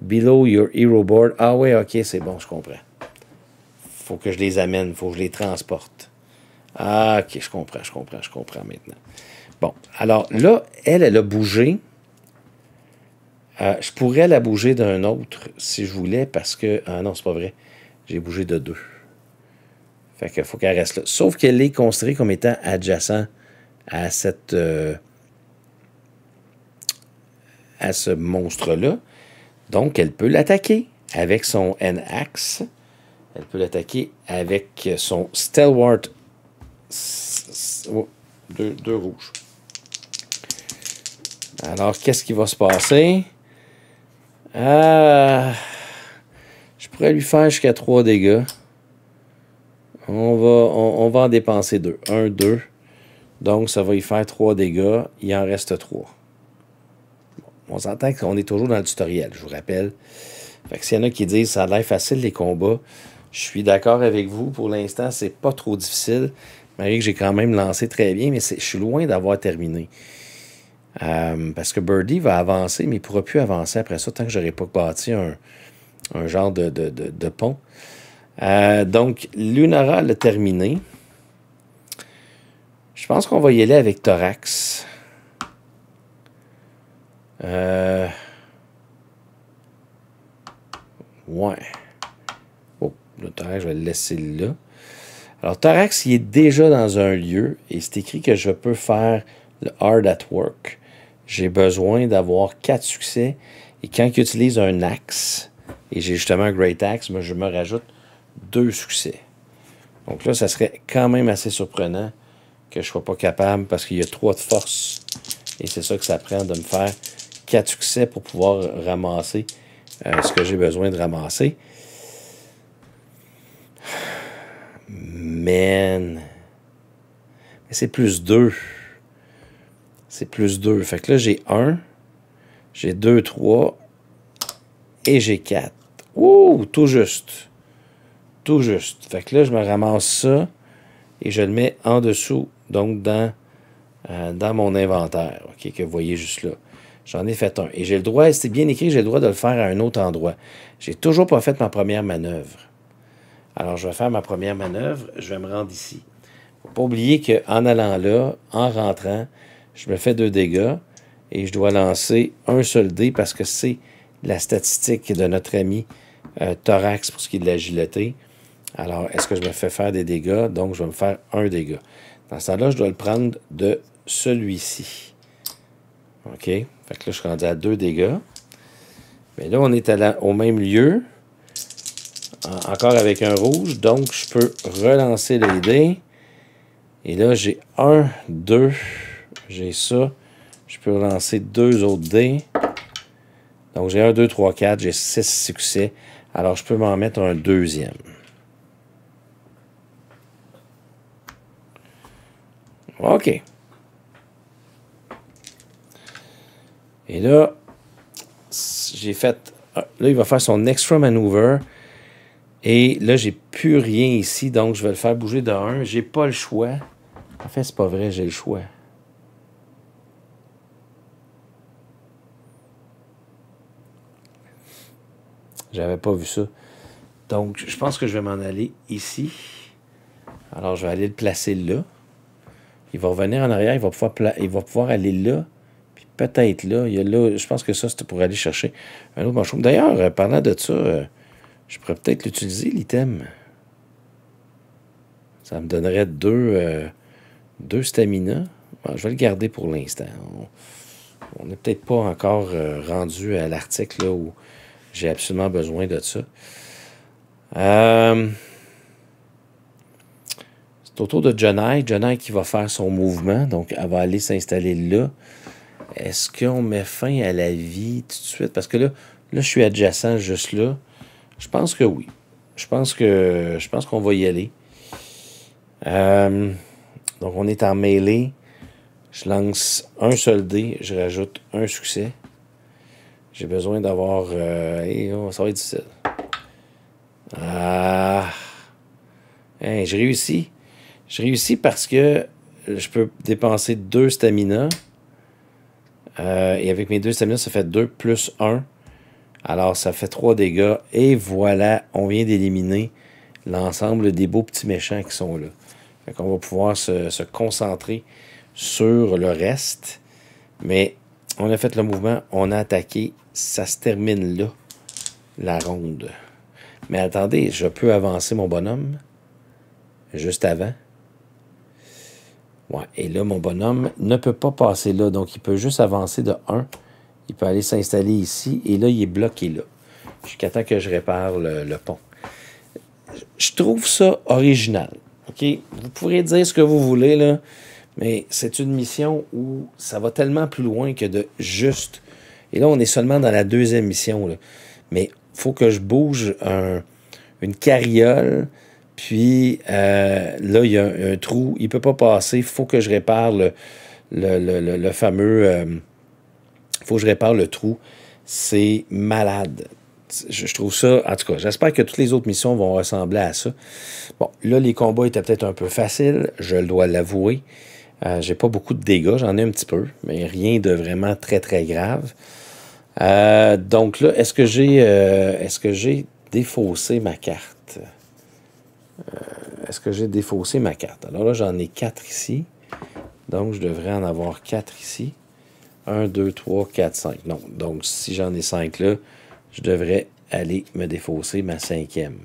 below your hero board. Ah ouais, OK, c'est bon, je comprends faut que je les amène, Il faut que je les transporte. Ah, ok, je comprends, je comprends, je comprends maintenant. Bon, alors là, elle, elle a bougé. Euh, je pourrais la bouger d'un autre si je voulais parce que. Ah non, c'est pas vrai. J'ai bougé de deux. Fait qu'il faut qu'elle reste là. Sauf qu'elle est considérée comme étant adjacent à cette. Euh, à ce monstre-là. Donc, elle peut l'attaquer avec son N-axe. Elle peut l'attaquer avec son Stalwart. 2 deux, Alors, qu'est-ce qui va se passer? Euh, je pourrais lui faire jusqu'à 3 dégâts. On va, on, va en dépenser 2. 1, 2. Donc, ça va lui faire 3 dégâts. Il en reste 3. On s'entend qu'on est toujours dans le tutoriel, je vous rappelle. Fait que s'il y en a qui disent ça a l'air facile les combats, je suis d'accord avec vous. Pour l'instant, c'est pas trop difficile. Malgré que j'ai quand même lancé très bien, mais je suis loin d'avoir terminé. Euh, parce que Birdie va avancer, mais il ne pourra plus avancer après ça tant que je n'aurai pas bâti un, genre de, pont. Euh, donc, Lunara l'a terminé. Je pense qu'on va y aller avec Thorax. Euh, ouais. Le thorax, je vais le laisser là. Alors, thorax, il est déjà dans un lieu et c'est écrit que je peux faire le hard at work. J'ai besoin d'avoir quatre succès et quand j'utilise un axe, et j'ai justement un great axe, je me rajoute deux succès. Donc là, ça serait quand même assez surprenant que je ne sois pas capable parce qu'il y a trois de force. Et c'est ça que ça prend de me faire quatre succès pour pouvoir ramasser euh, ce que j'ai besoin de ramasser. Man. Mais c'est plus 2. C'est plus 2. Fait que là, j'ai 1, j'ai 2, 3 et j'ai 4. Ouh, tout juste. Tout juste. Fait que là, je me ramasse ça et je le mets en dessous, donc dans, euh, dans mon inventaire, Ok, que vous voyez juste là. J'en ai fait un. Et j'ai le droit, c'est bien écrit, j'ai le droit de le faire à un autre endroit. J'ai toujours pas fait ma première manœuvre. Alors, je vais faire ma première manœuvre. Je vais me rendre ici. Il ne faut pas oublier qu'en allant là, en rentrant, je me fais deux dégâts et je dois lancer un seul dé parce que c'est la statistique de notre ami euh, Thorax pour ce qui est de l'agilité. Alors, est-ce que je me fais faire des dégâts? Donc, je vais me faire un dégât. Dans ce temps-là, je dois le prendre de celui-ci. OK? Fait que là, je suis rendu à deux dégâts. Mais là, on est au même lieu encore avec un rouge. Donc, je peux relancer les dés. Et là, j'ai un, deux. J'ai ça. Je peux relancer deux autres dés. Donc, j'ai un, deux, trois, quatre. J'ai six succès. Alors, je peux m'en mettre un deuxième. OK. Et là, j'ai fait... Là, il va faire son extra maneuver. Et là, j'ai plus rien ici, donc je vais le faire bouger de 1. J'ai pas le choix. En fait, c'est pas vrai, j'ai le choix. J'avais pas vu ça. Donc, je pense que je vais m'en aller ici. Alors, je vais aller le placer là. Il va revenir en arrière, il va pouvoir, il va pouvoir aller là. Puis peut-être là. Il là. Je pense que ça, c'était pour aller chercher un autre manchon. D'ailleurs, euh, parlant de ça. Euh, je pourrais peut-être l'utiliser, l'item. Ça me donnerait deux, euh, deux stamina. je vais le garder pour l'instant. On n'est peut-être pas encore euh, rendu à l'article où j'ai absolument besoin de ça. Euh, C'est autour de Jonai. Jonai qui va faire son mouvement. Donc, elle va aller s'installer là. Est-ce qu'on met fin à la vie tout de suite? Parce que là, là je suis adjacent juste là. Je pense que oui. Je pense que je pense qu'on va y aller. Euh, donc on est en mêlée. Je lance un seul dé, je rajoute un succès. J'ai besoin d'avoir. Euh, oh, ça va être difficile. Ah. je réussis. Je réussis parce que je peux dépenser deux stamina. Euh, et avec mes deux stamina, ça fait 2 plus 1. Alors, ça fait trois dégâts. Et voilà, on vient d'éliminer l'ensemble des beaux petits méchants qui sont là. Fait qu'on va pouvoir se, concentrer sur le reste. Mais on a fait le mouvement, on a attaqué. Ça se termine là, la ronde. Mais attendez, je peux avancer mon bonhomme juste avant. Ouais, et là, mon bonhomme ne peut pas passer là, donc il peut juste avancer de 1. Il peut aller s'installer ici et là, il est bloqué là, jusqu'à temps que je répare le, pont. Je trouve ça original. OK? Vous pourrez dire ce que vous voulez, là, mais c'est une mission où ça va tellement plus loin que de juste. Et là, on est seulement dans la deuxième mission. Mais Mais faut que je bouge une carriole. Puis euh, là, il y a un, trou, il ne peut pas passer. Il faut que je répare le, fameux euh, il faut que je répare le trou. C'est malade. Je trouve ça, en tout cas, j'espère que toutes les autres missions vont ressembler à ça. Bon, là, les combats étaient peut-être un peu faciles, je dois l'avouer. Euh, j'ai pas beaucoup de dégâts, j'en ai un petit peu, mais rien de vraiment très, très grave. Euh, donc là, est-ce que j'ai euh, est-ce que j'ai défaussé ma carte? Euh, est-ce que j'ai défaussé ma carte? Alors là, j'en ai quatre ici. Donc, je devrais en avoir quatre ici. 1, 2, 3, 4, 5. Non. Donc, si j'en ai 5 là, je devrais aller me défausser ma cinquième.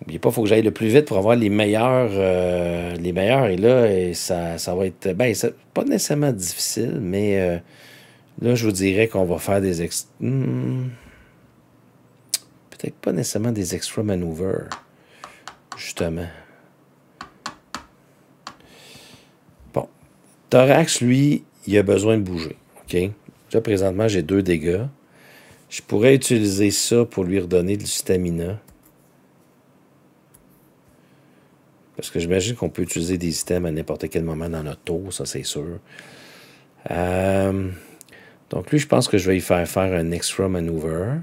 N'oubliez pas, il faut que j'aille le plus vite pour avoir les meilleurs. Euh, les meilleurs. Et là, ça, va être. Ben, pas nécessairement difficile, mais euh, là, je vous dirais qu'on va faire des. Ex... Hmm, peut-être pas nécessairement des extra maneuvers. Justement. Thorax, lui, il a besoin de bouger. OK? Là, présentement, j'ai deux dégâts. Je pourrais utiliser ça pour lui redonner du stamina. Parce que j'imagine qu'on peut utiliser des items à n'importe quel moment dans notre tour, ça c'est sûr. Euh, donc lui, je pense que je vais lui faire faire un extra maneuver.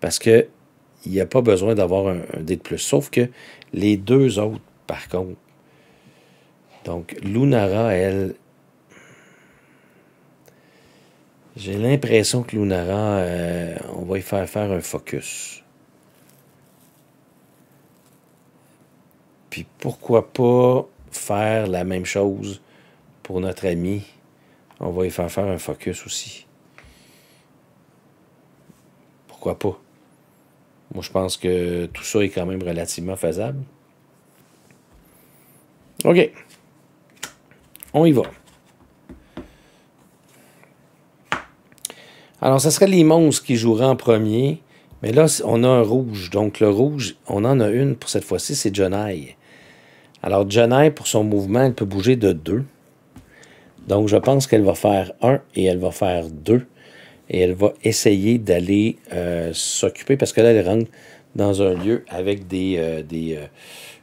Parce que il n'y a pas besoin d'avoir un, un dé de plus. Sauf que les deux autres, par contre, donc, Lunara, elle. J'ai l'impression que Lunara, euh, on va y faire faire un focus. Puis pourquoi pas faire la même chose pour notre ami? On va y faire faire un focus aussi. Pourquoi pas? Moi, je pense que tout ça est quand même relativement faisable. OK. On y va. Alors, ça serait les monstres qui joueraient en premier. Mais là, on a un rouge. Donc, le rouge, on en a une pour cette fois-ci, c'est Jonai. Alors, Jonai, pour son mouvement, elle peut bouger de deux. Donc, je pense qu'elle va faire un et elle va faire deux. Et elle va essayer d'aller euh, s'occuper, parce que là, elle rentre dans un lieu avec des... Euh, des euh,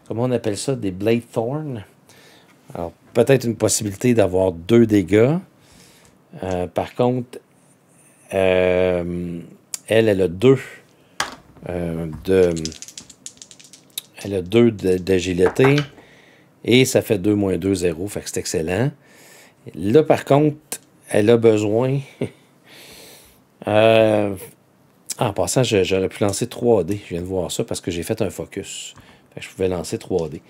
comment on appelle ça? Des blade thorns. Alors, peut-être une possibilité d'avoir deux dégâts. Euh, par contre, euh, elle, elle a deux euh, de. Elle a deux d'agilité. Et ça fait 2 moins 2, 0. Fait que c'est excellent. Là, par contre, elle a besoin. (laughs) en passant, j'aurais pu lancer 3D. Je viens de voir ça parce que j'ai fait un focus. Fait que je pouvais lancer 3D.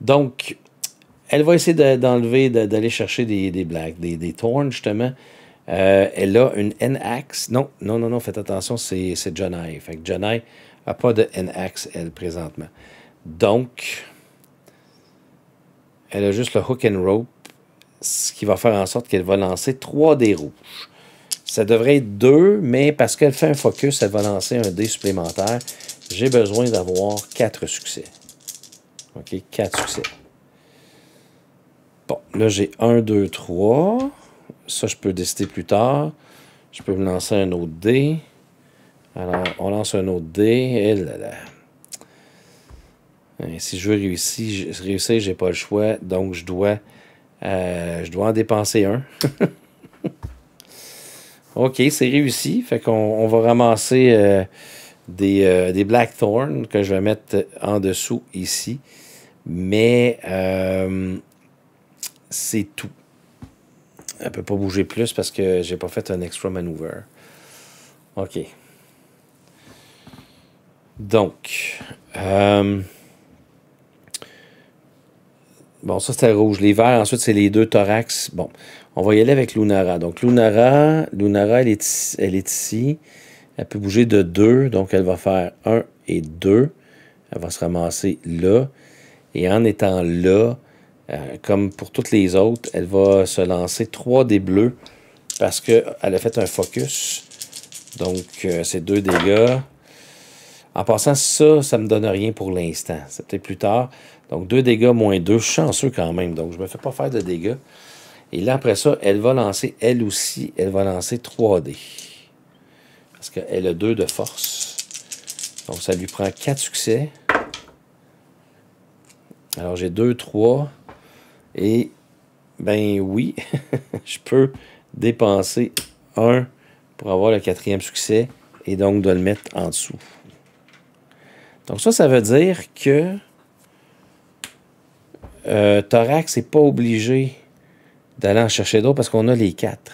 Donc, elle va essayer d'enlever, d'aller chercher des, des blagues, des, des thorns, justement. Euh, elle a une N-axe. Non, non, non, non, faites attention, c'est, c'est Jonai. Fait que Jonai n'a pas de N-axe, elle, présentement. Donc, elle a juste le hook and rope, ce qui va faire en sorte qu'elle va lancer trois dés rouges. Ça devrait être deux, mais parce qu'elle fait un focus, elle va lancer un dé supplémentaire. J'ai besoin d'avoir quatre succès. OK, quatre succès. Bon, là, j'ai 1, 2, 3. Ça, je peux décider plus tard. Je peux me lancer un autre dé. Alors, on lance un autre dé. Eh hein, si je veux réussir, je, n'ai j'ai pas le choix. Donc, je dois, euh, je dois en dépenser un. (laughs) OK, c'est réussi. Fait qu'on va ramasser euh, des, Blackthorns euh, des Blackthorn que je vais mettre en dessous ici. Mais c'est tout. Elle peut pas bouger plus parce que j'ai pas fait un extra maneuver. OK. Donc. Euh, bon, ça c'était rouge. Les verts, ensuite c'est les deux thorax. Bon, on va y aller avec Lunara. Donc Lunara, Lunara elle, est, elle est ici. Elle peut bouger de deux. Donc elle va faire 1 et 2. Elle va se ramasser là. Et en étant là, euh, comme pour toutes les autres, elle va se lancer 3 dés bleus parce qu'elle a fait un focus. Donc, euh, c'est 2 dégâts. En passant, ça, ça ne me donne rien pour l'instant. C'est peut-être plus tard. Donc, 2 dégâts moins 2. Chanceux quand même. Donc, je ne me fais pas faire de dégâts. Et là, après ça, elle va lancer, elle aussi, elle va lancer 3 d Parce qu'elle a 2 de force. Donc, ça lui prend 4 succès. Alors, j'ai 2, 3, et ben oui, (laughs) je peux dépenser un pour avoir le quatrième succès et donc de le mettre en dessous. Donc ça, ça veut dire que euh, Thorax n'est pas obligé d'aller en chercher d'autres parce qu'on a les quatre.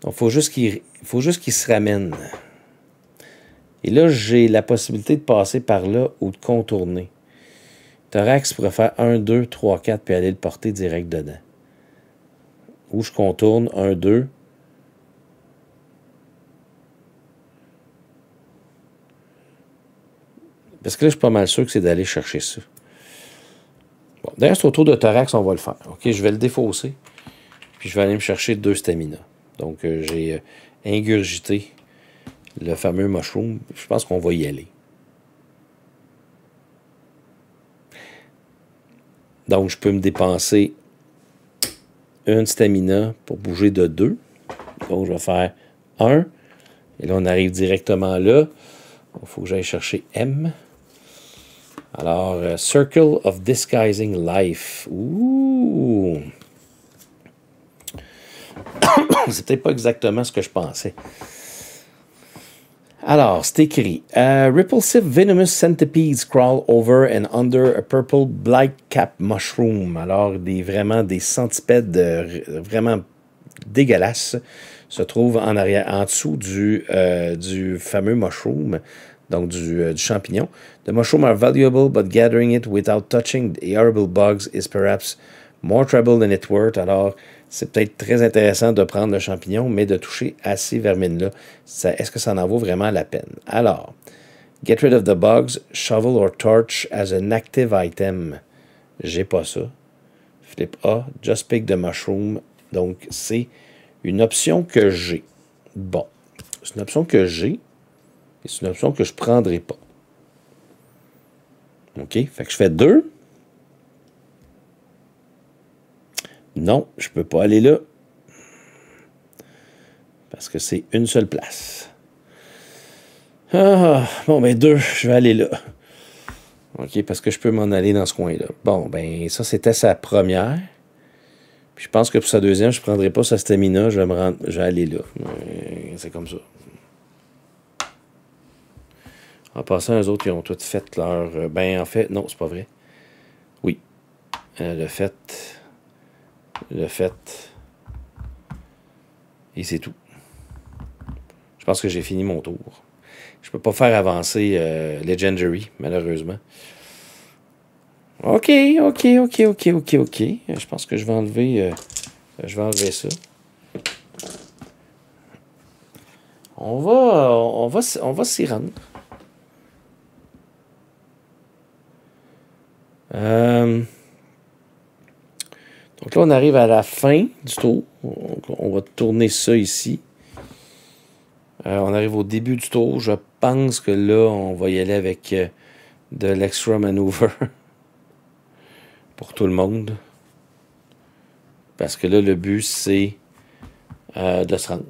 Donc, faut juste qu'il faut juste qu'il se ramène. Et là, j'ai la possibilité de passer par là ou de contourner. Thorax pourrait faire 1, 2, 3, 4, puis aller le porter direct dedans. Ou je contourne 1, 2. Parce que là, je suis pas mal sûr que c'est d'aller chercher ça. Bon, d'ailleurs, c'est autour de thorax, on va le faire. OK, je vais le défausser. Puis je vais aller me chercher deux stamina. Donc, euh, j'ai euh, ingurgité le fameux mushroom. Je pense qu'on va y aller. Donc, je peux me dépenser une stamina pour bouger de deux. Donc, je vais faire un. Et là, on arrive directement là. Il faut que j'aille chercher M. Alors, euh, Circle of Disguising Life. Ouh! (coughs) C'est peut pas exactement ce que je pensais. Alors, c'est écrit Uh Repulsive Venomous Centipedes crawl over and under a purple black cap mushroom. Alors, des, vraiment des centipèdes euh, vraiment dégueulasses se trouvent en, arrière, en dessous du, euh, du fameux mushroom, donc euh, du, champignon. The mushroom are valuable, but gathering it without touching the horrible bugs is perhaps more trouble than it's worth. Alors, c'est peut-être très intéressant de prendre le champignon, mais de toucher à ces vermines-là, est-ce que ça en vaut vraiment la peine? Alors, get rid of the bugs, shovel or torch as an active item. J'ai pas ça. Flip A, just pick the mushroom. Donc, c'est une option que j'ai. Bon, c'est une option que j'ai et c'est une option que je prendrai pas. OK? Fait que je fais deux. Non, je ne peux pas aller là. Parce que c'est une seule place. Ah, bon, ben deux, je vais aller là. OK, parce que je peux m'en aller dans ce coin-là. Bon, ben ça, c'était sa première. Puis je pense que pour sa deuxième, je ne prendrai pas sa stamina, je vais, me rendre, aller là. C'est comme ça. En passant, eux autres, qui ont toutes fait leur... Euh, ben, en fait, non, c'est pas vrai. Oui. Euh, le fait le fait. Et c'est tout. Je pense que j'ai fini mon tour. Je peux pas faire avancer euh, Legendary, malheureusement. OK, OK, OK, OK, OK, OK. Je pense que je vais enlever, euh, je vais enlever ça. On va, on va, on va s'y rendre. Euh, donc là, on arrive à la fin du tour. On, va tourner ça ici. Euh, on arrive au début du tour. Je pense que là, on va y aller avec euh, de l'extra maneuver (laughs) pour tout le monde. Parce que là, le but, c'est euh, de se rendre.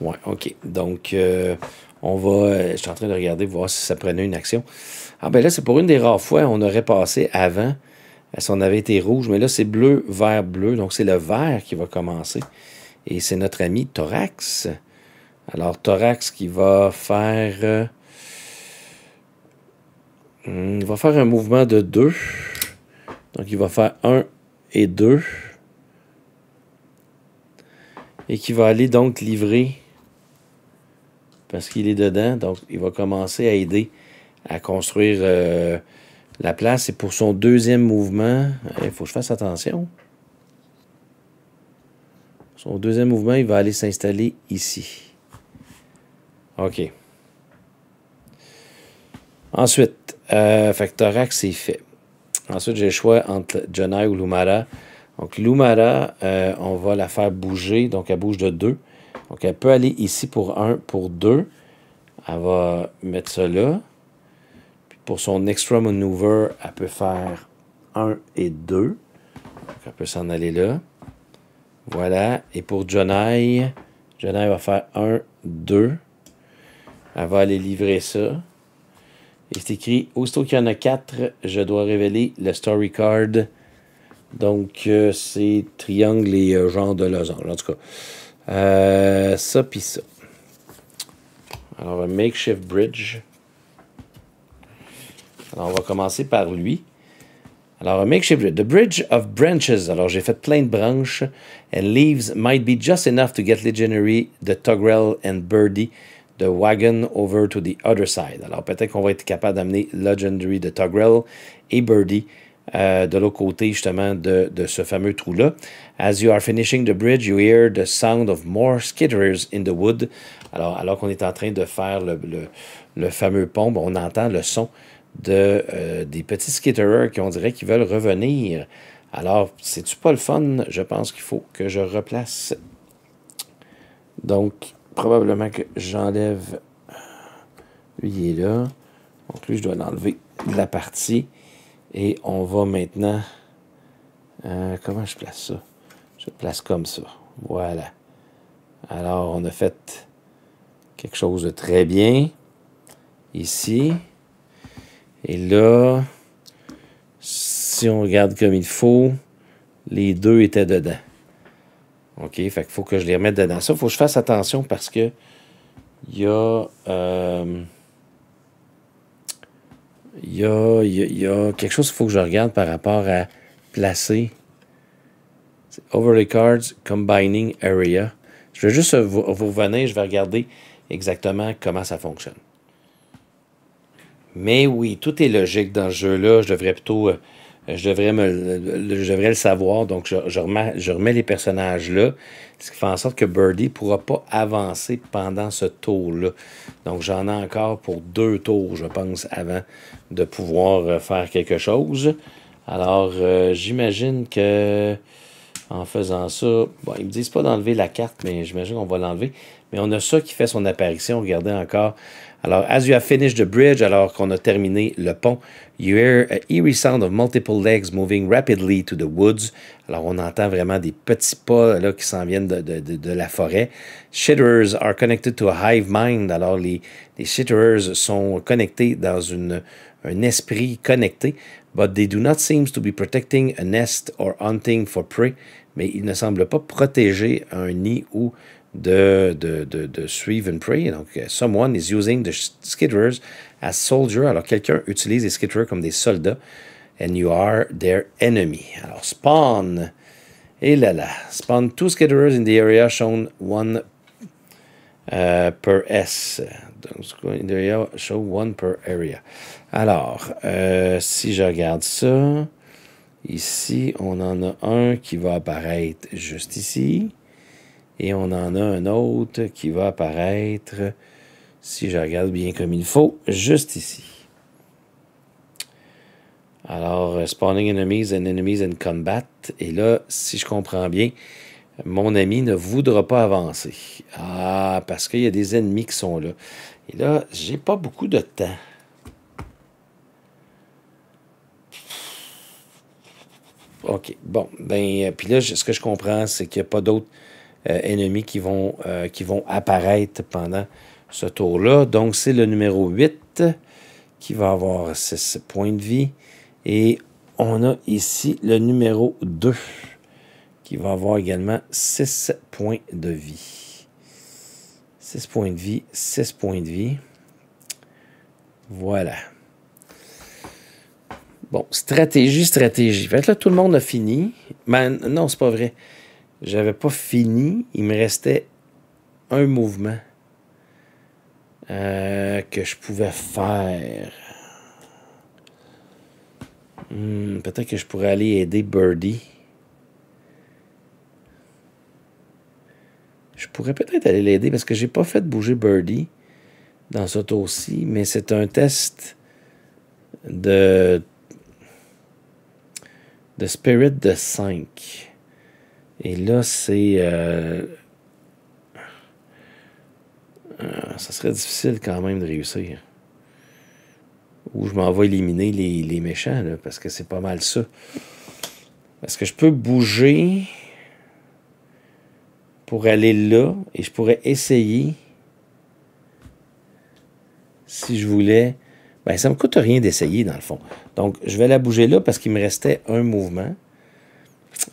Ouais, OK. Donc, euh, on va. Euh, je suis en train de regarder voir si ça prenait une action. Ah, ben là, c'est pour une des rares fois, on aurait passé avant si on avait été rouge, mais là, c'est bleu, vert, bleu. Donc, c'est le vert qui va commencer. Et c'est notre ami Thorax. Alors, Thorax qui va faire. Euh, hmm, il va faire un mouvement de deux. Donc, il va faire un et deux. Et qui va aller donc livrer parce qu'il est dedans, donc il va commencer à aider à construire euh, la place. Et pour son deuxième mouvement, il faut que je fasse attention. Son deuxième mouvement, il va aller s'installer ici. OK. Ensuite, euh, Factorax, c'est fait. Ensuite, j'ai le choix entre Jonai ou Lumara. Donc, Lumara, euh, on va la faire bouger. Donc, elle bouge de deux. Donc, elle peut aller ici pour 1, pour 2. Elle va mettre ça là. Puis pour son extra maneuver, elle peut faire 1 et 2. Donc, elle peut s'en aller là. Voilà. Et pour Jonai, Jonai va faire 1, 2. Elle va aller livrer ça. Et c'est écrit, aussitôt qu'il y en a 4, je dois révéler le story card. Donc, euh, c'est triangle et euh, genre de losange. En tout cas, euh, ça puis ça. Alors, un makeshift bridge. Alors, on va commencer par lui. Alors, un makeshift bridge. The bridge of branches. Alors, j'ai fait plein de branches. And leaves might be just enough to get Legendary, the Togrel and Birdie, the wagon over to the other side. Alors, peut-être qu'on va être capable d'amener Legendary, the Togrel et Birdie euh, de l'autre côté justement de, ce fameux trou-là. As you are finishing the bridge, you hear the sound of more skitterers in the wood. Alors, alors qu'on est en train de faire le, fameux pont, ben, on entend le son de, euh, des petits skitterers qui, on dirait, qui veulent revenir. Alors, c'est-tu pas le fun? Je pense qu'il faut que je replace. Donc, probablement que j'enlève... Lui, il est là. Donc, lui, je dois l'enlever de la partie. Et on va maintenant... Euh, comment je place ça? Je place comme ça. Voilà. Alors, on a fait quelque chose de très bien. Ici. Et là, si on regarde comme il faut, les deux étaient dedans. OK? Fait qu'il faut que je les remette dedans. Ça, il faut que je fasse attention parce que il y a... Euh, il y a, quelque chose qu'il faut que je regarde par rapport à placer. Overlay cards, combining area. Je vais juste vous, vous venir, je vais regarder exactement comment ça fonctionne. Mais oui, tout est logique dans ce jeu-là. Je devrais plutôt. Euh, je devrais, je le savoir. Donc, je, remets, je remets les personnages là ce qui fait en sorte que Birdie ne pourra pas avancer pendant ce tour-là. Donc, j'en ai encore pour deux tours, je pense, avant de pouvoir euh, faire quelque chose. Alors, euh, j'imagine que en faisant ça, bon, ils me disent pas d'enlever la carte, mais j'imagine qu'on va l'enlever. Mais on a ça qui fait son apparition. Regardez encore alors, as you have finished the bridge, alors qu'on a terminé le pont, you hear a eerie sound of multiple legs moving rapidly to the woods. Alors, on entend vraiment des petits pas là, qui s'en viennent de, de, de, la forêt. Shitterers are connected to a hive mind. Alors, les, les shitterers sont connectés dans une, un esprit connecté. But they do not seem to be protecting a nest or hunting for prey. Mais ils ne semblent pas protéger un nid ou de, de, de, de and Pray. Donc, euh, someone is using the skitterers as soldier. Alors, quelqu'un utilise les skitterers comme des soldats. And you are their enemy. Alors, spawn. Et là là. Spawn two skitterers in the area shown one euh, per S. Donc, in the area show one per area. Alors, euh, si je regarde ça, ici, on en a un qui va apparaître juste ici. Et on en a un autre qui va apparaître, si je regarde bien comme il faut, juste ici. Alors, euh, spawning enemies and enemies in combat. Et là, si je comprends bien, mon ami ne voudra pas avancer. Ah, parce qu'il y a des ennemis qui sont là. Et là, j'ai pas beaucoup de temps. OK, bon. Ben, euh, puis là, ce que je comprends, c'est qu'il n'y a pas d'autres euh, ennemis qui vont, euh, qui vont apparaître pendant ce tour-là. Donc, c'est le numéro 8 qui va avoir 6 points de vie. Et on a ici le numéro 2 qui va avoir également 6 points de vie. 6 points de vie, 6 points de vie. Voilà. Bon, stratégie, stratégie. Fait là, tout le monde a fini. Mais non, c'est pas vrai. J'avais pas fini. Il me restait un mouvement euh, que je pouvais faire. Hmm, peut-être que je pourrais aller aider Birdie. Je pourrais peut-être aller l'aider parce que j'ai pas fait bouger Birdie dans ce aussi. mais c'est un test de, de Spirit de 5. Et là, c'est. Euh, euh, ça serait difficile quand même de réussir. Ou je m'en vais éliminer les, méchants, parce que c'est pas mal ça. Parce que je peux bouger pour aller là et je pourrais essayer si je voulais. Ben, ça me coûte rien d'essayer dans le fond. Donc, je vais la bouger là parce qu'il me restait un mouvement.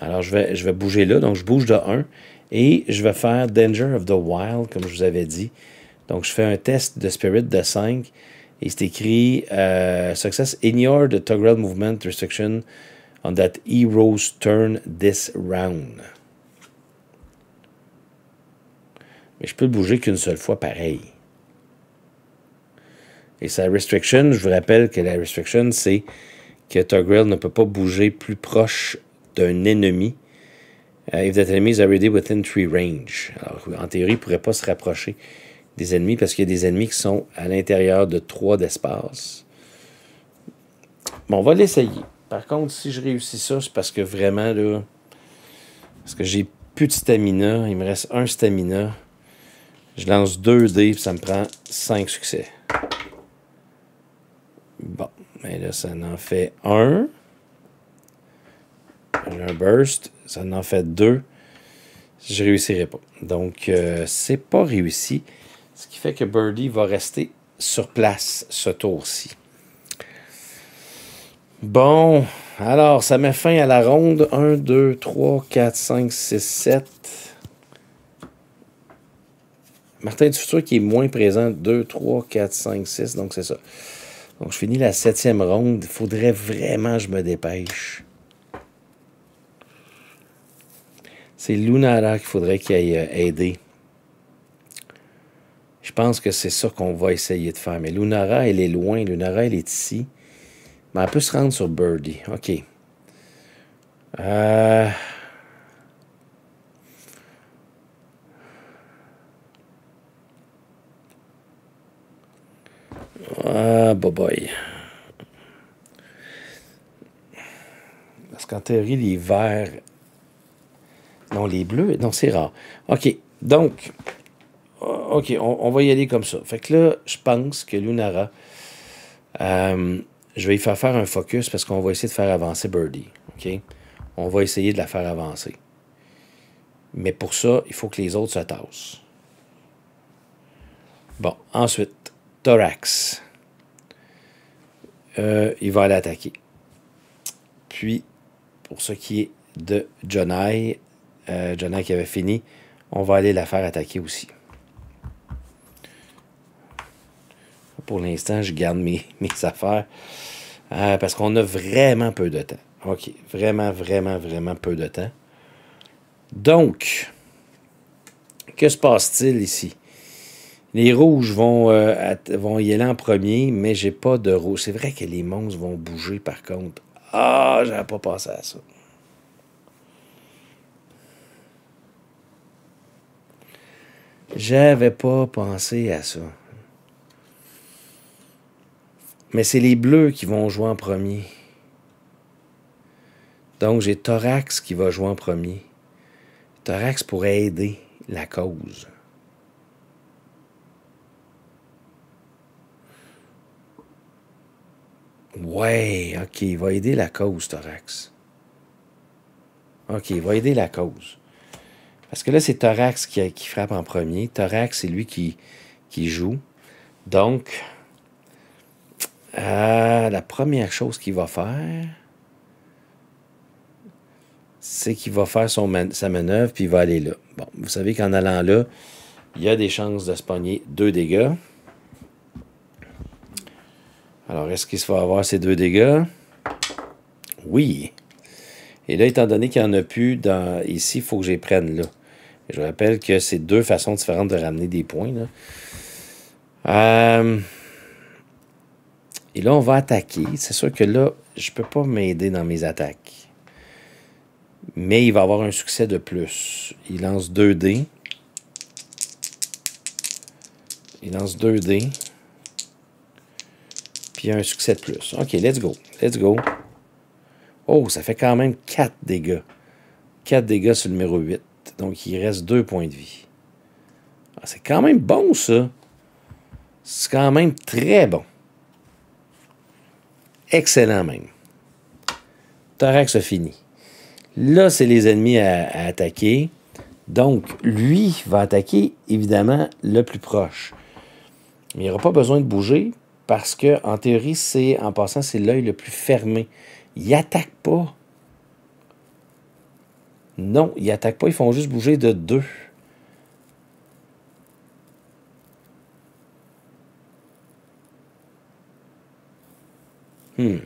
Alors, je vais, je vais bouger là. Donc, je bouge de 1. Et je vais faire Danger of the Wild, comme je vous avais dit. Donc, je fais un test de Spirit de 5. Et c'est écrit euh, Success. Ignore the toggle movement restriction on that hero's turn this round. Mais je peux bouger qu'une seule fois pareil. Et sa restriction, je vous rappelle que la restriction, c'est que Togrel ne peut pas bouger plus proche d'un ennemi. Euh, if that enemy is already within three range. Alors, en théorie, il ne pourrait pas se rapprocher des ennemis parce qu'il y a des ennemis qui sont à l'intérieur de trois d'espace. Bon, on va l'essayer. Par contre, si je réussis ça, c'est parce que vraiment, là, parce que j'ai plus de stamina, il me reste un stamina. Je lance deux dés, puis ça me prend cinq succès. Bon, mais là, ça en fait un un burst, ça en fait deux. Je réussirai pas. Donc, ce euh, c'est pas réussi. Ce qui fait que Birdie va rester sur place ce tour-ci. Bon, alors, ça met fin à la ronde. 1, 2, 3, 4, 5, 6, 7. Martin du futur qui est moins présent. 2, 3, 4, 5, 6. Donc, c'est ça. Donc, je finis la septième ronde. Il faudrait vraiment que je me dépêche. C'est Lunara qu'il faudrait qu'il aille euh, aider. Je pense que c'est ça qu'on va essayer de faire. Mais Lunara, elle est loin. Lunara, elle est ici. Mais elle peut se rendre sur Birdie. OK. Euh... Ah, bye bah, boy. Bah. Parce qu'en théorie, les verts non, les bleus, non, c'est rare. OK, donc, OK, on, va y aller comme ça. Fait que là, je pense que Lunara, euh, je vais y faire faire un focus parce qu'on va essayer de faire avancer Birdie. OK? On va essayer de la faire avancer. Mais pour ça, il faut que les autres se tassent. Bon, ensuite, Thorax. Euh, il va l'attaquer. Puis, pour ce qui est de Jonai, euh, qui avait fini. On va aller la faire attaquer aussi. Pour l'instant, je garde mes, (laughs) mes affaires. Euh, parce qu'on a vraiment peu de temps. OK. Vraiment, vraiment, vraiment peu de temps. Donc, que se passe-t-il ici? Les rouges vont, euh, vont y aller en premier, mais j'ai pas de rouge. C'est vrai que les monstres vont bouger par contre. Ah, j'avais pas pensé à ça. J'avais pas pensé à ça. Mais c'est les Bleus qui vont jouer en premier. Donc j'ai Thorax qui va jouer en premier. Thorax pourrait aider la cause. Ouais, ok, il va aider la cause, Thorax. Ok, il va aider la cause. Parce que là, c'est Thorax qui, frappe en premier. Thorax, c'est lui qui, joue. Donc, euh, la première chose qu'il va faire, c'est qu'il va faire son sa manœuvre, puis il va aller là. Bon, vous savez qu'en allant là, il y a des chances de se pogner deux dégâts. Alors, est-ce qu'il se va avoir ces deux dégâts? Oui. Et là, étant donné qu'il n'y en a plus, dans, ici, il faut que les prenne là. Je rappelle que c'est deux façons différentes de ramener des points. Euh, et là, on va attaquer. C'est sûr que là, je ne peux pas m'aider dans mes attaques. Mais il va avoir un succès de plus. Il lance 2 dés. Il lance 2 dés. Puis un succès de plus. OK, let's go. Let's go. Oh, ça fait quand même 4 dégâts. 4 dégâts sur le numéro 8. Donc, il reste deux points de vie. Ah, c'est quand même bon, ça. C'est quand même très bon. Excellent, même. Torax a fini. Là, c'est les ennemis à, attaquer. Donc, lui va attaquer, évidemment, le plus proche. Mais il n'aura pas besoin de bouger parce que, en théorie, c'est en passant, c'est l'œil le plus fermé. Il n'attaque pas. Non, ils n'attaquent pas, ils font juste bouger de deux. Hmm.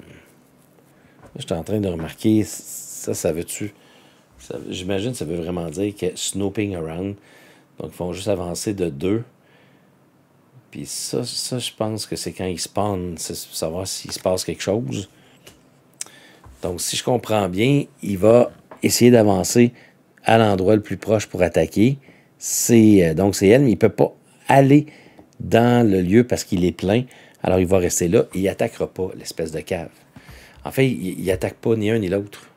Je suis en train de remarquer, ça, ça veut-tu... J'imagine ça veut vraiment dire que snooping around, donc ils font juste avancer de deux. Puis ça, ça je pense que c'est quand ils spawnent, c'est savoir s'il se passe quelque chose. Donc, si je comprends bien, il va essayer d'avancer à l'endroit le plus proche pour attaquer. C'est euh, donc c'est elle, mais il ne peut pas aller dans le lieu parce qu'il est plein. Alors il va rester là et il n'attaquera pas l'espèce de cave. En fait, il n'attaque pas ni un ni l'autre.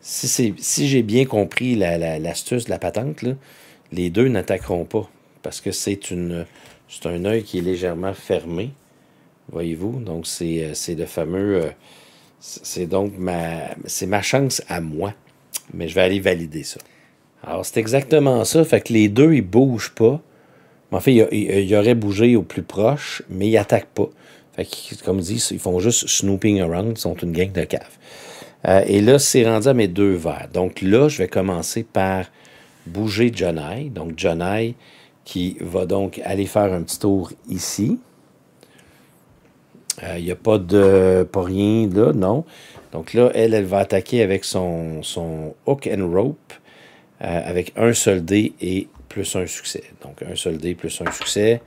Si, si j'ai bien compris l'astuce la, de la patente, les deux n'attaqueront pas parce que c'est un œil qui est légèrement fermé. Voyez-vous, donc c'est euh, le fameux euh, c'est donc ma, c'est ma chance à moi. Mais je vais aller valider ça. Alors, c'est exactement ça. Fait que les deux, ils bougent pas. En fait, il, y aurait bougé au plus proche, mais ils attaquent pas. Fait que, comme dit, ils font juste snooping around. Ils sont une gang de cave. Euh, et là, c'est rendu à mes deux verres. Donc là, je vais commencer par bouger John Donc, John qui va donc aller faire un petit tour ici. Il euh, n'y a pas de. pas rien là, non. Donc là, elle, elle va attaquer avec son, son hook and rope euh, avec un seul dé et plus un succès. Donc un seul dé plus un succès.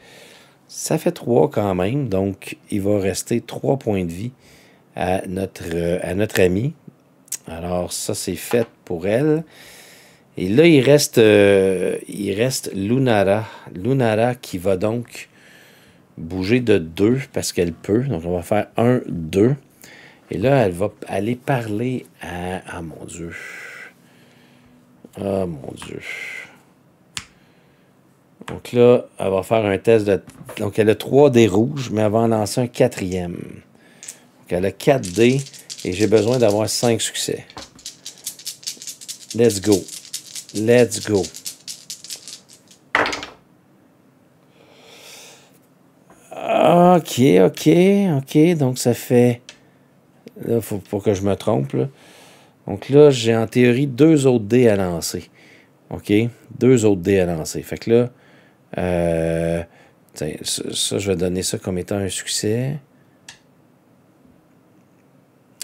Ça fait trois quand même. Donc il va rester trois points de vie à notre, à notre ami. Alors ça, c'est fait pour elle. Et là, il reste, euh, il reste Lunara. Lunara qui va donc bouger de 2 parce qu'elle peut. Donc, on va faire 1, 2. Et là, elle va aller parler à... Ah, mon Dieu. Ah, mon Dieu. Donc là, elle va faire un test de... Donc, elle a 3 dés rouges, mais elle va en lancer un quatrième. Donc, elle a 4 dés et j'ai besoin d'avoir 5 succès. Let's go. Let's go. Ok, ok, ok. Donc ça fait... Là, faut pas que je me trompe. Donc là, j'ai en théorie deux autres dés à lancer. OK? Deux autres dés à lancer. Fait que là, euh, tiens, ça, je vais donner ça comme étant un succès.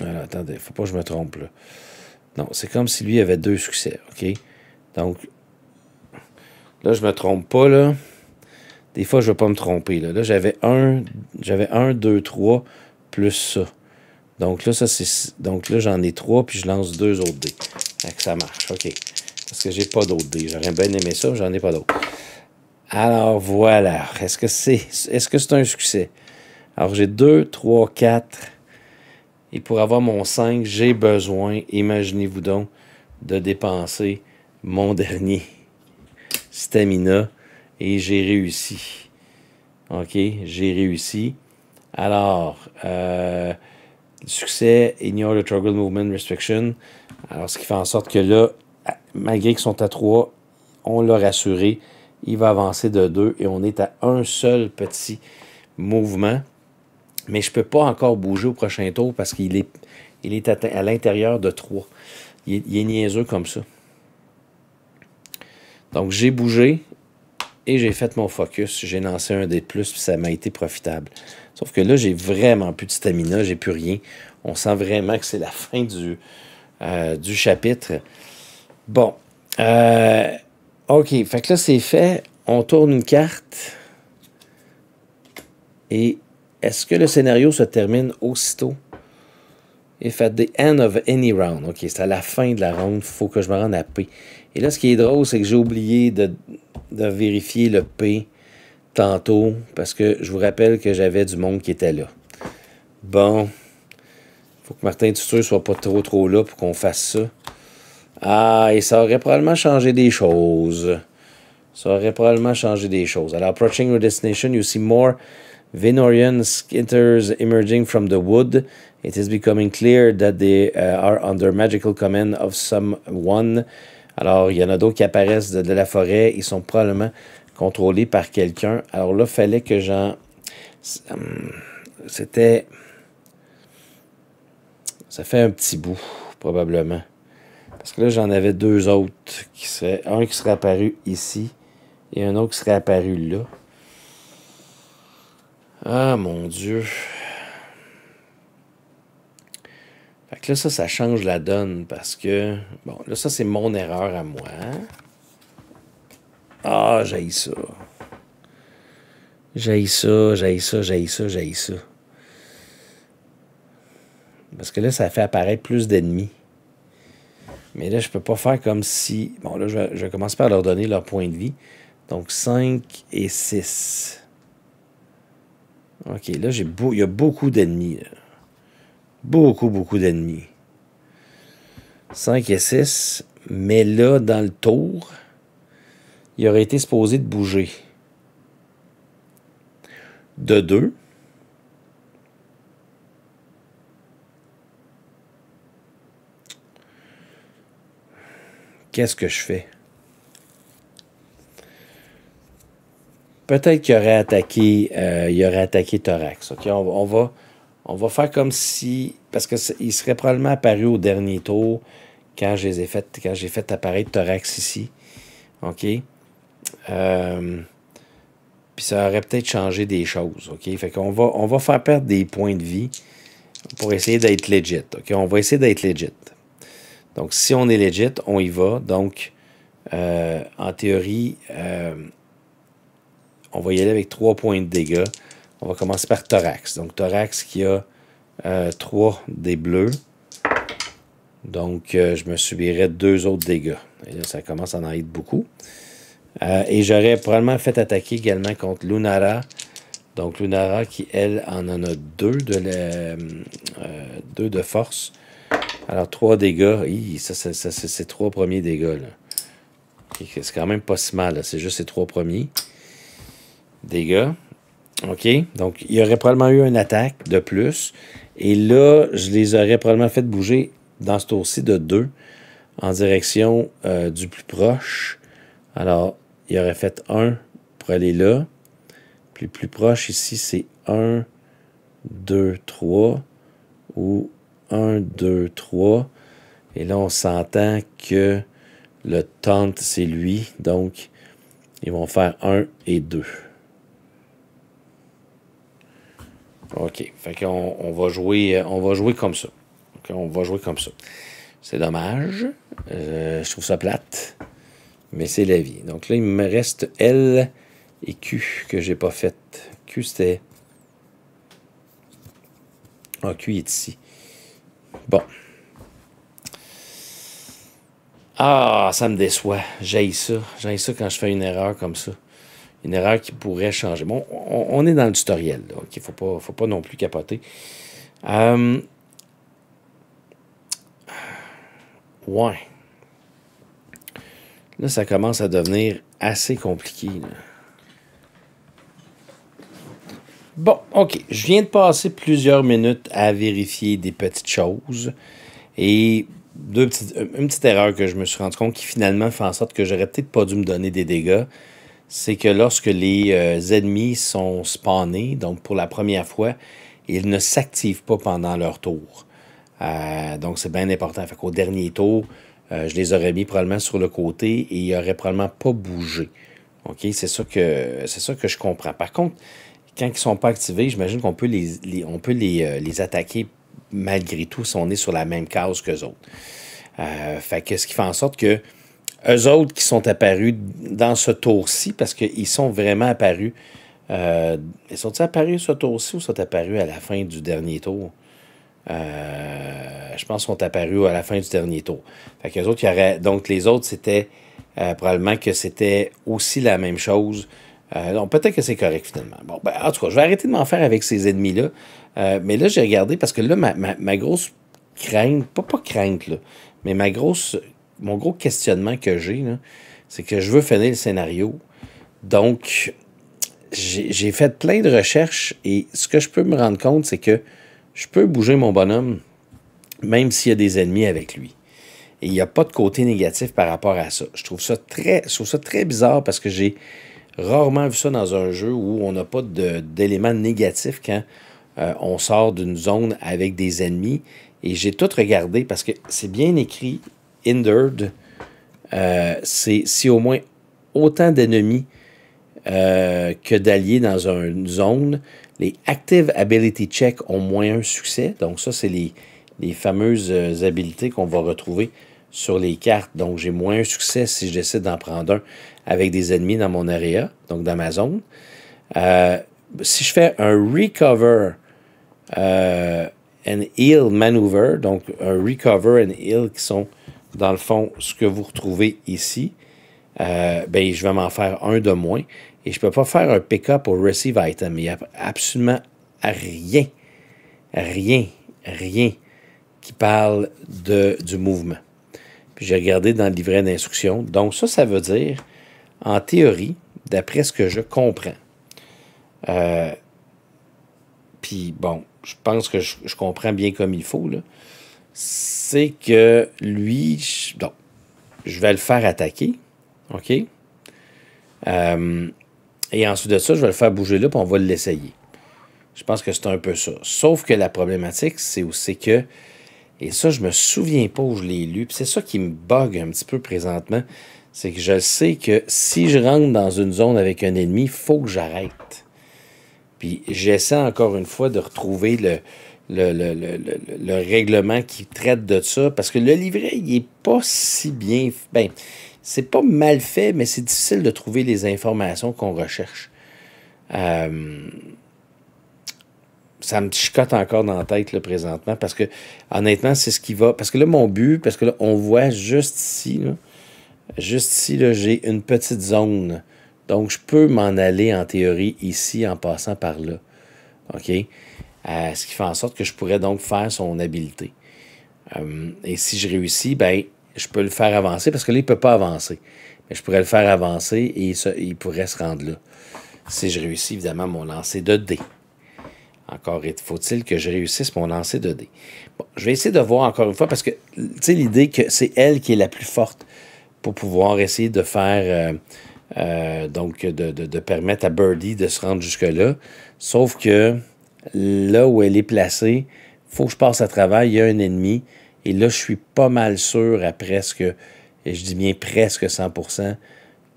Alors, attendez, faut pas que je me trompe Non, c'est comme si lui avait deux succès, OK? Donc, là, je me trompe pas, là. Des fois, je ne vais pas me tromper. Là, j'avais un, j'avais un, deux, trois, plus ça. Donc là, ça, c'est, donc là, j'en ai trois, puis je lance deux autres dés. ça marche, OK. Parce que j'ai pas d'autres dés. J'aurais bien aimé ça, j'en ai pas d'autres. Alors voilà. Est-ce que c'est, est-ce que c'est un succès? Alors j'ai deux, 3, 4. Et pour avoir mon 5, j'ai besoin, imaginez-vous donc, de dépenser mon (laughs) dernier stamina et j'ai réussi. OK, j'ai réussi. Alors, euh, succès, ignore the Trouble Movement Restriction. Alors, ce qui fait en sorte que là, malgré qu'ils sont à 3, on l'a rassuré. Il va avancer de 2 et on est à un seul petit mouvement. Mais je ne peux pas encore bouger au prochain tour parce qu'il est, il est à l'intérieur de 3. Il, il est niaiseux comme ça. Donc, j'ai bougé, et j'ai fait mon focus, j'ai lancé un des plus, puis ça m'a été profitable. Sauf que là, j'ai vraiment plus de stamina, j'ai plus rien. On sent vraiment que c'est la (laughs) fin du, euh, du chapitre. Bon. Euh, OK, fait que là, c'est fait. On tourne une carte. Et est-ce que le scénario se termine aussitôt? et fait « the end of any round. OK, c'est à la fin de la ronde, faut que je me rende à P. Et là, ce qui est drôle, c'est que j'ai oublié de, de vérifier le P tantôt parce que je vous rappelle que j'avais du monde qui était là. Bon. faut que Martin Tutu soit pas trop trop là pour qu'on fasse ça. Ah, et ça aurait probablement changé des choses. Ça aurait probablement changé des choses. Alors, approaching your destination, you see more Venorian skitters emerging from the wood. It is becoming clear that they uh, are under magical command of someone alors, il y en a d'autres qui apparaissent de, la forêt. Ils sont probablement contrôlés par quelqu'un. Alors là, fallait que j'en... Hum, c'était... Ça fait un petit bout, probablement. Parce que là, j'en avais deux autres. Qui Un qui serait apparu ici et un autre qui serait apparu là. Ah, mon Dieu. là, ça, ça change la donne parce que, bon, là, ça, c'est mon erreur à moi. Ah, j'ai ça. J'ai ça, j'ai ça, j'ai ça, j'ai ça. Parce que là, ça fait apparaître plus d'ennemis. Mais là, je peux pas faire comme si... Bon, là, je commence je par leur donner leur point de vie. Donc, 5 et 6. OK, là, j'ai il y a beaucoup d'ennemis. Là beaucoup, beaucoup d'ennemis. 5 et 6, mais là, dans le tour, il aurait été supposé de bouger. De 2. Qu'est-ce que je fais? Peut-être qu'il aurait attaqué, euh, il aurait attaqué thorax. OK, on va on va faire comme si. Parce qu'il serait probablement apparu au dernier tour quand fait, j'ai fait apparaître thorax ici. OK? Euh, puis ça aurait peut-être changé des choses. OK? Fait qu'on va, on va faire perdre des points de vie pour essayer d'être legit. OK? On va essayer d'être legit. Donc, si on est legit, on y va. Donc, euh, en théorie, euh, on va y aller avec 3 points de dégâts. On va commencer par Thorax. Donc, Thorax qui a euh, trois 3 des bleus. Donc, euh, je me subirais deux autres dégâts. Et là, ça commence à en être beaucoup. Euh, et j'aurais probablement fait attaquer également contre Lunara. Donc, Lunara qui, elle, en en a deux de, de force. Alors, trois dégâts. ça, c'est trois premiers dégâts. C'est quand même pas si mal. C'est juste ces trois premiers dégâts. OK? Donc, il y aurait probablement eu une attaque de plus. Et là, je les aurais probablement fait bouger dans ce tour-ci de 2 en direction euh, du plus proche. Alors, il y aurait fait 1 pour aller là. Puis le plus proche ici, c'est 1, 2, 3 ou 1, 2, 3. Et là, on s'entend que le tente, c'est lui. Donc, ils vont faire 1 et 2. OK. Fait qu'on on va, jouer, on va jouer comme ça. OK. on va jouer comme ça. C'est dommage. Euh, je trouve ça plate. Mais c'est la vie. Donc là, il me reste L et Q que j'ai pas fait. Q, c'était... Ah, Q est ici. Bon. Ah, ça me déçoit. J'aille ça. J'aille ça quand je fais une erreur comme ça une erreur qui pourrait changer. Bon, on, est dans le tutoriel, là, Il ne faut pas, non plus capoter. Euh, ouais. Là, ça commence à devenir assez compliqué. Bon, OK. Je viens de passer plusieurs minutes à vérifier des petites choses et deux petites, une petite erreur que je me suis rendu compte qui finalement fait en sorte que j'aurais peut-être pas dû me donner des dégâts c'est que lorsque les euh, ennemis sont spawnés, donc pour la première fois, ils ne s'activent pas pendant leur tour. Euh, donc c'est bien important. Fait qu'au dernier tour, euh, je les aurais mis probablement sur le côté et ils n'auraient probablement pas bougé. OK? C'est ça que que je comprends. Par contre, quand ils ne sont pas activés, j'imagine qu'on peut les, on peut les, les attaquer malgré tout si on est sur la même case qu'eux autres. fait que ce qui fait en sorte que eux autres qui sont apparus dans ce tour-ci, parce qu'ils sont vraiment apparus. Euh, ils sont-ils apparus ce tour-ci ou sont apparus à la fin du dernier tour? Euh, je pense qu'ils sont apparus à la fin du dernier tour. Fait autres, donc les autres, c'était euh, probablement que c'était aussi la même chose. donc peut-être que c'est correct finalement. Bon, ben, en tout cas, je vais arrêter de m'en faire avec ces ennemis-là. mais là, j'ai regardé parce que là, ma, ma grosse crainte, pas, pas crainte, là, mais ma grosse mon gros questionnement que j'ai, c'est que je veux finir le scénario. Donc, j'ai fait plein de recherches et ce que je peux me rendre compte, c'est que je peux bouger mon bonhomme même s'il y a des ennemis avec lui. Et il n'y a pas de côté négatif par rapport à ça. Je trouve ça très, très bizarre parce que j'ai rarement vu ça dans un jeu où on n'a pas d'éléments négatifs quand euh, on sort d'une zone avec des ennemis. Et j'ai tout regardé parce que c'est bien écrit, hindered, euh, c'est si au moins autant d'ennemis euh, que d'alliés dans une zone. Les Active Ability Check ont moins un succès. Donc, ça, c'est les, fameuses euh, habilités qu'on va retrouver sur les cartes. Donc, j'ai moins un succès si je décide d'en prendre un avec des ennemis dans mon area, donc dans ma zone. si je fais un Recover and Heal Maneuver, donc un Recover and Heal qui sont dans le fond, ce que vous retrouvez ici, euh, ben, je vais m'en faire un de moins. Et je ne peux pas faire un pick-up au receive item. Il n'y a absolument rien, rien, rien qui parle de, du mouvement. j'ai regardé dans le livret d'instruction. Donc ça, ça veut dire, en théorie, d'après ce que je comprends, euh, puis bon, je pense que je, je comprends bien comme il faut, là, c'est que lui, je, je vais le faire attaquer, OK? Euh, et ensuite de ça, je vais le faire bouger là, puis on va l'essayer. Je pense que c'est un peu ça. Sauf que la problématique, c'est aussi que, et ça, je me souviens pas où je l'ai lu, puis c'est ça qui me bug un petit peu présentement, c'est que je sais que si je rentre dans une zone avec un ennemi, il faut que j'arrête. Puis j'essaie encore une fois de retrouver le, le, règlement qui traite de ça, parce que le livret, il n'est pas si bien... Ben, c'est pas mal fait, mais c'est difficile de trouver les informations qu'on recherche. Euh, ça me chicote encore dans la tête le présentement, parce que honnêtement, c'est ce qui va... Parce que là, mon but, parce que là, on voit juste ici, juste ici, j'ai une petite zone. Donc, je peux m'en aller en théorie ici en passant par là. OK? ce qui fait en sorte que je pourrais donc faire son habileté. Euh, et si je réussis, ben, je peux le faire avancer parce que là, il ne peut pas avancer. Mais je pourrais le faire avancer et il, pourrait se rendre là. Si je réussis, évidemment, mon lancer de dé. Encore faut-il que je réussisse mon lancer de dé. Bon, je vais essayer de voir encore une fois parce que, tu sais, l'idée que c'est elle qui est la plus forte pour pouvoir essayer de faire, euh, euh, donc, de, permettre à Birdie de se rendre jusque-là. Sauf que là où elle est placée, faut que je passe à travers, il y a un ennemi. Et là, je suis pas mal sûr à presque, et je dis bien presque 100%,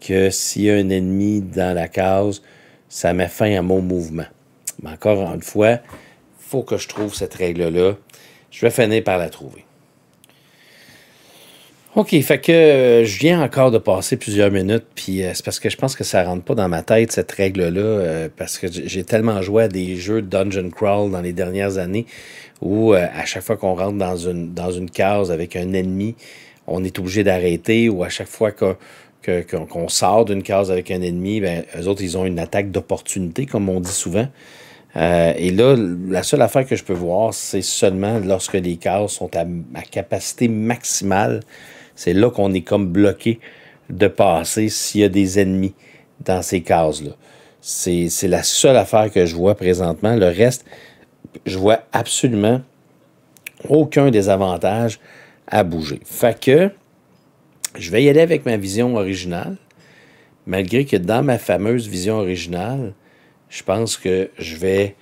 que s'il y a un ennemi dans la case, ça met fin à mon mouvement. Mais encore une fois, faut que je trouve cette règle-là. Je vais finir par la trouver. OK, fait que euh, je viens encore de passer plusieurs minutes, puis euh, c'est parce que je pense que ça rentre pas dans ma tête, cette règle-là, euh, parce que j'ai tellement joué à des jeux Dungeon Crawl dans les dernières années où à chaque fois qu'on rentre dans une, case avec un ennemi, on est obligé d'arrêter, ou à chaque fois qu'on que, sort d'une case avec un ennemi, ben, eux autres, ils ont une attaque d'opportunité, comme on dit souvent. et là, la seule affaire que je peux voir, c'est seulement lorsque les cases sont à, à capacité maximale c'est là qu'on est comme bloqué de passer s'il y a des ennemis dans ces cases-là. C'est la seule affaire que je vois présentement. Le reste, je vois absolument aucun des avantages à bouger. Fait que je vais y aller avec ma vision originale, malgré que dans ma fameuse vision originale, je pense que je vais,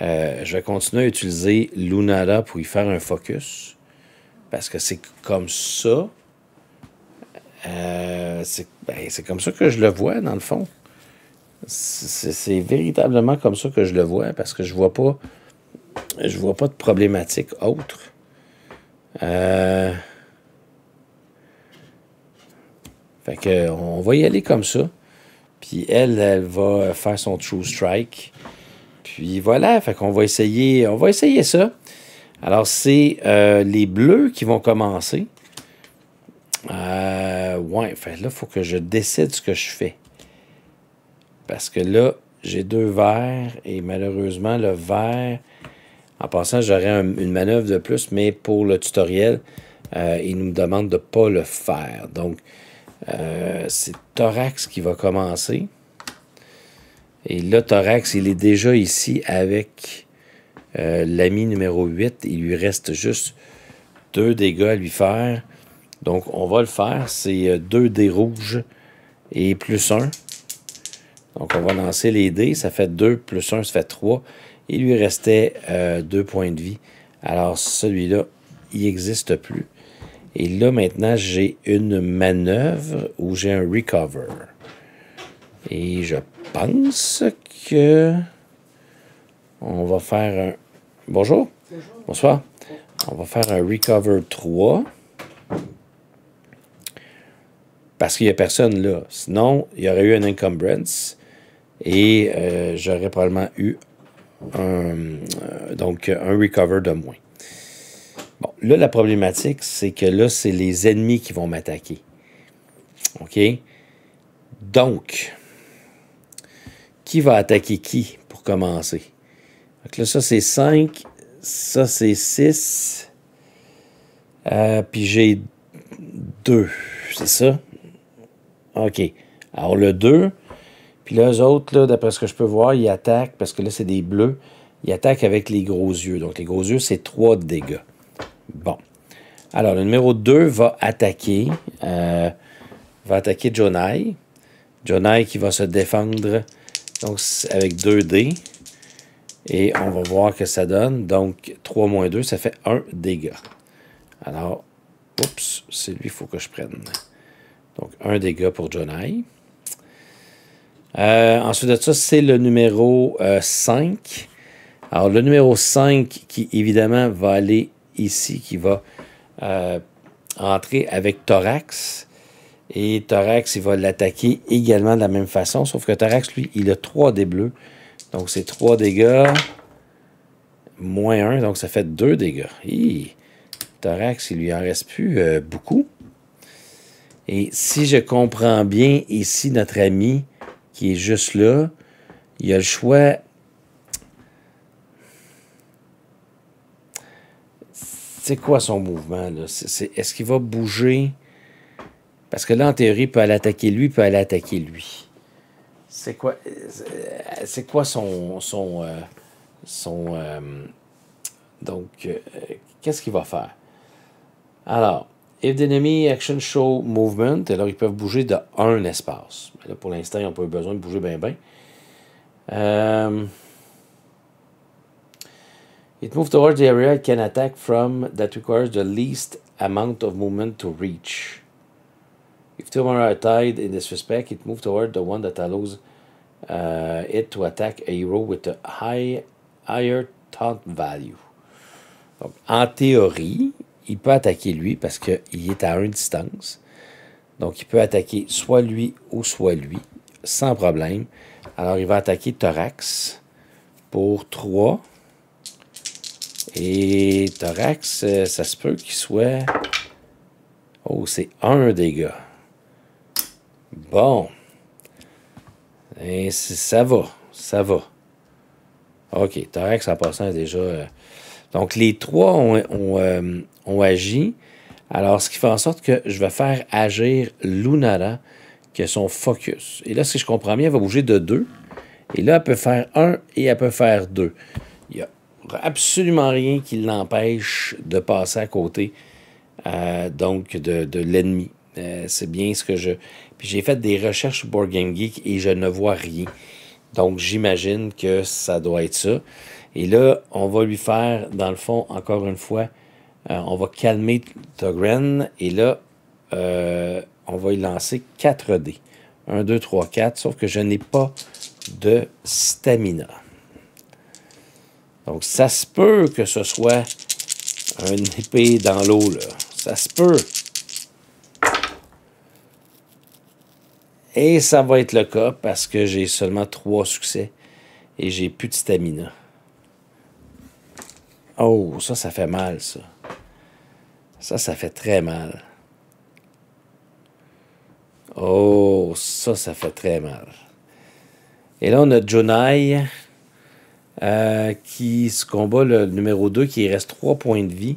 euh, je vais continuer à utiliser Lunada pour y faire un focus, parce que c'est comme ça euh, ben, c'est comme ça que je le vois, dans le fond. C'est véritablement comme ça que je le vois, parce que je vois pas je vois pas de problématique autre. Euh, fait que on va y aller comme ça. Puis elle, elle va faire son true strike. Puis voilà, fait qu'on va essayer, on va essayer ça. Alors c'est euh, les bleus qui vont commencer. Euh, ouais, là, il faut que je décide ce que je fais. Parce que là, j'ai deux verres et malheureusement, le verre, en passant, j'aurais une manœuvre de plus, mais pour le tutoriel, euh, il nous demande de ne pas le faire. Donc, euh, c'est Thorax qui va commencer. Et là, Thorax, il est déjà ici avec euh, l'ami numéro 8. Il lui reste juste deux dégâts à lui faire. Donc, on va le faire. C'est euh, deux dés rouges et plus 1. Donc, on va lancer les dés. Ça fait 2 plus 1, ça fait 3. Il lui restait 2 euh, points de vie. Alors, celui-là, il n'existe plus. Et là, maintenant, j'ai une manœuvre où j'ai un recover. Et je pense que on va faire un... Bonjour. Bonjour. Bonsoir. On va faire un recover 3 parce qu'il n'y a personne là. Sinon, il y aurait eu un encumbrance et euh, j'aurais probablement eu un, euh, donc un recover de moins. Bon, là, la problématique, c'est que là, c'est les ennemis qui vont m'attaquer. OK? Donc, qui va attaquer qui pour commencer? Donc là, ça, c'est 5. Ça, c'est 6. Euh, puis j'ai 2. C'est ça? OK. Alors, le 2, puis les autres, d'après ce que je peux voir, ils attaquent, parce que là, c'est des bleus, ils attaquent avec les gros yeux. Donc, les gros yeux, c'est 3 dégâts. Bon. Alors, le numéro 2 va attaquer, euh, va attaquer Jonai. Jonai qui va se défendre, donc, avec 2 dés. Et on va voir que ça donne. Donc, 3 moins 2, ça fait 1 dégât. Alors, oups, c'est lui qu'il faut que je prenne. Donc, un dégât pour Jonai. Euh, ensuite de ça, c'est le numéro 5. Euh, Alors, le numéro 5 qui, évidemment, va aller ici, qui va euh, entrer avec Thorax. Et Thorax, il va l'attaquer également de la même façon, sauf que Thorax, lui, il a 3 dés bleus. Donc, c'est 3 dégâts, moins 1, donc ça fait 2 dégâts. Hi! Thorax, il lui en reste plus beaucoup. Et si je comprends bien ici notre ami qui est juste là, il a le choix. C'est quoi son mouvement? Est-ce qu'il va bouger? Parce que là, en théorie, il peut aller attaquer lui, il peut aller attaquer lui. C'est quoi, c'est quoi son... son, euh, son euh, donc, euh, qu'est-ce qu'il va faire? Alors, If the enemy action show movement, alors ils peuvent bouger de un espace. Là, pour l'instant, ils n'ont pas eu besoin de bouger bien, bien. Euh, it moves towards the area it can attack from that requires the least amount of movement to reach. If two more are tied in this respect, it moves towards the one that allows uh, it to attack a hero with a high, higher taunt value. Donc, en théorie, il peut attaquer lui parce qu'il est à une distance. Donc, il peut attaquer soit lui ou soit lui, sans problème. Alors, il va attaquer Thorax pour 3. Et Thorax, euh, ça se peut qu'il soit... Oh, c'est un dégât. Bon. Et ça va, ça va. OK, Thorax, en passant, déjà... Euh, donc, les trois ont, euh, on agit. Alors, ce qui fait en sorte que je vais faire agir Lunara, qui est son focus. Et là, si je comprends bien, elle va bouger de deux. Et là, elle peut faire un et elle peut faire deux. Il n'y a absolument rien qui l'empêche de passer à côté euh, donc de, l'ennemi. Euh, c'est bien ce que je... Puis j'ai fait des recherches sur Board Geek et je ne vois rien. Donc j'imagine que ça doit être ça. Et là, on va lui faire, dans le fond, encore une fois, euh, on va calmer Togren et là, euh, on va y lancer 4 dés. 1, 2, 3, 4, sauf que je n'ai pas de stamina. Donc, ça se peut que ce soit une épée dans l'eau, là. Ça se peut. Et ça va être le cas parce que j'ai seulement 3 succès et j'ai plus de stamina. Oh, ça, ça fait mal, ça. Ça, ça fait très mal. Oh, ça, ça fait très mal. Et là, on a Jonai euh, qui se combat le numéro 2, qui reste 3 points de vie.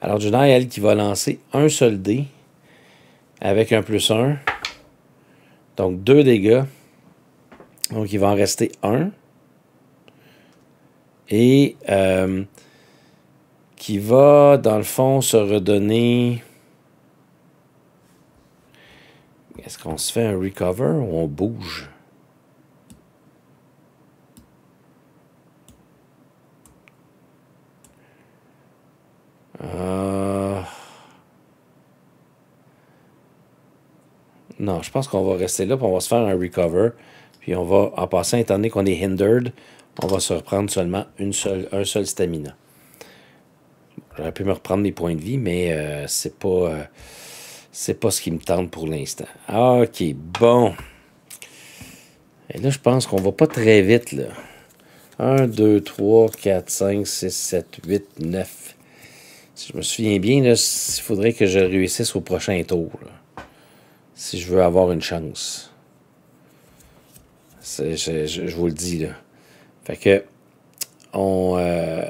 Alors, Jonai, elle, qui va lancer un seul dé avec un plus 1. Donc, 2 dégâts. Donc, il va en rester 1. Et euh, qui va, dans le fond, se redonner. Est-ce qu'on se fait un recover ou on bouge? Euh. Non, je pense qu'on va rester là, puis on va se faire un recover. Puis on va, en passant, étant donné qu'on est hindered, on va se reprendre seulement une seule, un seul stamina. J'aurais pu me reprendre des points de vie, mais euh, c'est pas. Euh, c'est pas ce qui me tente pour l'instant. OK, bon. Et là, je pense qu'on va pas très vite, 1, 2, 3, 4, 5, 6, 7, 8, 9. Si je me souviens bien, il faudrait que je réussisse au prochain tour. si je veux avoir une chance. Je, vous le dis, Fait que, on... Euh,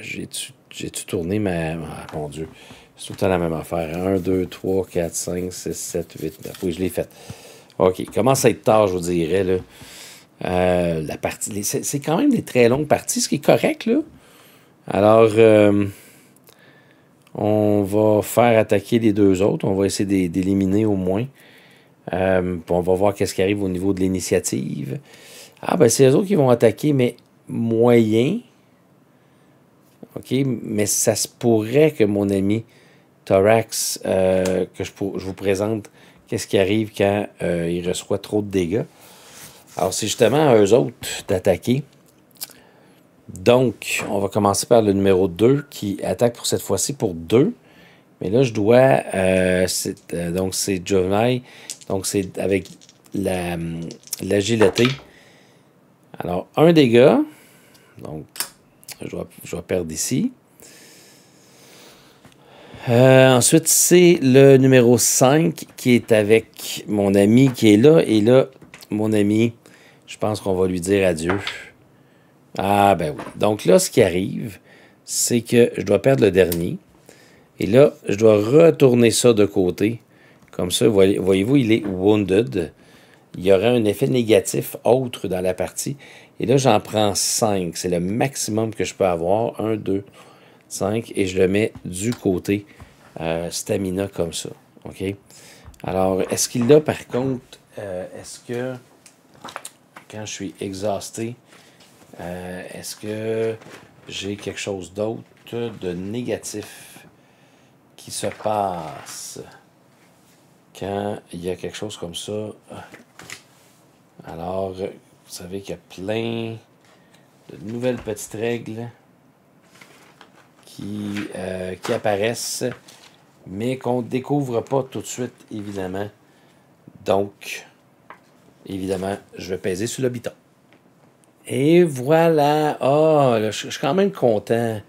j'ai-tu j'ai tout tourné ma. Ah, mon Dieu. C'est tout le temps la même affaire. 1, 2, 3, 4, 5, 6, 7, 8, 9. Oui, je l'ai faite. OK. Commence à être tard, je vous dirais. Euh, la partie. C'est quand même des très longues parties, ce qui est correct, là. Alors. Euh, on va faire attaquer les deux autres. On va essayer d'éliminer au moins. Euh, on va voir qu'est-ce qui arrive au niveau de l'initiative. Ah, ben c'est eux autres qui vont attaquer, mais moyen. OK? Mais ça se pourrait que mon ami Thorax, euh, que je, vous présente, qu'est-ce qui arrive quand euh, il reçoit trop de dégâts. Alors, c'est justement à eux autres d'attaquer. Donc, on va commencer par le numéro 2 qui attaque pour cette fois-ci pour 2. Mais là, je dois. Euh, donc, c'est Jovenel. Donc, c'est avec l'agilité. Alors, un dégât. Donc, je dois perdre ici. Euh, ensuite, c'est le numéro 5 qui est avec mon ami qui est là. Et là, mon ami, je pense qu'on va lui dire adieu. Ah, ben oui. Donc là, ce qui arrive, c'est que je dois perdre le dernier. Et là, je dois retourner ça de côté. Comme ça, voyez-vous, il est wounded. Il y aura un effet négatif autre dans la partie. Et là, j'en prends 5. C'est le maximum que je peux avoir. 1, 2, 5. Et je le mets du côté euh, stamina comme ça. OK? Alors, est-ce qu'il a par contre? Euh, est-ce que quand je suis exhausté, euh, est-ce que j'ai quelque chose d'autre de négatif qui se passe quand il y a quelque chose comme ça? Alors, vous savez qu'il y a plein de nouvelles petites règles qui, euh, qui apparaissent, mais qu'on ne découvre pas tout de suite, évidemment. Donc, évidemment, je vais peser sur le biton. Et voilà. oh, je suis quand même content.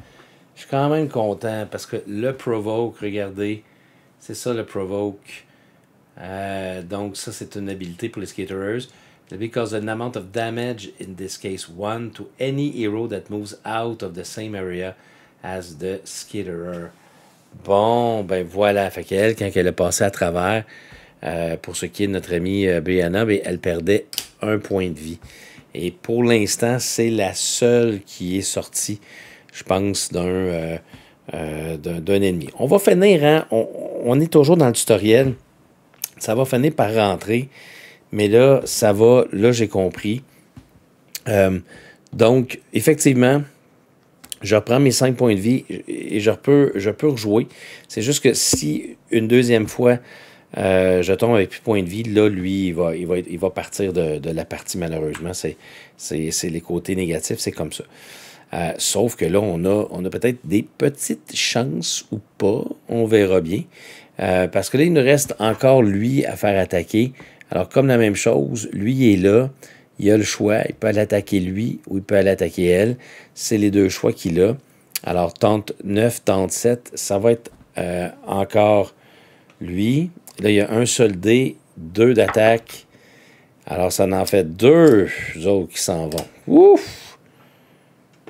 Je suis quand même content parce que le provoke, regardez, c'est ça le provoke. Euh, donc, ça, c'est une habilité pour les skaters. Because an amount of damage, in this case one to any hero that moves out of the same area as the Skitterer. Bon, ben voilà. Fait qu'elle, quand elle a passé à travers, euh, pour ce qui est de notre amie euh, Brianna, ben, elle perdait un point de vie. Et pour l'instant, c'est la seule qui est sortie, je pense, d'un euh, euh, ennemi. On va finir, hein. on, est toujours dans le tutoriel. Ça va finir par rentrer. Mais là, ça va, là, j'ai compris. Euh, donc, effectivement, je reprends mes cinq points de vie et je peux, rejouer. C'est juste que si une deuxième fois, euh, je tombe avec plus de points de vie, là, lui, il va, partir de, la partie, malheureusement. C'est les côtés négatifs, c'est comme ça. Euh, sauf que là, on a, peut-être des petites chances ou pas, on verra bien. parce que là, il nous reste encore lui à faire attaquer. Alors, comme la même chose, lui est là, il a le choix, il peut aller attaquer lui ou il peut aller attaquer elle. C'est les deux choix qu'il a. Alors, tente 9, 7, ça va être euh, encore lui. Là, il y a un seul dé, deux d'attaque. Alors, ça en fait deux autres qui s'en vont. Ouf!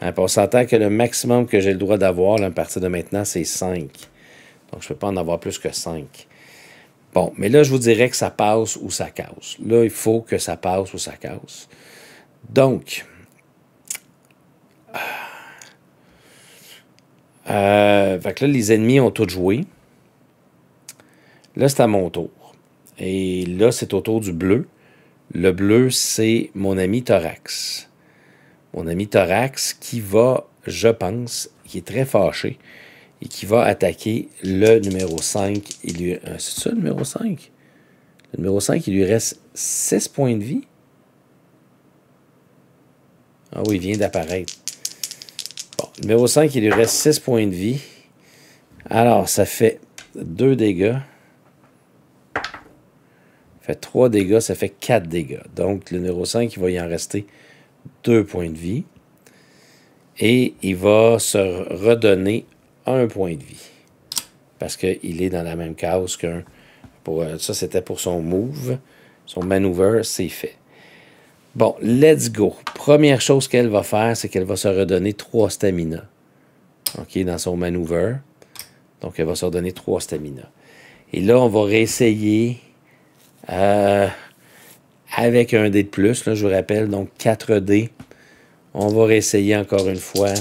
Un hein, pourcentage que le maximum que j'ai le droit d'avoir à partir de maintenant, c'est 5. Donc, je ne peux pas en avoir plus que 5. Bon, mais là, je vous dirais que ça passe ou ça casse. Là, il faut que ça passe ou ça casse. Donc, euh, fait que là, les ennemis ont tout joué. Là, c'est à mon tour. Et là, c'est au tour du bleu. Le bleu, c'est mon ami Thorax. Mon ami Thorax qui va, je pense, qui est très fâché et qui va attaquer le numéro 5. Il euh, C'est ça le numéro 5? Le numéro 5, il lui reste 6 points de vie. Ah oui, il vient d'apparaître. Bon, numéro 5, il lui reste 6 points de vie. Alors, ça fait 2 dégâts. Ça fait 3 dégâts, ça fait 4 dégâts. Donc, le numéro 5, il va y en rester 2 points de vie. Et il va se redonner un point de vie. Parce qu'il est dans la même case qu'un. Euh, ça, c'était pour son move. Son maneuver, c'est fait. Bon, let's go. Première chose qu'elle va faire, c'est qu'elle va se redonner trois stamina. OK, dans son maneuver. Donc, elle va se redonner trois stamina. Et là, on va réessayer euh, avec un dé de plus. je vous rappelle, donc 4 dés. On va réessayer encore une fois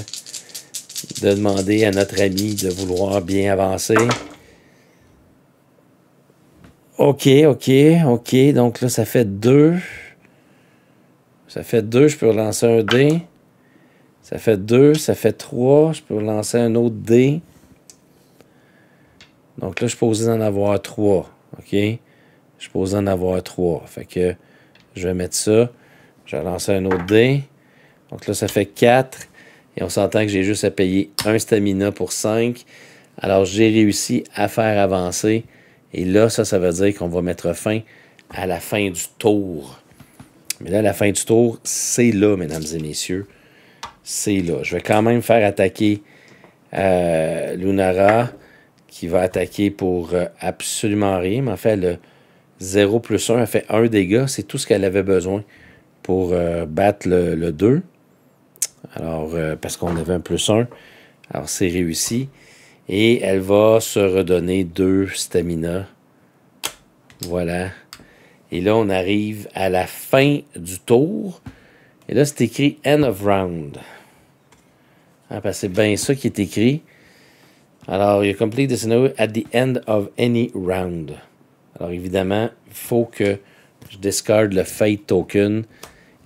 de demander à notre ami de vouloir bien avancer. OK, OK, OK. Donc là, ça fait 2. Ça fait deux je peux relancer un dé. Ça fait 2, ça fait trois Je peux relancer un autre dé. Donc là, je suis posé en avoir trois OK? Je suis posé en avoir trois Fait que je vais mettre ça. Je vais lancer un autre dé. Donc là, ça fait 4. Et on s'entend que j'ai juste à payer un stamina pour 5. Alors, j'ai réussi à faire avancer. Et là, ça, ça veut dire qu'on va mettre fin à la fin du tour. Mais là, la fin du tour, c'est là, mesdames et messieurs. C'est là. Je vais quand même faire attaquer euh, Lunara, qui va attaquer pour euh, absolument rien. Mais en fait, le 0 plus 1 a fait un dégât. C'est tout ce qu'elle avait besoin pour euh, battre le 2. Alors, euh, parce qu'on avait un plus un. Alors, c'est réussi. Et elle va se redonner deux stamina. Voilà. Et là, on arrive à la fin du tour. Et là, c'est écrit End of Round. Ah, parce c'est bien ça qui est écrit. Alors, you complete the scenario at the end of any round. Alors, évidemment, il faut que je discard le Fate Token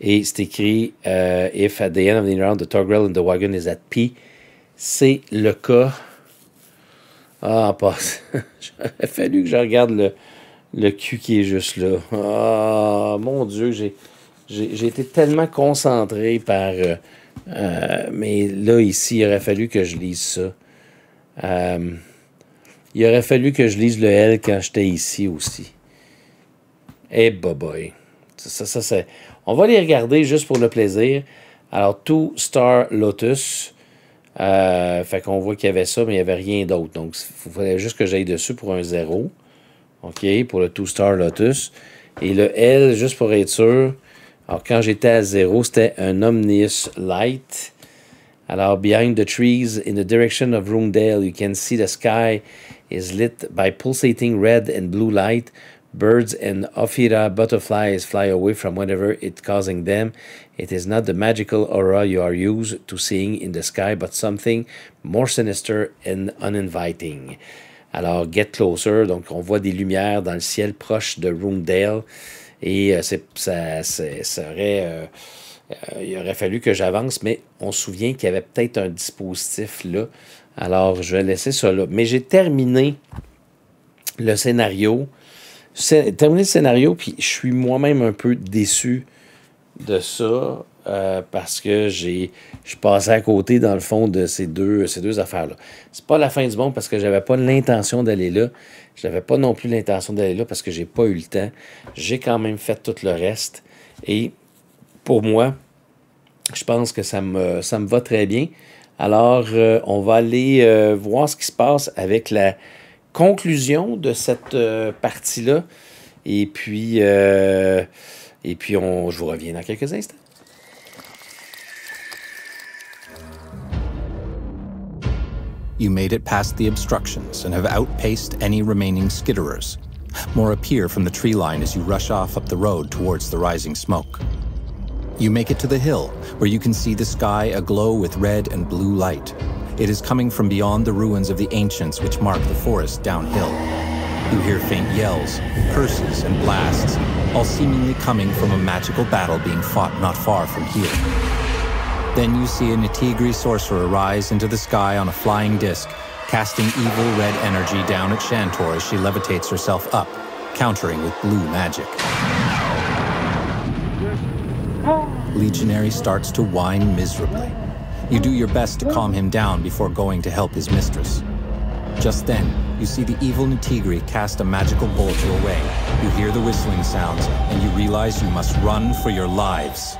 et c'est écrit euh, If at the end of the round, the toggle and the wagon is at P. C'est le cas. Ah, pas... (laughs) J'aurais fallu que je regarde le, le cul qui est juste là. Ah, mon Dieu, j'ai, j'ai, été tellement concentré par. Euh, euh, mais là, ici, il aurait fallu que je lise ça. il aurait fallu que je lise le L quand j'étais ici aussi. Eh, boboy. boy. Ça, ça, ça on va les regarder juste pour le plaisir. Alors, Two Star Lotus. Euh, fait qu'on voit qu'il y avait ça, mais il n'y avait rien d'autre. Donc, il fallait juste que j'aille dessus pour un zéro. OK, pour le Two Star Lotus. Et le L, juste pour être sûr. Alors, quand j'étais à zéro, c'était un Omnius Light. Alors, behind the trees, in the direction of Roomdale, you can see the sky is lit by pulsating red and blue light, Birds and Ophira butterflies fly away from whatever it causing them. It is not the magical aura you are used to seeing in the sky, but something more sinister and uninviting. Alors, Get Closer, donc on voit des lumières dans le ciel proche de Roomdale, et euh, ça, serait... Euh, euh, il aurait fallu que j'avance, mais on se souvient qu'il y avait peut-être un dispositif là. Alors, je vais laisser ça là. Mais j'ai terminé le scénario terminé le scénario, puis je suis moi-même un peu déçu de ça. Euh, parce que j'ai je passais à côté dans le fond de ces deux ces deux affaires là. C'est pas la fin du monde parce que j'avais pas l'intention d'aller là. Je n'avais pas non plus l'intention d'aller là parce que j'ai pas eu le temps. J'ai quand même fait tout le reste et pour moi, je pense que ça me ça me va très bien. Alors euh, on va aller euh, voir ce qui se passe avec la conclusion de cette euh, partie-là. Et puis, euh, et puis on, je vous reviens dans quelques instants. You made it past the obstructions and have outpaced any remaining skitterers. More appear from the tree line as you rush off up the road towards the rising smoke. You make it to the hill, where you can see the sky aglow with red and blue light. It is coming from beyond the ruins of the ancients which mark the forest downhill. You hear faint yells, curses, and blasts, all seemingly coming from a magical battle being fought not far from here. Then you see a Natigri sorcerer rise into the sky on a flying disc, casting evil red energy down at Shantor as she levitates herself up, countering with blue magic. Legionary starts to whine miserably. You do your best to calm him down before going to help his mistress. Just then, you see the evil Ntigri cast a magical bolt your way. You hear the whistling sounds, and you realize you must run for your lives.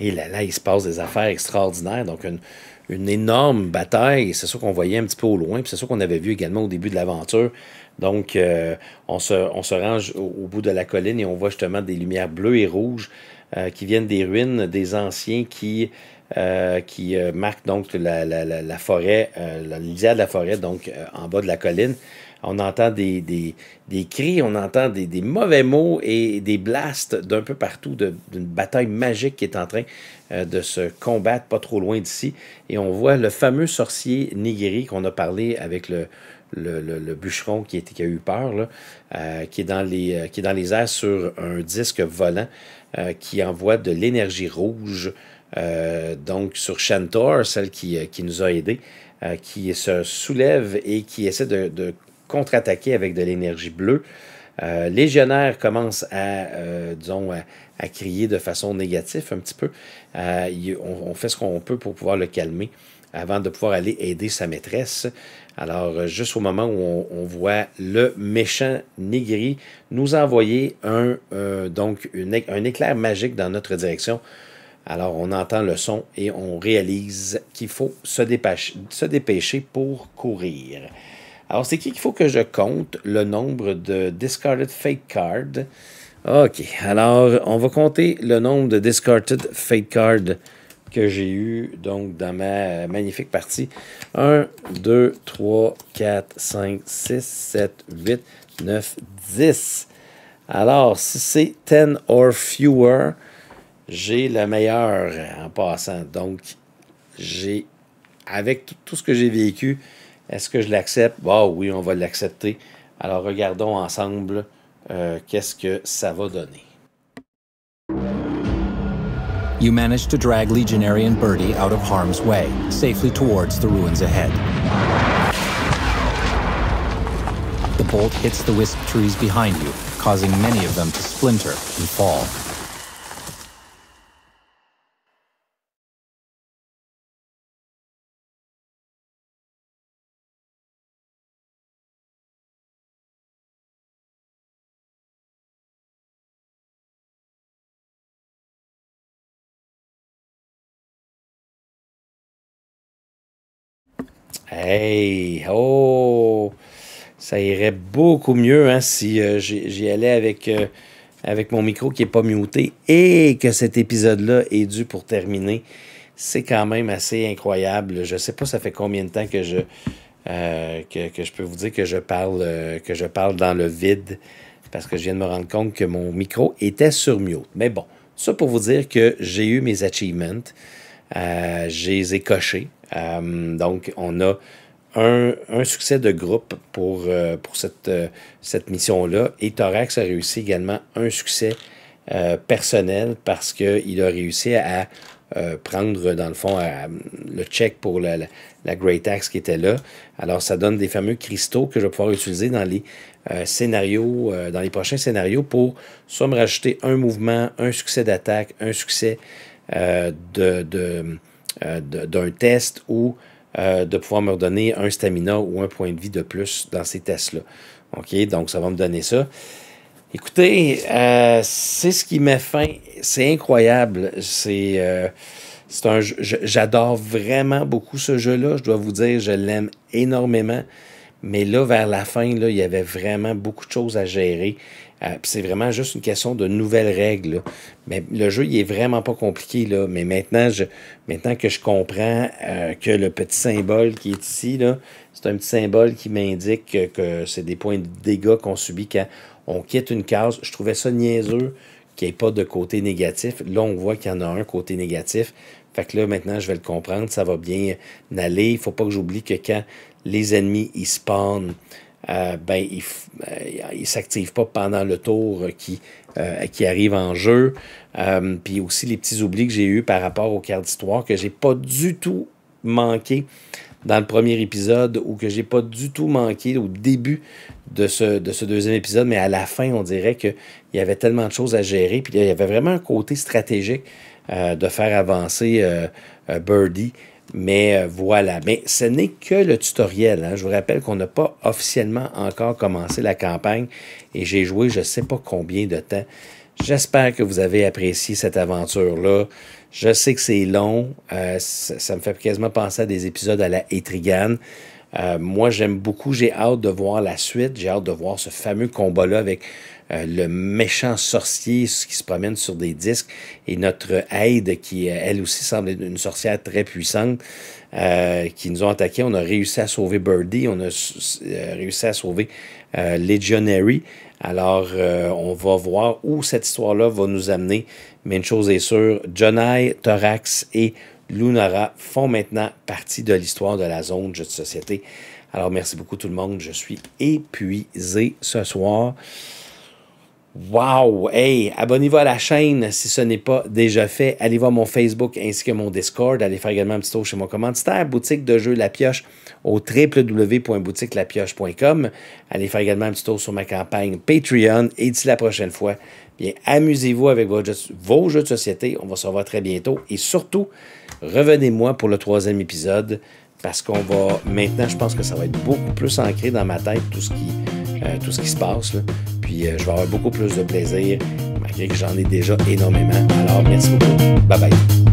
Et là, là, il se passe des affaires extraordinaires. Donc, une, une énorme bataille. C'est sûr qu'on voyait un petit peu au loin. Puis c'est sûr qu'on avait vu également au début de l'aventure. Donc, euh, on, se, on se range au, au, bout de la colline et on voit justement des lumières bleues et rouges euh, qui viennent des ruines des anciens qui, euh, qui euh, marquent donc la, forêt, la de la forêt, donc en bas de la colline. On entend des, cris, on entend des, mauvais mots et des blasts d'un peu partout, d'une bataille magique qui est en train de se combattre pas trop loin d'ici. Et on voit le fameux sorcier Nigiri qu'on a parlé avec le, bûcheron qui, a eu peur, qui, est dans les, qui est dans les airs sur un disque volant euh, qui envoie de l'énergie rouge euh, donc sur Shantor, celle qui, euh, nous a aidés, qui se soulève et qui essaie de, contre-attaquer avec de l'énergie bleue. légionnaire commence à, crier de façon négative un petit peu. on, fait ce qu'on peut pour pouvoir le calmer avant de pouvoir aller aider sa maîtresse. Alors, euh, juste au moment où on, voit le méchant Nigri nous envoyer un, euh, donc un éclair magique dans notre direction, alors on entend le son et on réalise qu'il faut se dépêcher, se dépêcher pour courir. Alors, c'est qui qu'il faut que je compte le nombre de discarded fake cards? OK. Alors, on va compter le nombre de discarded fake cards que j'ai eu donc dans ma magnifique partie. 1, 2, 3, 4, 5, 6, 7, 8, 9, 10. Alors, si c'est 10 or fewer, j'ai le meilleur en passant. Donc, j'ai, avec tout ce que j'ai vécu, est-ce que je l'accepte? Bah oui, on va l'accepter. Alors, regardons ensemble euh, qu'est-ce que ça va donner. You manage to drag Legionary and Birdie out of harm's way, safely towards the ruins ahead. The bolt hits the wisp trees behind you, causing many of them to splinter and fall. Hey, oh, ça irait beaucoup mieux hein, si euh, j'y allais avec, euh, avec mon micro qui n'est pas muté et que cet épisode-là est dû pour terminer. C'est quand même assez incroyable. Je ne sais pas ça fait combien de temps que je, euh, que, je peux vous dire que je parle, que je parle dans le vide parce que je viens de me rendre compte que mon micro était sur mute. Mais bon, ça pour vous dire que j'ai eu mes achievements. j'ai les ai cochés. Euh, donc, on a un, succès de groupe pour, euh, pour cette, euh, cette mission-là. Et Thorax a réussi également un succès personnel parce qu'il a réussi à, prendre, dans le fond, le check pour la, Great Axe qui était là. Alors, ça donne des fameux cristaux que je vais pouvoir utiliser dans les scénarios, dans les prochains scénarios pour soit me rajouter un mouvement, un succès d'attaque, un succès de euh, d'un test ou euh, de pouvoir me redonner un stamina ou un point de vie de plus dans ces tests-là. OK, donc ça va me donner ça. Écoutez, euh, c'est ce qui met fin. C'est incroyable. C'est J'adore vraiment beaucoup ce jeu-là. Je dois vous dire, je l'aime énormément. Mais là, vers la fin, là, il y avait vraiment beaucoup de choses à gérer. Euh, c'est vraiment juste une question de nouvelles règles. Mais le jeu, il est vraiment pas compliqué. Là. Mais maintenant, maintenant que je comprends euh, que le petit symbole qui est ici, c'est un petit symbole qui m'indique que, c'est des points de dégâts qu'on subit quand on quitte une case. Je trouvais ça niaiseux qu'il n'y ait pas de côté négatif. Là, on voit qu'il y en a un côté négatif. Fait que là, maintenant, je vais le comprendre. Ça va bien aller. Il ne faut pas que j'oublie que quand les ennemis, ils spawnent, euh, ben, il ne euh, s'active pas pendant le tour qui, euh, qui arrive en jeu. puis aussi les petits oublis que j'ai eus par rapport aux cartes d'histoire que j'ai pas du tout manqué dans le premier épisode ou que j'ai pas du tout manqué au début de ce, de ce deuxième épisode, mais à la fin, on dirait qu'il y avait tellement de choses à gérer, puis il y avait vraiment un côté stratégique de faire avancer Birdie mais euh, voilà, mais ce n'est que le tutoriel. Hein. Je vous rappelle qu'on n'a pas officiellement encore commencé la campagne et j'ai joué je ne sais pas combien de temps. J'espère que vous avez apprécié cette aventure-là. Je sais que c'est long. Euh, ça, me fait quasiment penser à des épisodes à la Etrigan. Euh, moi, j'aime beaucoup. J'ai hâte de voir la suite. J'ai hâte de voir ce fameux combat-là avec euh, le méchant sorcier qui se promène sur des disques, et notre aide, qui euh, elle aussi semble être une sorcière très puissante, euh, qui nous ont attaqués. On a réussi à sauver Birdie, on a réussi à sauver euh, Legionary. Alors, on va voir où cette histoire-là va nous amener. Mais une chose est sûre, Jonai, Thorax et Lunara font maintenant partie de l'histoire de la zone de société. Alors, merci beaucoup tout le monde. Je suis épuisé ce soir. Wow! Hey, abonnez-vous à la chaîne si ce n'est pas déjà fait. Allez voir mon Facebook ainsi que mon Discord. Allez faire également un petit tour chez mon commentaire. boutique de jeux La Pioche au www.boutiquelapioche.com. Allez faire également un petit tour sur ma campagne Patreon. Et d'ici la prochaine fois, bien, amusez-vous avec vos jeux, vos jeux de société. On va se revoir très bientôt. Et surtout, revenez-moi pour le troisième épisode. Parce qu'on va. Maintenant, je pense que ça va être beaucoup plus ancré dans ma tête tout ce qui, euh, tout ce qui se passe. Puis euh, je vais avoir beaucoup plus de plaisir, malgré que j'en ai déjà énormément. Alors, merci beaucoup. Bye bye.